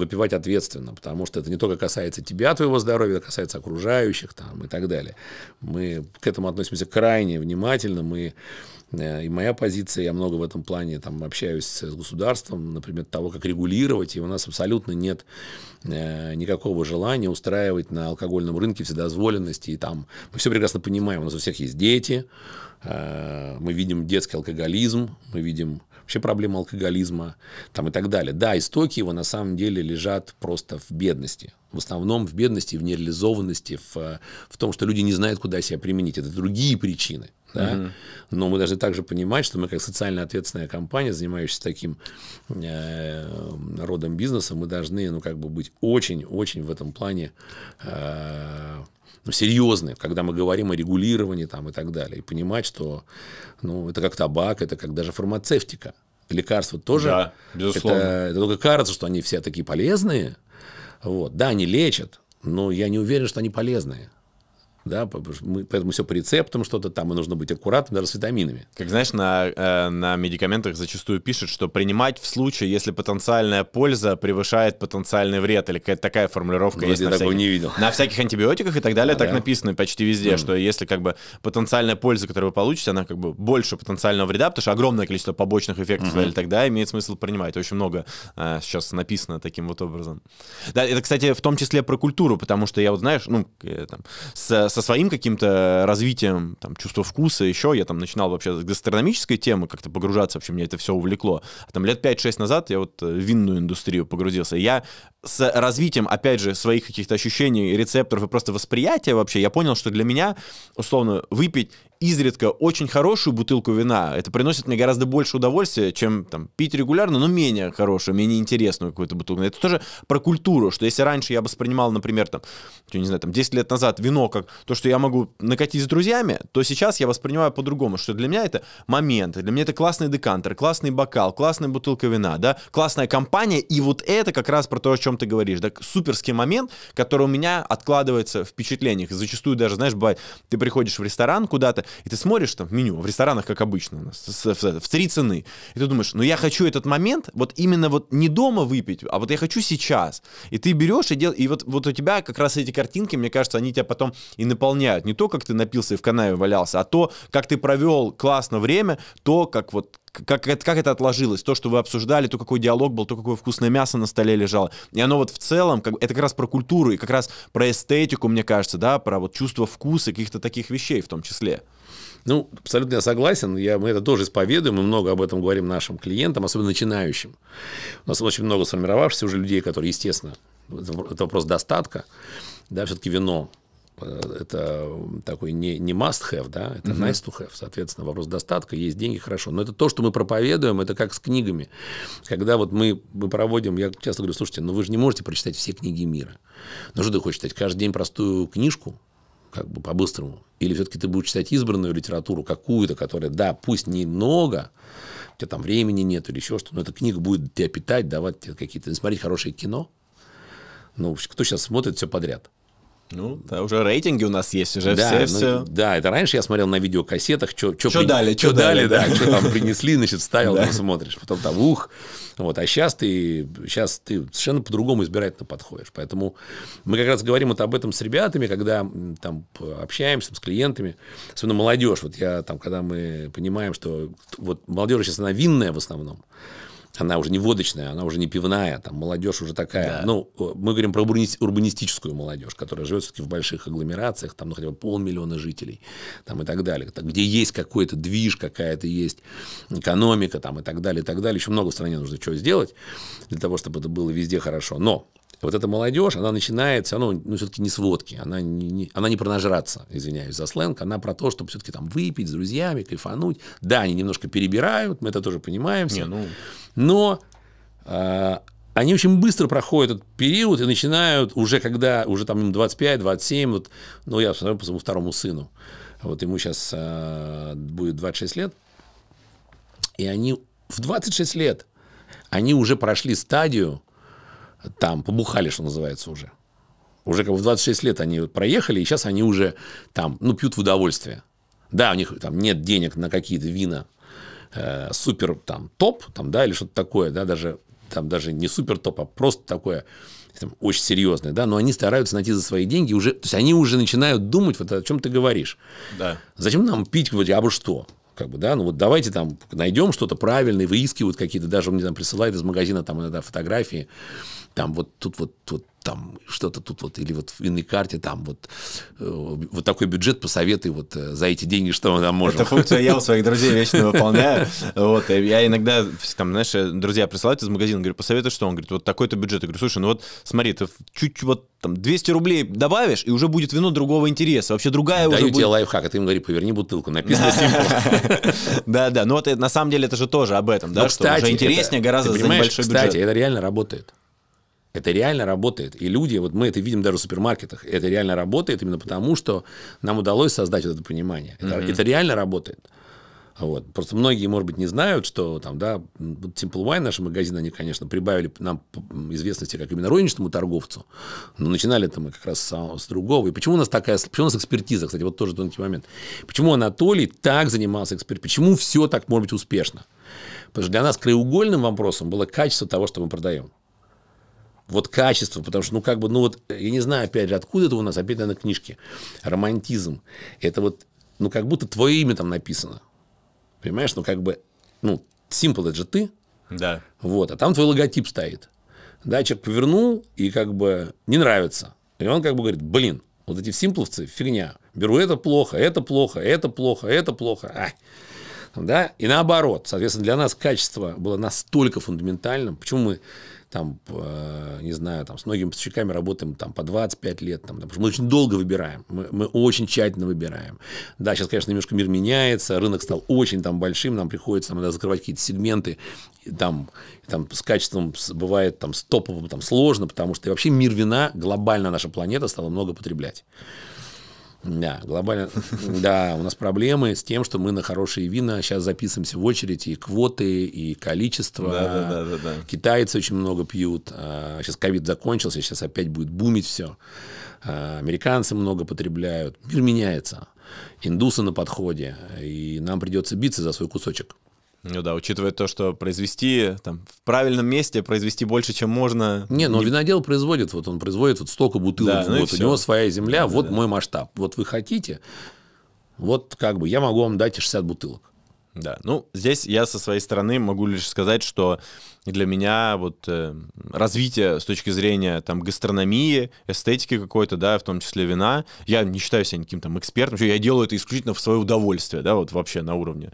Speaker 2: выпивать ответственно, потому что это не только касается тебя, твоего здоровья, это касается окружающих там, и так далее. Мы к этому относимся крайне внимательно, мы э, и моя позиция, я много в этом плане там, общаюсь с государством, например, того, как регулировать, и у нас абсолютно нет э, никакого желания устраивать на алкогольном рынке вседозволенности, и там мы все прекрасно понимаем, у нас у всех есть дети, э, мы видим детский алкоголизм, мы видим вообще проблема алкоголизма там, и так далее. Да, истоки его на самом деле лежат просто в бедности. В основном в бедности, в нереализованности, в, в том, что люди не знают, куда себя применить. Это другие причины. Да? Угу. Но мы должны также понимать, что мы как социально ответственная компания, занимающаяся таким э, родом бизнеса, мы должны ну, как бы быть очень-очень в этом плане э, ну, серьезные, когда мы говорим о регулировании там, и так далее. И понимать, что ну, это как табак, это как даже фармацевтика. Лекарства тоже. Да, безусловно. Это, это только кажется, что они все такие полезные. Вот. Да, они лечат, но я не уверен, что они полезные. Да, поэтому все по рецептам, что-то там, и нужно быть аккуратным даже
Speaker 1: с витаминами. Как знаешь, на, э, на медикаментах зачастую пишут, что принимать в случае, если потенциальная польза превышает потенциальный вред, или какая-то такая формулировка ну, есть. Я на всяких, не видел. На всяких антибиотиках и так далее а, так да. написано почти везде, mm. что если как бы потенциальная польза, которую вы получите, она как бы больше потенциального вреда, потому что огромное количество побочных эффектов, mm-hmm. тогда имеет смысл принимать. Очень много э, сейчас написано таким вот образом. Да, это, кстати, в том числе про культуру, потому что я вот, знаешь, ну, э, там, с со своим каким-то развитием там, чувства вкуса еще, я там начинал вообще с гастрономической темы как-то погружаться, вообще меня это все увлекло. А там лет 5-6 назад я вот в винную индустрию погрузился. И я с развитием, опять же, своих каких-то ощущений, рецепторов и просто восприятия вообще, я понял, что для меня, условно, выпить изредка очень хорошую бутылку вина, это приносит мне гораздо больше удовольствия, чем там, пить регулярно, но менее хорошую, менее интересную какую-то бутылку. Это тоже про культуру, что если раньше я воспринимал, например, там, не знаю, там, 10 лет назад вино как то, что я могу накатить с друзьями, то сейчас я воспринимаю по-другому, что для меня это момент, для меня это классный декантер, классный бокал, классная бутылка вина, да, классная компания, и вот это как раз про то, о чем чем ты говоришь. Так суперский момент, который у меня откладывается в впечатлениях. зачастую даже, знаешь, бывает, ты приходишь в ресторан куда-то, и ты смотришь там меню, в ресторанах, как обычно, у нас, в, в, в три цены. И ты думаешь, ну я хочу этот момент вот именно вот не дома выпить, а вот я хочу сейчас. И ты берешь и делаешь, и вот, вот у тебя как раз эти картинки, мне кажется, они тебя потом и наполняют. Не то, как ты напился и в канаве валялся, а то, как ты провел классно время, то, как вот как, как это отложилось, то, что вы обсуждали, то, какой диалог был, то, какое вкусное мясо на столе лежало. И оно вот в целом, как, это как раз про культуру и как раз про эстетику, мне кажется, да, про вот чувство вкуса, каких-то таких вещей в том числе.
Speaker 2: Ну, абсолютно я согласен. Я, мы это тоже исповедуем, мы много об этом говорим нашим клиентам, особенно начинающим. У нас очень много сформировавшихся уже людей, которые, естественно, это вопрос достатка, да, все-таки вино Э, это такой не, не must-have, да, это угу. nice to have. Соответственно, вопрос достатка, есть деньги, хорошо. Но это то, что мы проповедуем, это как с книгами. Когда вот мы, мы проводим, я часто говорю, слушайте, ну вы же не можете прочитать все книги мира. Ну что ты хочешь читать? Каждый день простую книжку, как бы по-быстрому? Или все-таки ты будешь читать избранную литературу какую-то, которая, да, пусть немного, у тебя там времени нет или еще что, но эта книга будет тебя питать, давать тебе какие-то... Смотреть хорошее кино. Ну, кто сейчас смотрит все подряд? Ну, да, уже рейтинги у нас есть, уже да, все, ну, все. Да, это раньше я смотрел на видеокассетах, что при... дали, что дали, да, да. что там принесли, значит, ставил, да. там смотришь, потом там ух. Вот, а сейчас ты, сейчас ты совершенно по-другому избирательно подходишь. Поэтому мы как раз говорим вот об этом с ребятами, когда там общаемся с клиентами, особенно молодежь. Вот я там, когда мы понимаем, что вот молодежь сейчас она винная в основном, она уже не водочная, она уже не пивная, там молодежь уже такая. Да. Ну, э, мы говорим про урбанистическую молодежь, которая живет все-таки в больших агломерациях, там ну, хотя бы полмиллиона жителей, там и так далее, там, где есть какой-то движ, какая-то есть экономика, там и так далее, и так далее. Еще много в стране нужно чего сделать для того, чтобы это было везде хорошо. Но вот эта молодежь, она начинается, ну, ну все-таки не с водки, она не, не, она не про нажраться, извиняюсь за сленг, она про то, чтобы все-таки там выпить с друзьями, кайфануть. Да, они немножко перебирают, мы это тоже понимаем все. Не, ну... Но э, они очень быстро проходят этот период и начинают уже когда, уже там им 25-27, вот, ну, я смотрю по своему второму сыну, вот ему сейчас э, а, будет 26 лет, и они в 26 лет, они уже прошли стадию, там побухали, что называется, уже. Уже как бы в 26 лет они проехали, и сейчас они уже там, ну, пьют в удовольствие. Да, у них там нет денег на какие-то вина э, супер там топ, там, да, или что-то такое, да, даже там даже не супер топ, а просто такое там, очень серьезное, да, но они стараются найти за свои деньги уже, то есть они уже начинают думать, вот о чем ты говоришь. Да. Зачем нам пить, а бы что? как бы, да, ну вот давайте там найдем что-то правильное, выискивают какие-то, даже мне там присылают из магазина там иногда фотографии, там вот тут вот, вот там что-то тут вот, или вот в иной карте там вот, э, вот такой бюджет, посоветуй вот э, за эти деньги, что мы там можем. Это функция я у своих друзей вечно выполняю. Вот, э, я иногда, там, знаешь, друзья присылают из магазина, говорю,
Speaker 1: посоветуй, что? Он говорит, вот такой-то бюджет. Я говорю, слушай, ну вот смотри, ты чуть вот там 200 рублей добавишь, и уже будет вино другого интереса, вообще другая Даю уже тебе будет... лайфхак,
Speaker 2: а ты им говори, поверни бутылку, написано Да-да, ну вот на самом деле это же тоже об этом, да, ну, что уже интереснее гораздо за небольшой бюджет. Кстати, это реально работает. Это реально работает. И люди, вот мы это видим даже в супермаркетах, это реально работает именно потому, что нам удалось создать вот это понимание. Это, mm-hmm. это реально работает. Вот. Просто многие, может быть, не знают, что там, да, Simple Wine, наши магазины, они, конечно, прибавили нам известности как именно розничному торговцу, но начинали это мы как раз с, с другого. И почему у нас такая, почему у нас экспертиза, кстати, вот тоже тонкий момент. Почему Анатолий так занимался экспертизой? Почему все так может быть успешно? Потому что для нас краеугольным вопросом было качество того, что мы продаем вот качество, потому что, ну, как бы, ну, вот, я не знаю, опять же, откуда это у нас, опять, на книжке романтизм. Это вот, ну, как будто твое имя там написано. Понимаешь, ну, как бы, ну, simple, это же ты. Да. Вот, а там твой логотип стоит. Да, человек повернул, и как бы не нравится. И он как бы говорит, блин, вот эти симпловцы – фигня. Беру это плохо, это плохо, это плохо, это плохо. Ай. Да? И наоборот, соответственно, для нас качество было настолько фундаментальным. Почему мы там, э, не знаю, там, с многими поставщиками работаем там по 25 лет, там, потому что мы очень долго выбираем, мы, мы очень тщательно выбираем. Да, сейчас, конечно, немножко мир меняется, рынок стал очень там большим, нам приходится иногда закрывать какие-то сегменты, и, там, и, там с качеством бывает там с топовым там сложно, потому что и вообще мир вина, глобально наша планета стала много потреблять. Да, глобально. Да, у нас проблемы с тем, что мы на хорошие вина сейчас записываемся в очередь, и квоты, и количество. Да, да, да, да, да. Китайцы очень много пьют. Сейчас а, ковид закончился, сейчас опять будет бумить все. А, американцы много потребляют. Мир меняется. Индусы на подходе. И нам придется биться за свой кусочек. Ну да, учитывая то, что произвести там в правильном месте, произвести больше, чем можно. Не, но не... винодел производит, вот он производит вот столько бутылок да, ну в год, ну у все. него своя земля, да, вот да. мой масштаб. Вот вы хотите, вот как бы я могу вам дать 60 бутылок.
Speaker 1: Да, ну здесь я со своей стороны могу лишь сказать, что для меня вот э, развитие с точки зрения там гастрономии, эстетики какой-то, да, в том числе вина, я не считаю себя никаким там экспертом, я делаю это исключительно в свое удовольствие, да, вот вообще на уровне.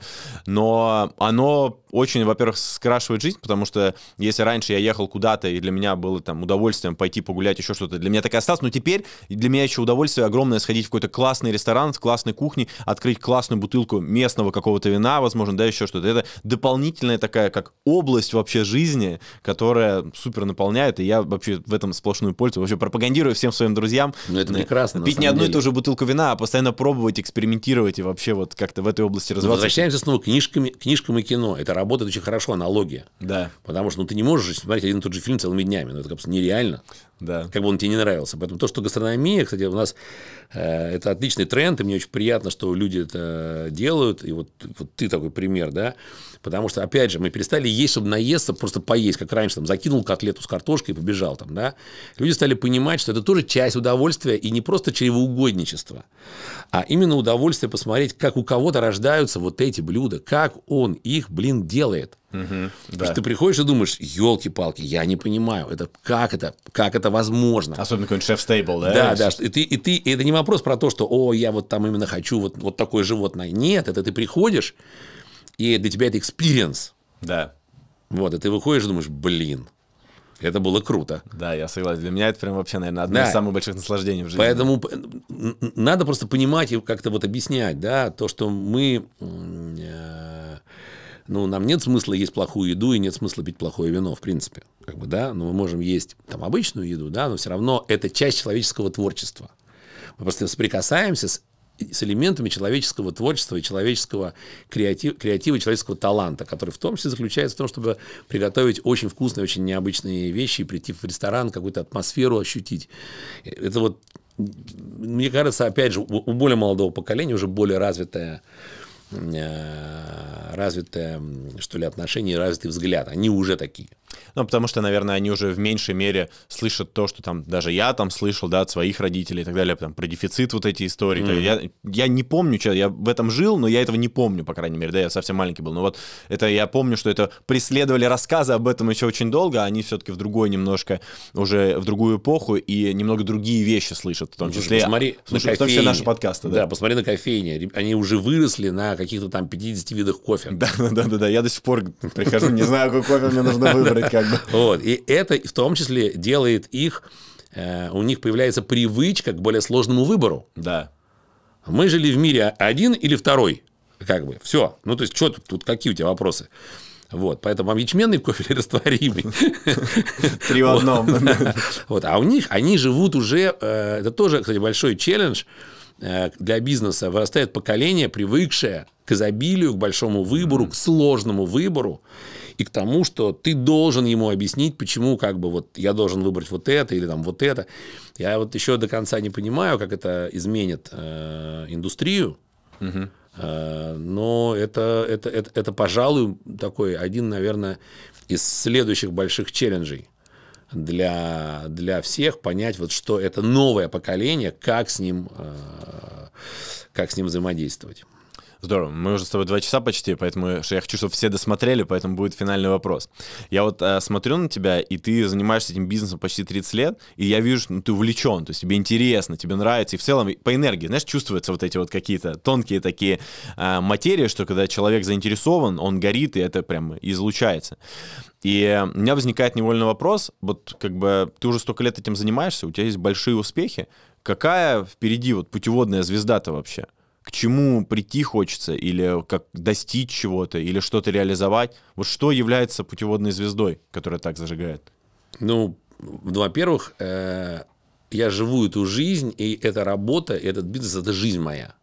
Speaker 1: Но оно очень, во-первых, скрашивает жизнь, потому что если раньше я ехал куда-то, и для меня было там удовольствием пойти погулять, еще что-то, для меня так и осталось, но теперь для меня еще удовольствие огромное сходить в какой-то классный ресторан с классной кухней, открыть классную бутылку местного какого-то вина, возможно, да, еще что-то. Это дополнительная такая, как область вообще жизни, жизни, которая супер наполняет, и я вообще в этом сплошную пользу. Вообще пропагандирую всем своим друзьям. Ну, это э, прекрасно. Пить не одну и ту же бутылку вина, а постоянно пробовать, экспериментировать и вообще вот как-то в этой области ну, развиваться. Возвращаемся снова
Speaker 2: к книжкам, книжкам и кино. Это работает очень хорошо, аналогия. Да. Потому что ну, ты не можешь смотреть один и тот же фильм целыми днями. Ну, это, просто нереально да. как бы он тебе не нравился. Поэтому то, что гастрономия, кстати, у нас э, это отличный тренд, и мне очень приятно, что люди это делают, и вот, вот ты такой пример, да, потому что, опять же, мы перестали есть, чтобы наесться, просто поесть, как раньше, там, закинул котлету с картошкой и побежал там, да. Люди стали понимать, что это тоже часть удовольствия, и не просто чревоугодничество, а именно удовольствие посмотреть, как у кого-то рождаются вот эти блюда, как он их, блин, делает. Угу, да. Потому что ты приходишь и думаешь, елки-палки, я не понимаю, это как это, как это возможно? Особенно какой-нибудь шеф-стейбл, да? Да, да. И ты, и ты, и это не вопрос про то, что, о, я вот там именно хочу вот, вот такое животное. Нет, это ты приходишь, и для тебя это экспириенс. Да. Вот, и ты выходишь и думаешь, блин, это было круто. Да, я согласен. Для меня это прям вообще, наверное, одно да. из самых больших наслаждений в жизни. Поэтому надо просто понимать и как-то вот объяснять, да, то, что мы э, ну, нам нет смысла есть плохую еду и нет смысла пить плохое вино, в принципе. Как бы, да, но мы можем есть там обычную еду, да, но все равно это часть человеческого творчества. Мы просто соприкасаемся с с элементами человеческого творчества и человеческого креатив, креатива, человеческого таланта, который в том числе заключается в том, чтобы приготовить очень вкусные, очень необычные вещи и прийти в ресторан, какую-то атмосферу ощутить. Это вот, мне кажется, опять же, у более молодого поколения уже более развитая Э, развитое, что ли, отношение, развитый взгляд. Они уже такие. Ну, потому что,
Speaker 1: наверное, они уже в меньшей мере слышат то, что там даже я там слышал, да, от своих родителей и так далее, там, про дефицит вот эти истории. Mm-hmm. Я, я не помню, что я в этом жил, но я этого не помню, по крайней мере, да, я совсем маленький был. Но вот это я помню, что это преследовали рассказы об этом еще очень долго, а они все-таки в другой немножко, уже в другую эпоху и немного другие вещи слышат, в том числе, посмотри ну, слушай, в том числе наши подкасты. Да. да,
Speaker 2: посмотри на кофейни, они уже выросли на каких-то там 50 видах кофе. Да, да, да, да, я до сих пор прихожу, не знаю, какой кофе мне нужно выбрать выборы как бы. Вот. И это в том числе делает их, э, у них появляется привычка к более сложному выбору. Да. Мы жили в мире один или второй, как бы. Все. Ну, то есть, что тут, тут какие у тебя вопросы? Вот, поэтому вам ячменный в кофе или растворимый? Три в одном. Вот, а у них, они живут уже, э, это тоже, кстати, большой челлендж э, для бизнеса. Вырастает поколение, привыкшее к изобилию, к большому выбору, к сложному выбору и к тому, что ты должен ему объяснить, почему как бы вот я должен выбрать вот это или там вот это. Я вот еще до конца не понимаю, как это изменит э, индустрию, угу. э, но это, это, это, это, пожалуй, такой один, наверное, из следующих больших челленджей для, для всех понять, вот что это новое поколение, как с ним, э, как с ним взаимодействовать. Здорово. Мы уже с тобой два часа
Speaker 1: почти, поэтому я хочу, чтобы все досмотрели, поэтому будет финальный вопрос. Я вот э, смотрю на тебя, и ты занимаешься этим бизнесом почти 30 лет, и я вижу, что ну, ты увлечен, то есть тебе интересно, тебе нравится, и в целом по энергии, знаешь, чувствуются вот эти вот какие-то тонкие такие э, материи, что когда человек заинтересован, он горит, и это прям излучается. И у меня возникает невольный вопрос, вот как бы ты уже столько лет этим занимаешься, у тебя есть большие успехи, какая впереди вот путеводная звезда-то вообще? к чему прийти хочется, или как достичь чего-то, или что-то реализовать. Вот что является путеводной звездой, которая так зажигает?
Speaker 2: Ну, во-первых, э, я живу эту жизнь, и эта работа, и этот бизнес – это жизнь моя.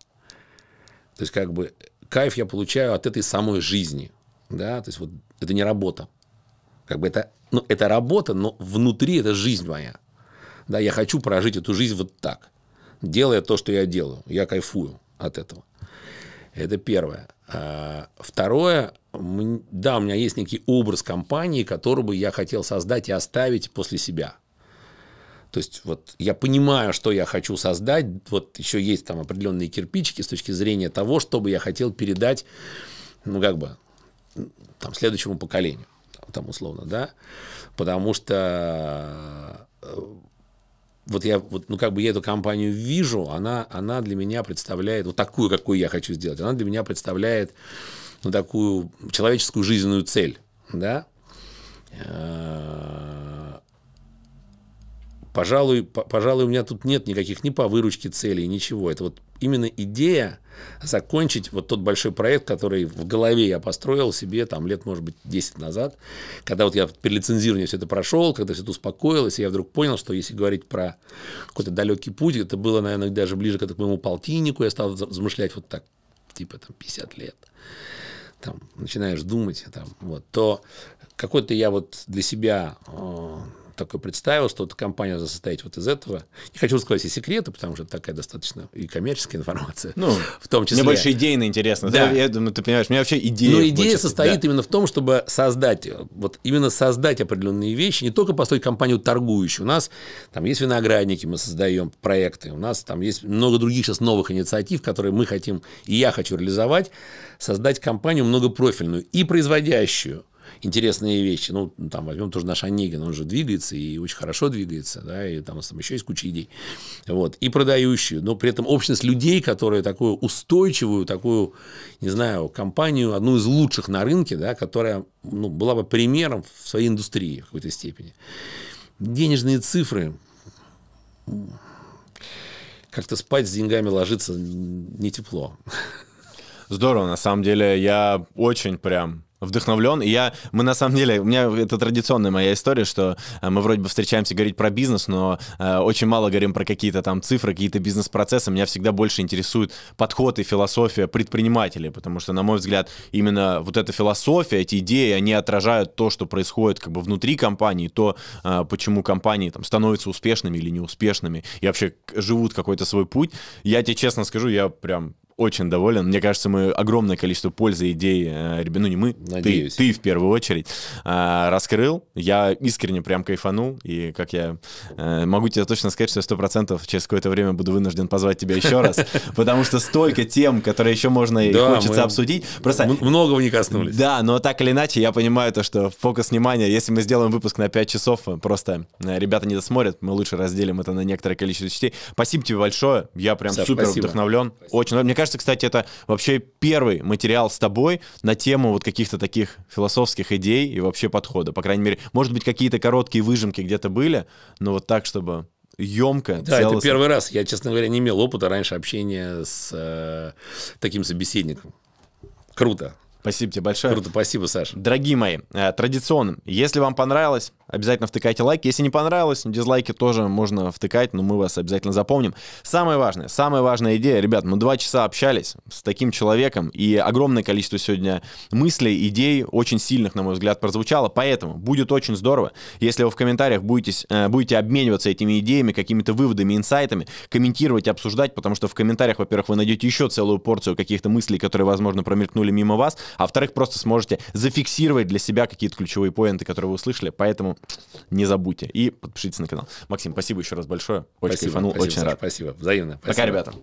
Speaker 2: То есть, как бы, кайф я получаю от этой самой жизни. Да? То есть, вот это не работа. Как бы это, ну, это работа, но внутри это жизнь моя. Да, я хочу прожить эту жизнь вот так, делая то, что я делаю. Я кайфую от этого. Это первое. А, второе, да, у меня есть некий образ компании, который бы я хотел создать и оставить после себя. То есть вот я понимаю, что я хочу создать, вот еще есть там определенные кирпичики с точки зрения того, что бы я хотел передать, ну как бы, там, следующему поколению, там условно, да, потому что э, вот я вот, ну, как бы я эту компанию вижу, она, она для меня представляет, вот такую, какую я хочу сделать, она для меня представляет ну, такую человеческую жизненную цель, да. Э, пожалуй, пожалуй, у меня тут нет никаких ни по выручке целей, ничего. Это вот именно идея закончить вот тот большой проект, который в голове я построил себе там лет, может быть, 10 назад, когда вот я при все это прошел, когда все это успокоилось, и я вдруг понял, что если говорить про какой-то далекий путь, это было, наверное, даже ближе к моему полтиннику, я стал замышлять вот так, типа там 50 лет, там начинаешь думать, там, вот, то какой-то я вот для себя э, такой представил, что вот компания состоит вот из этого. Не хочу сказать все секреты, потому что такая достаточно и коммерческая информация. Ну, в том числе. Мне больше идейно интересно. Да. Я, думаю, ты понимаешь, Мне вообще идея. Но идея больше, состоит да. именно в том, чтобы создать, вот именно создать определенные вещи, не только построить компанию торгующую. У нас там есть виноградники, мы создаем проекты, у нас там есть много других сейчас новых инициатив, которые мы хотим, и я хочу реализовать, создать компанию многопрофильную и производящую, интересные вещи. Ну, там, возьмем тоже наш Онегин, он же двигается и очень хорошо двигается, да, и там, там еще есть куча идей. Вот. И продающую, но при этом общность людей, которые такую устойчивую, такую, не знаю, компанию, одну из лучших на рынке, да, которая ну, была бы примером в своей индустрии в какой-то степени. Денежные цифры как-то спать с деньгами ложиться не тепло. Здорово, на самом деле я
Speaker 1: очень прям вдохновлен. я, мы на самом деле, у меня это традиционная моя история, что э, мы вроде бы встречаемся говорить про бизнес, но э, очень мало говорим про какие-то там цифры, какие-то бизнес-процессы. Меня всегда больше интересует подход и философия предпринимателей, потому что, на мой взгляд, именно вот эта философия, эти идеи, они отражают то, что происходит как бы внутри компании, то, э, почему компании там становятся успешными или неуспешными и вообще живут какой-то свой путь. Я тебе честно скажу, я прям очень доволен. Мне кажется, мы огромное количество пользы, идей, э, ну не мы, Надеюсь. ты, ты в первую очередь э, раскрыл. Я искренне прям кайфанул, и как я э, могу тебе точно сказать, что сто процентов через какое-то время буду вынужден позвать тебя еще раз, потому что столько тем, которые еще можно и хочется обсудить. Просто многого не коснулись. Да, но так или иначе, я понимаю то, что фокус внимания, если мы сделаем выпуск на 5 часов, просто ребята не досмотрят, мы лучше разделим это на некоторое количество частей. Спасибо тебе большое, я прям супер вдохновлен. Очень, мне кажется, кажется, кстати, это вообще первый материал с тобой на тему вот каких-то таких философских идей и вообще подхода. По крайней мере, может быть, какие-то короткие выжимки где-то были, но вот так, чтобы емко. Да, целостно. это первый
Speaker 2: раз. Я, честно говоря, не имел опыта раньше общения с э, таким собеседником. Круто.
Speaker 1: Спасибо тебе большое. Круто, спасибо, Саша. Дорогие мои, э, традиционно, если вам понравилось, обязательно втыкайте лайк. Если не понравилось, дизлайки тоже можно втыкать, но мы вас обязательно запомним. Самое важное, самая важная идея, ребят, мы два часа общались с таким человеком, и огромное количество сегодня мыслей, идей, очень сильных, на мой взгляд, прозвучало, поэтому будет очень здорово, если вы в комментариях будете, э, будете обмениваться этими идеями, какими-то выводами, инсайтами, комментировать, обсуждать, потому что в комментариях, во-первых, вы найдете еще целую порцию каких-то мыслей, которые, возможно, промелькнули мимо вас, а во-вторых, просто сможете зафиксировать для себя какие-то ключевые поинты, которые вы услышали, поэтому не забудьте и подпишитесь на канал. Максим, спасибо еще раз большое, очень спасибо, кайфанул, спасибо, очень Саша, рад. Спасибо, взаимно. Спасибо. Пока, ребята.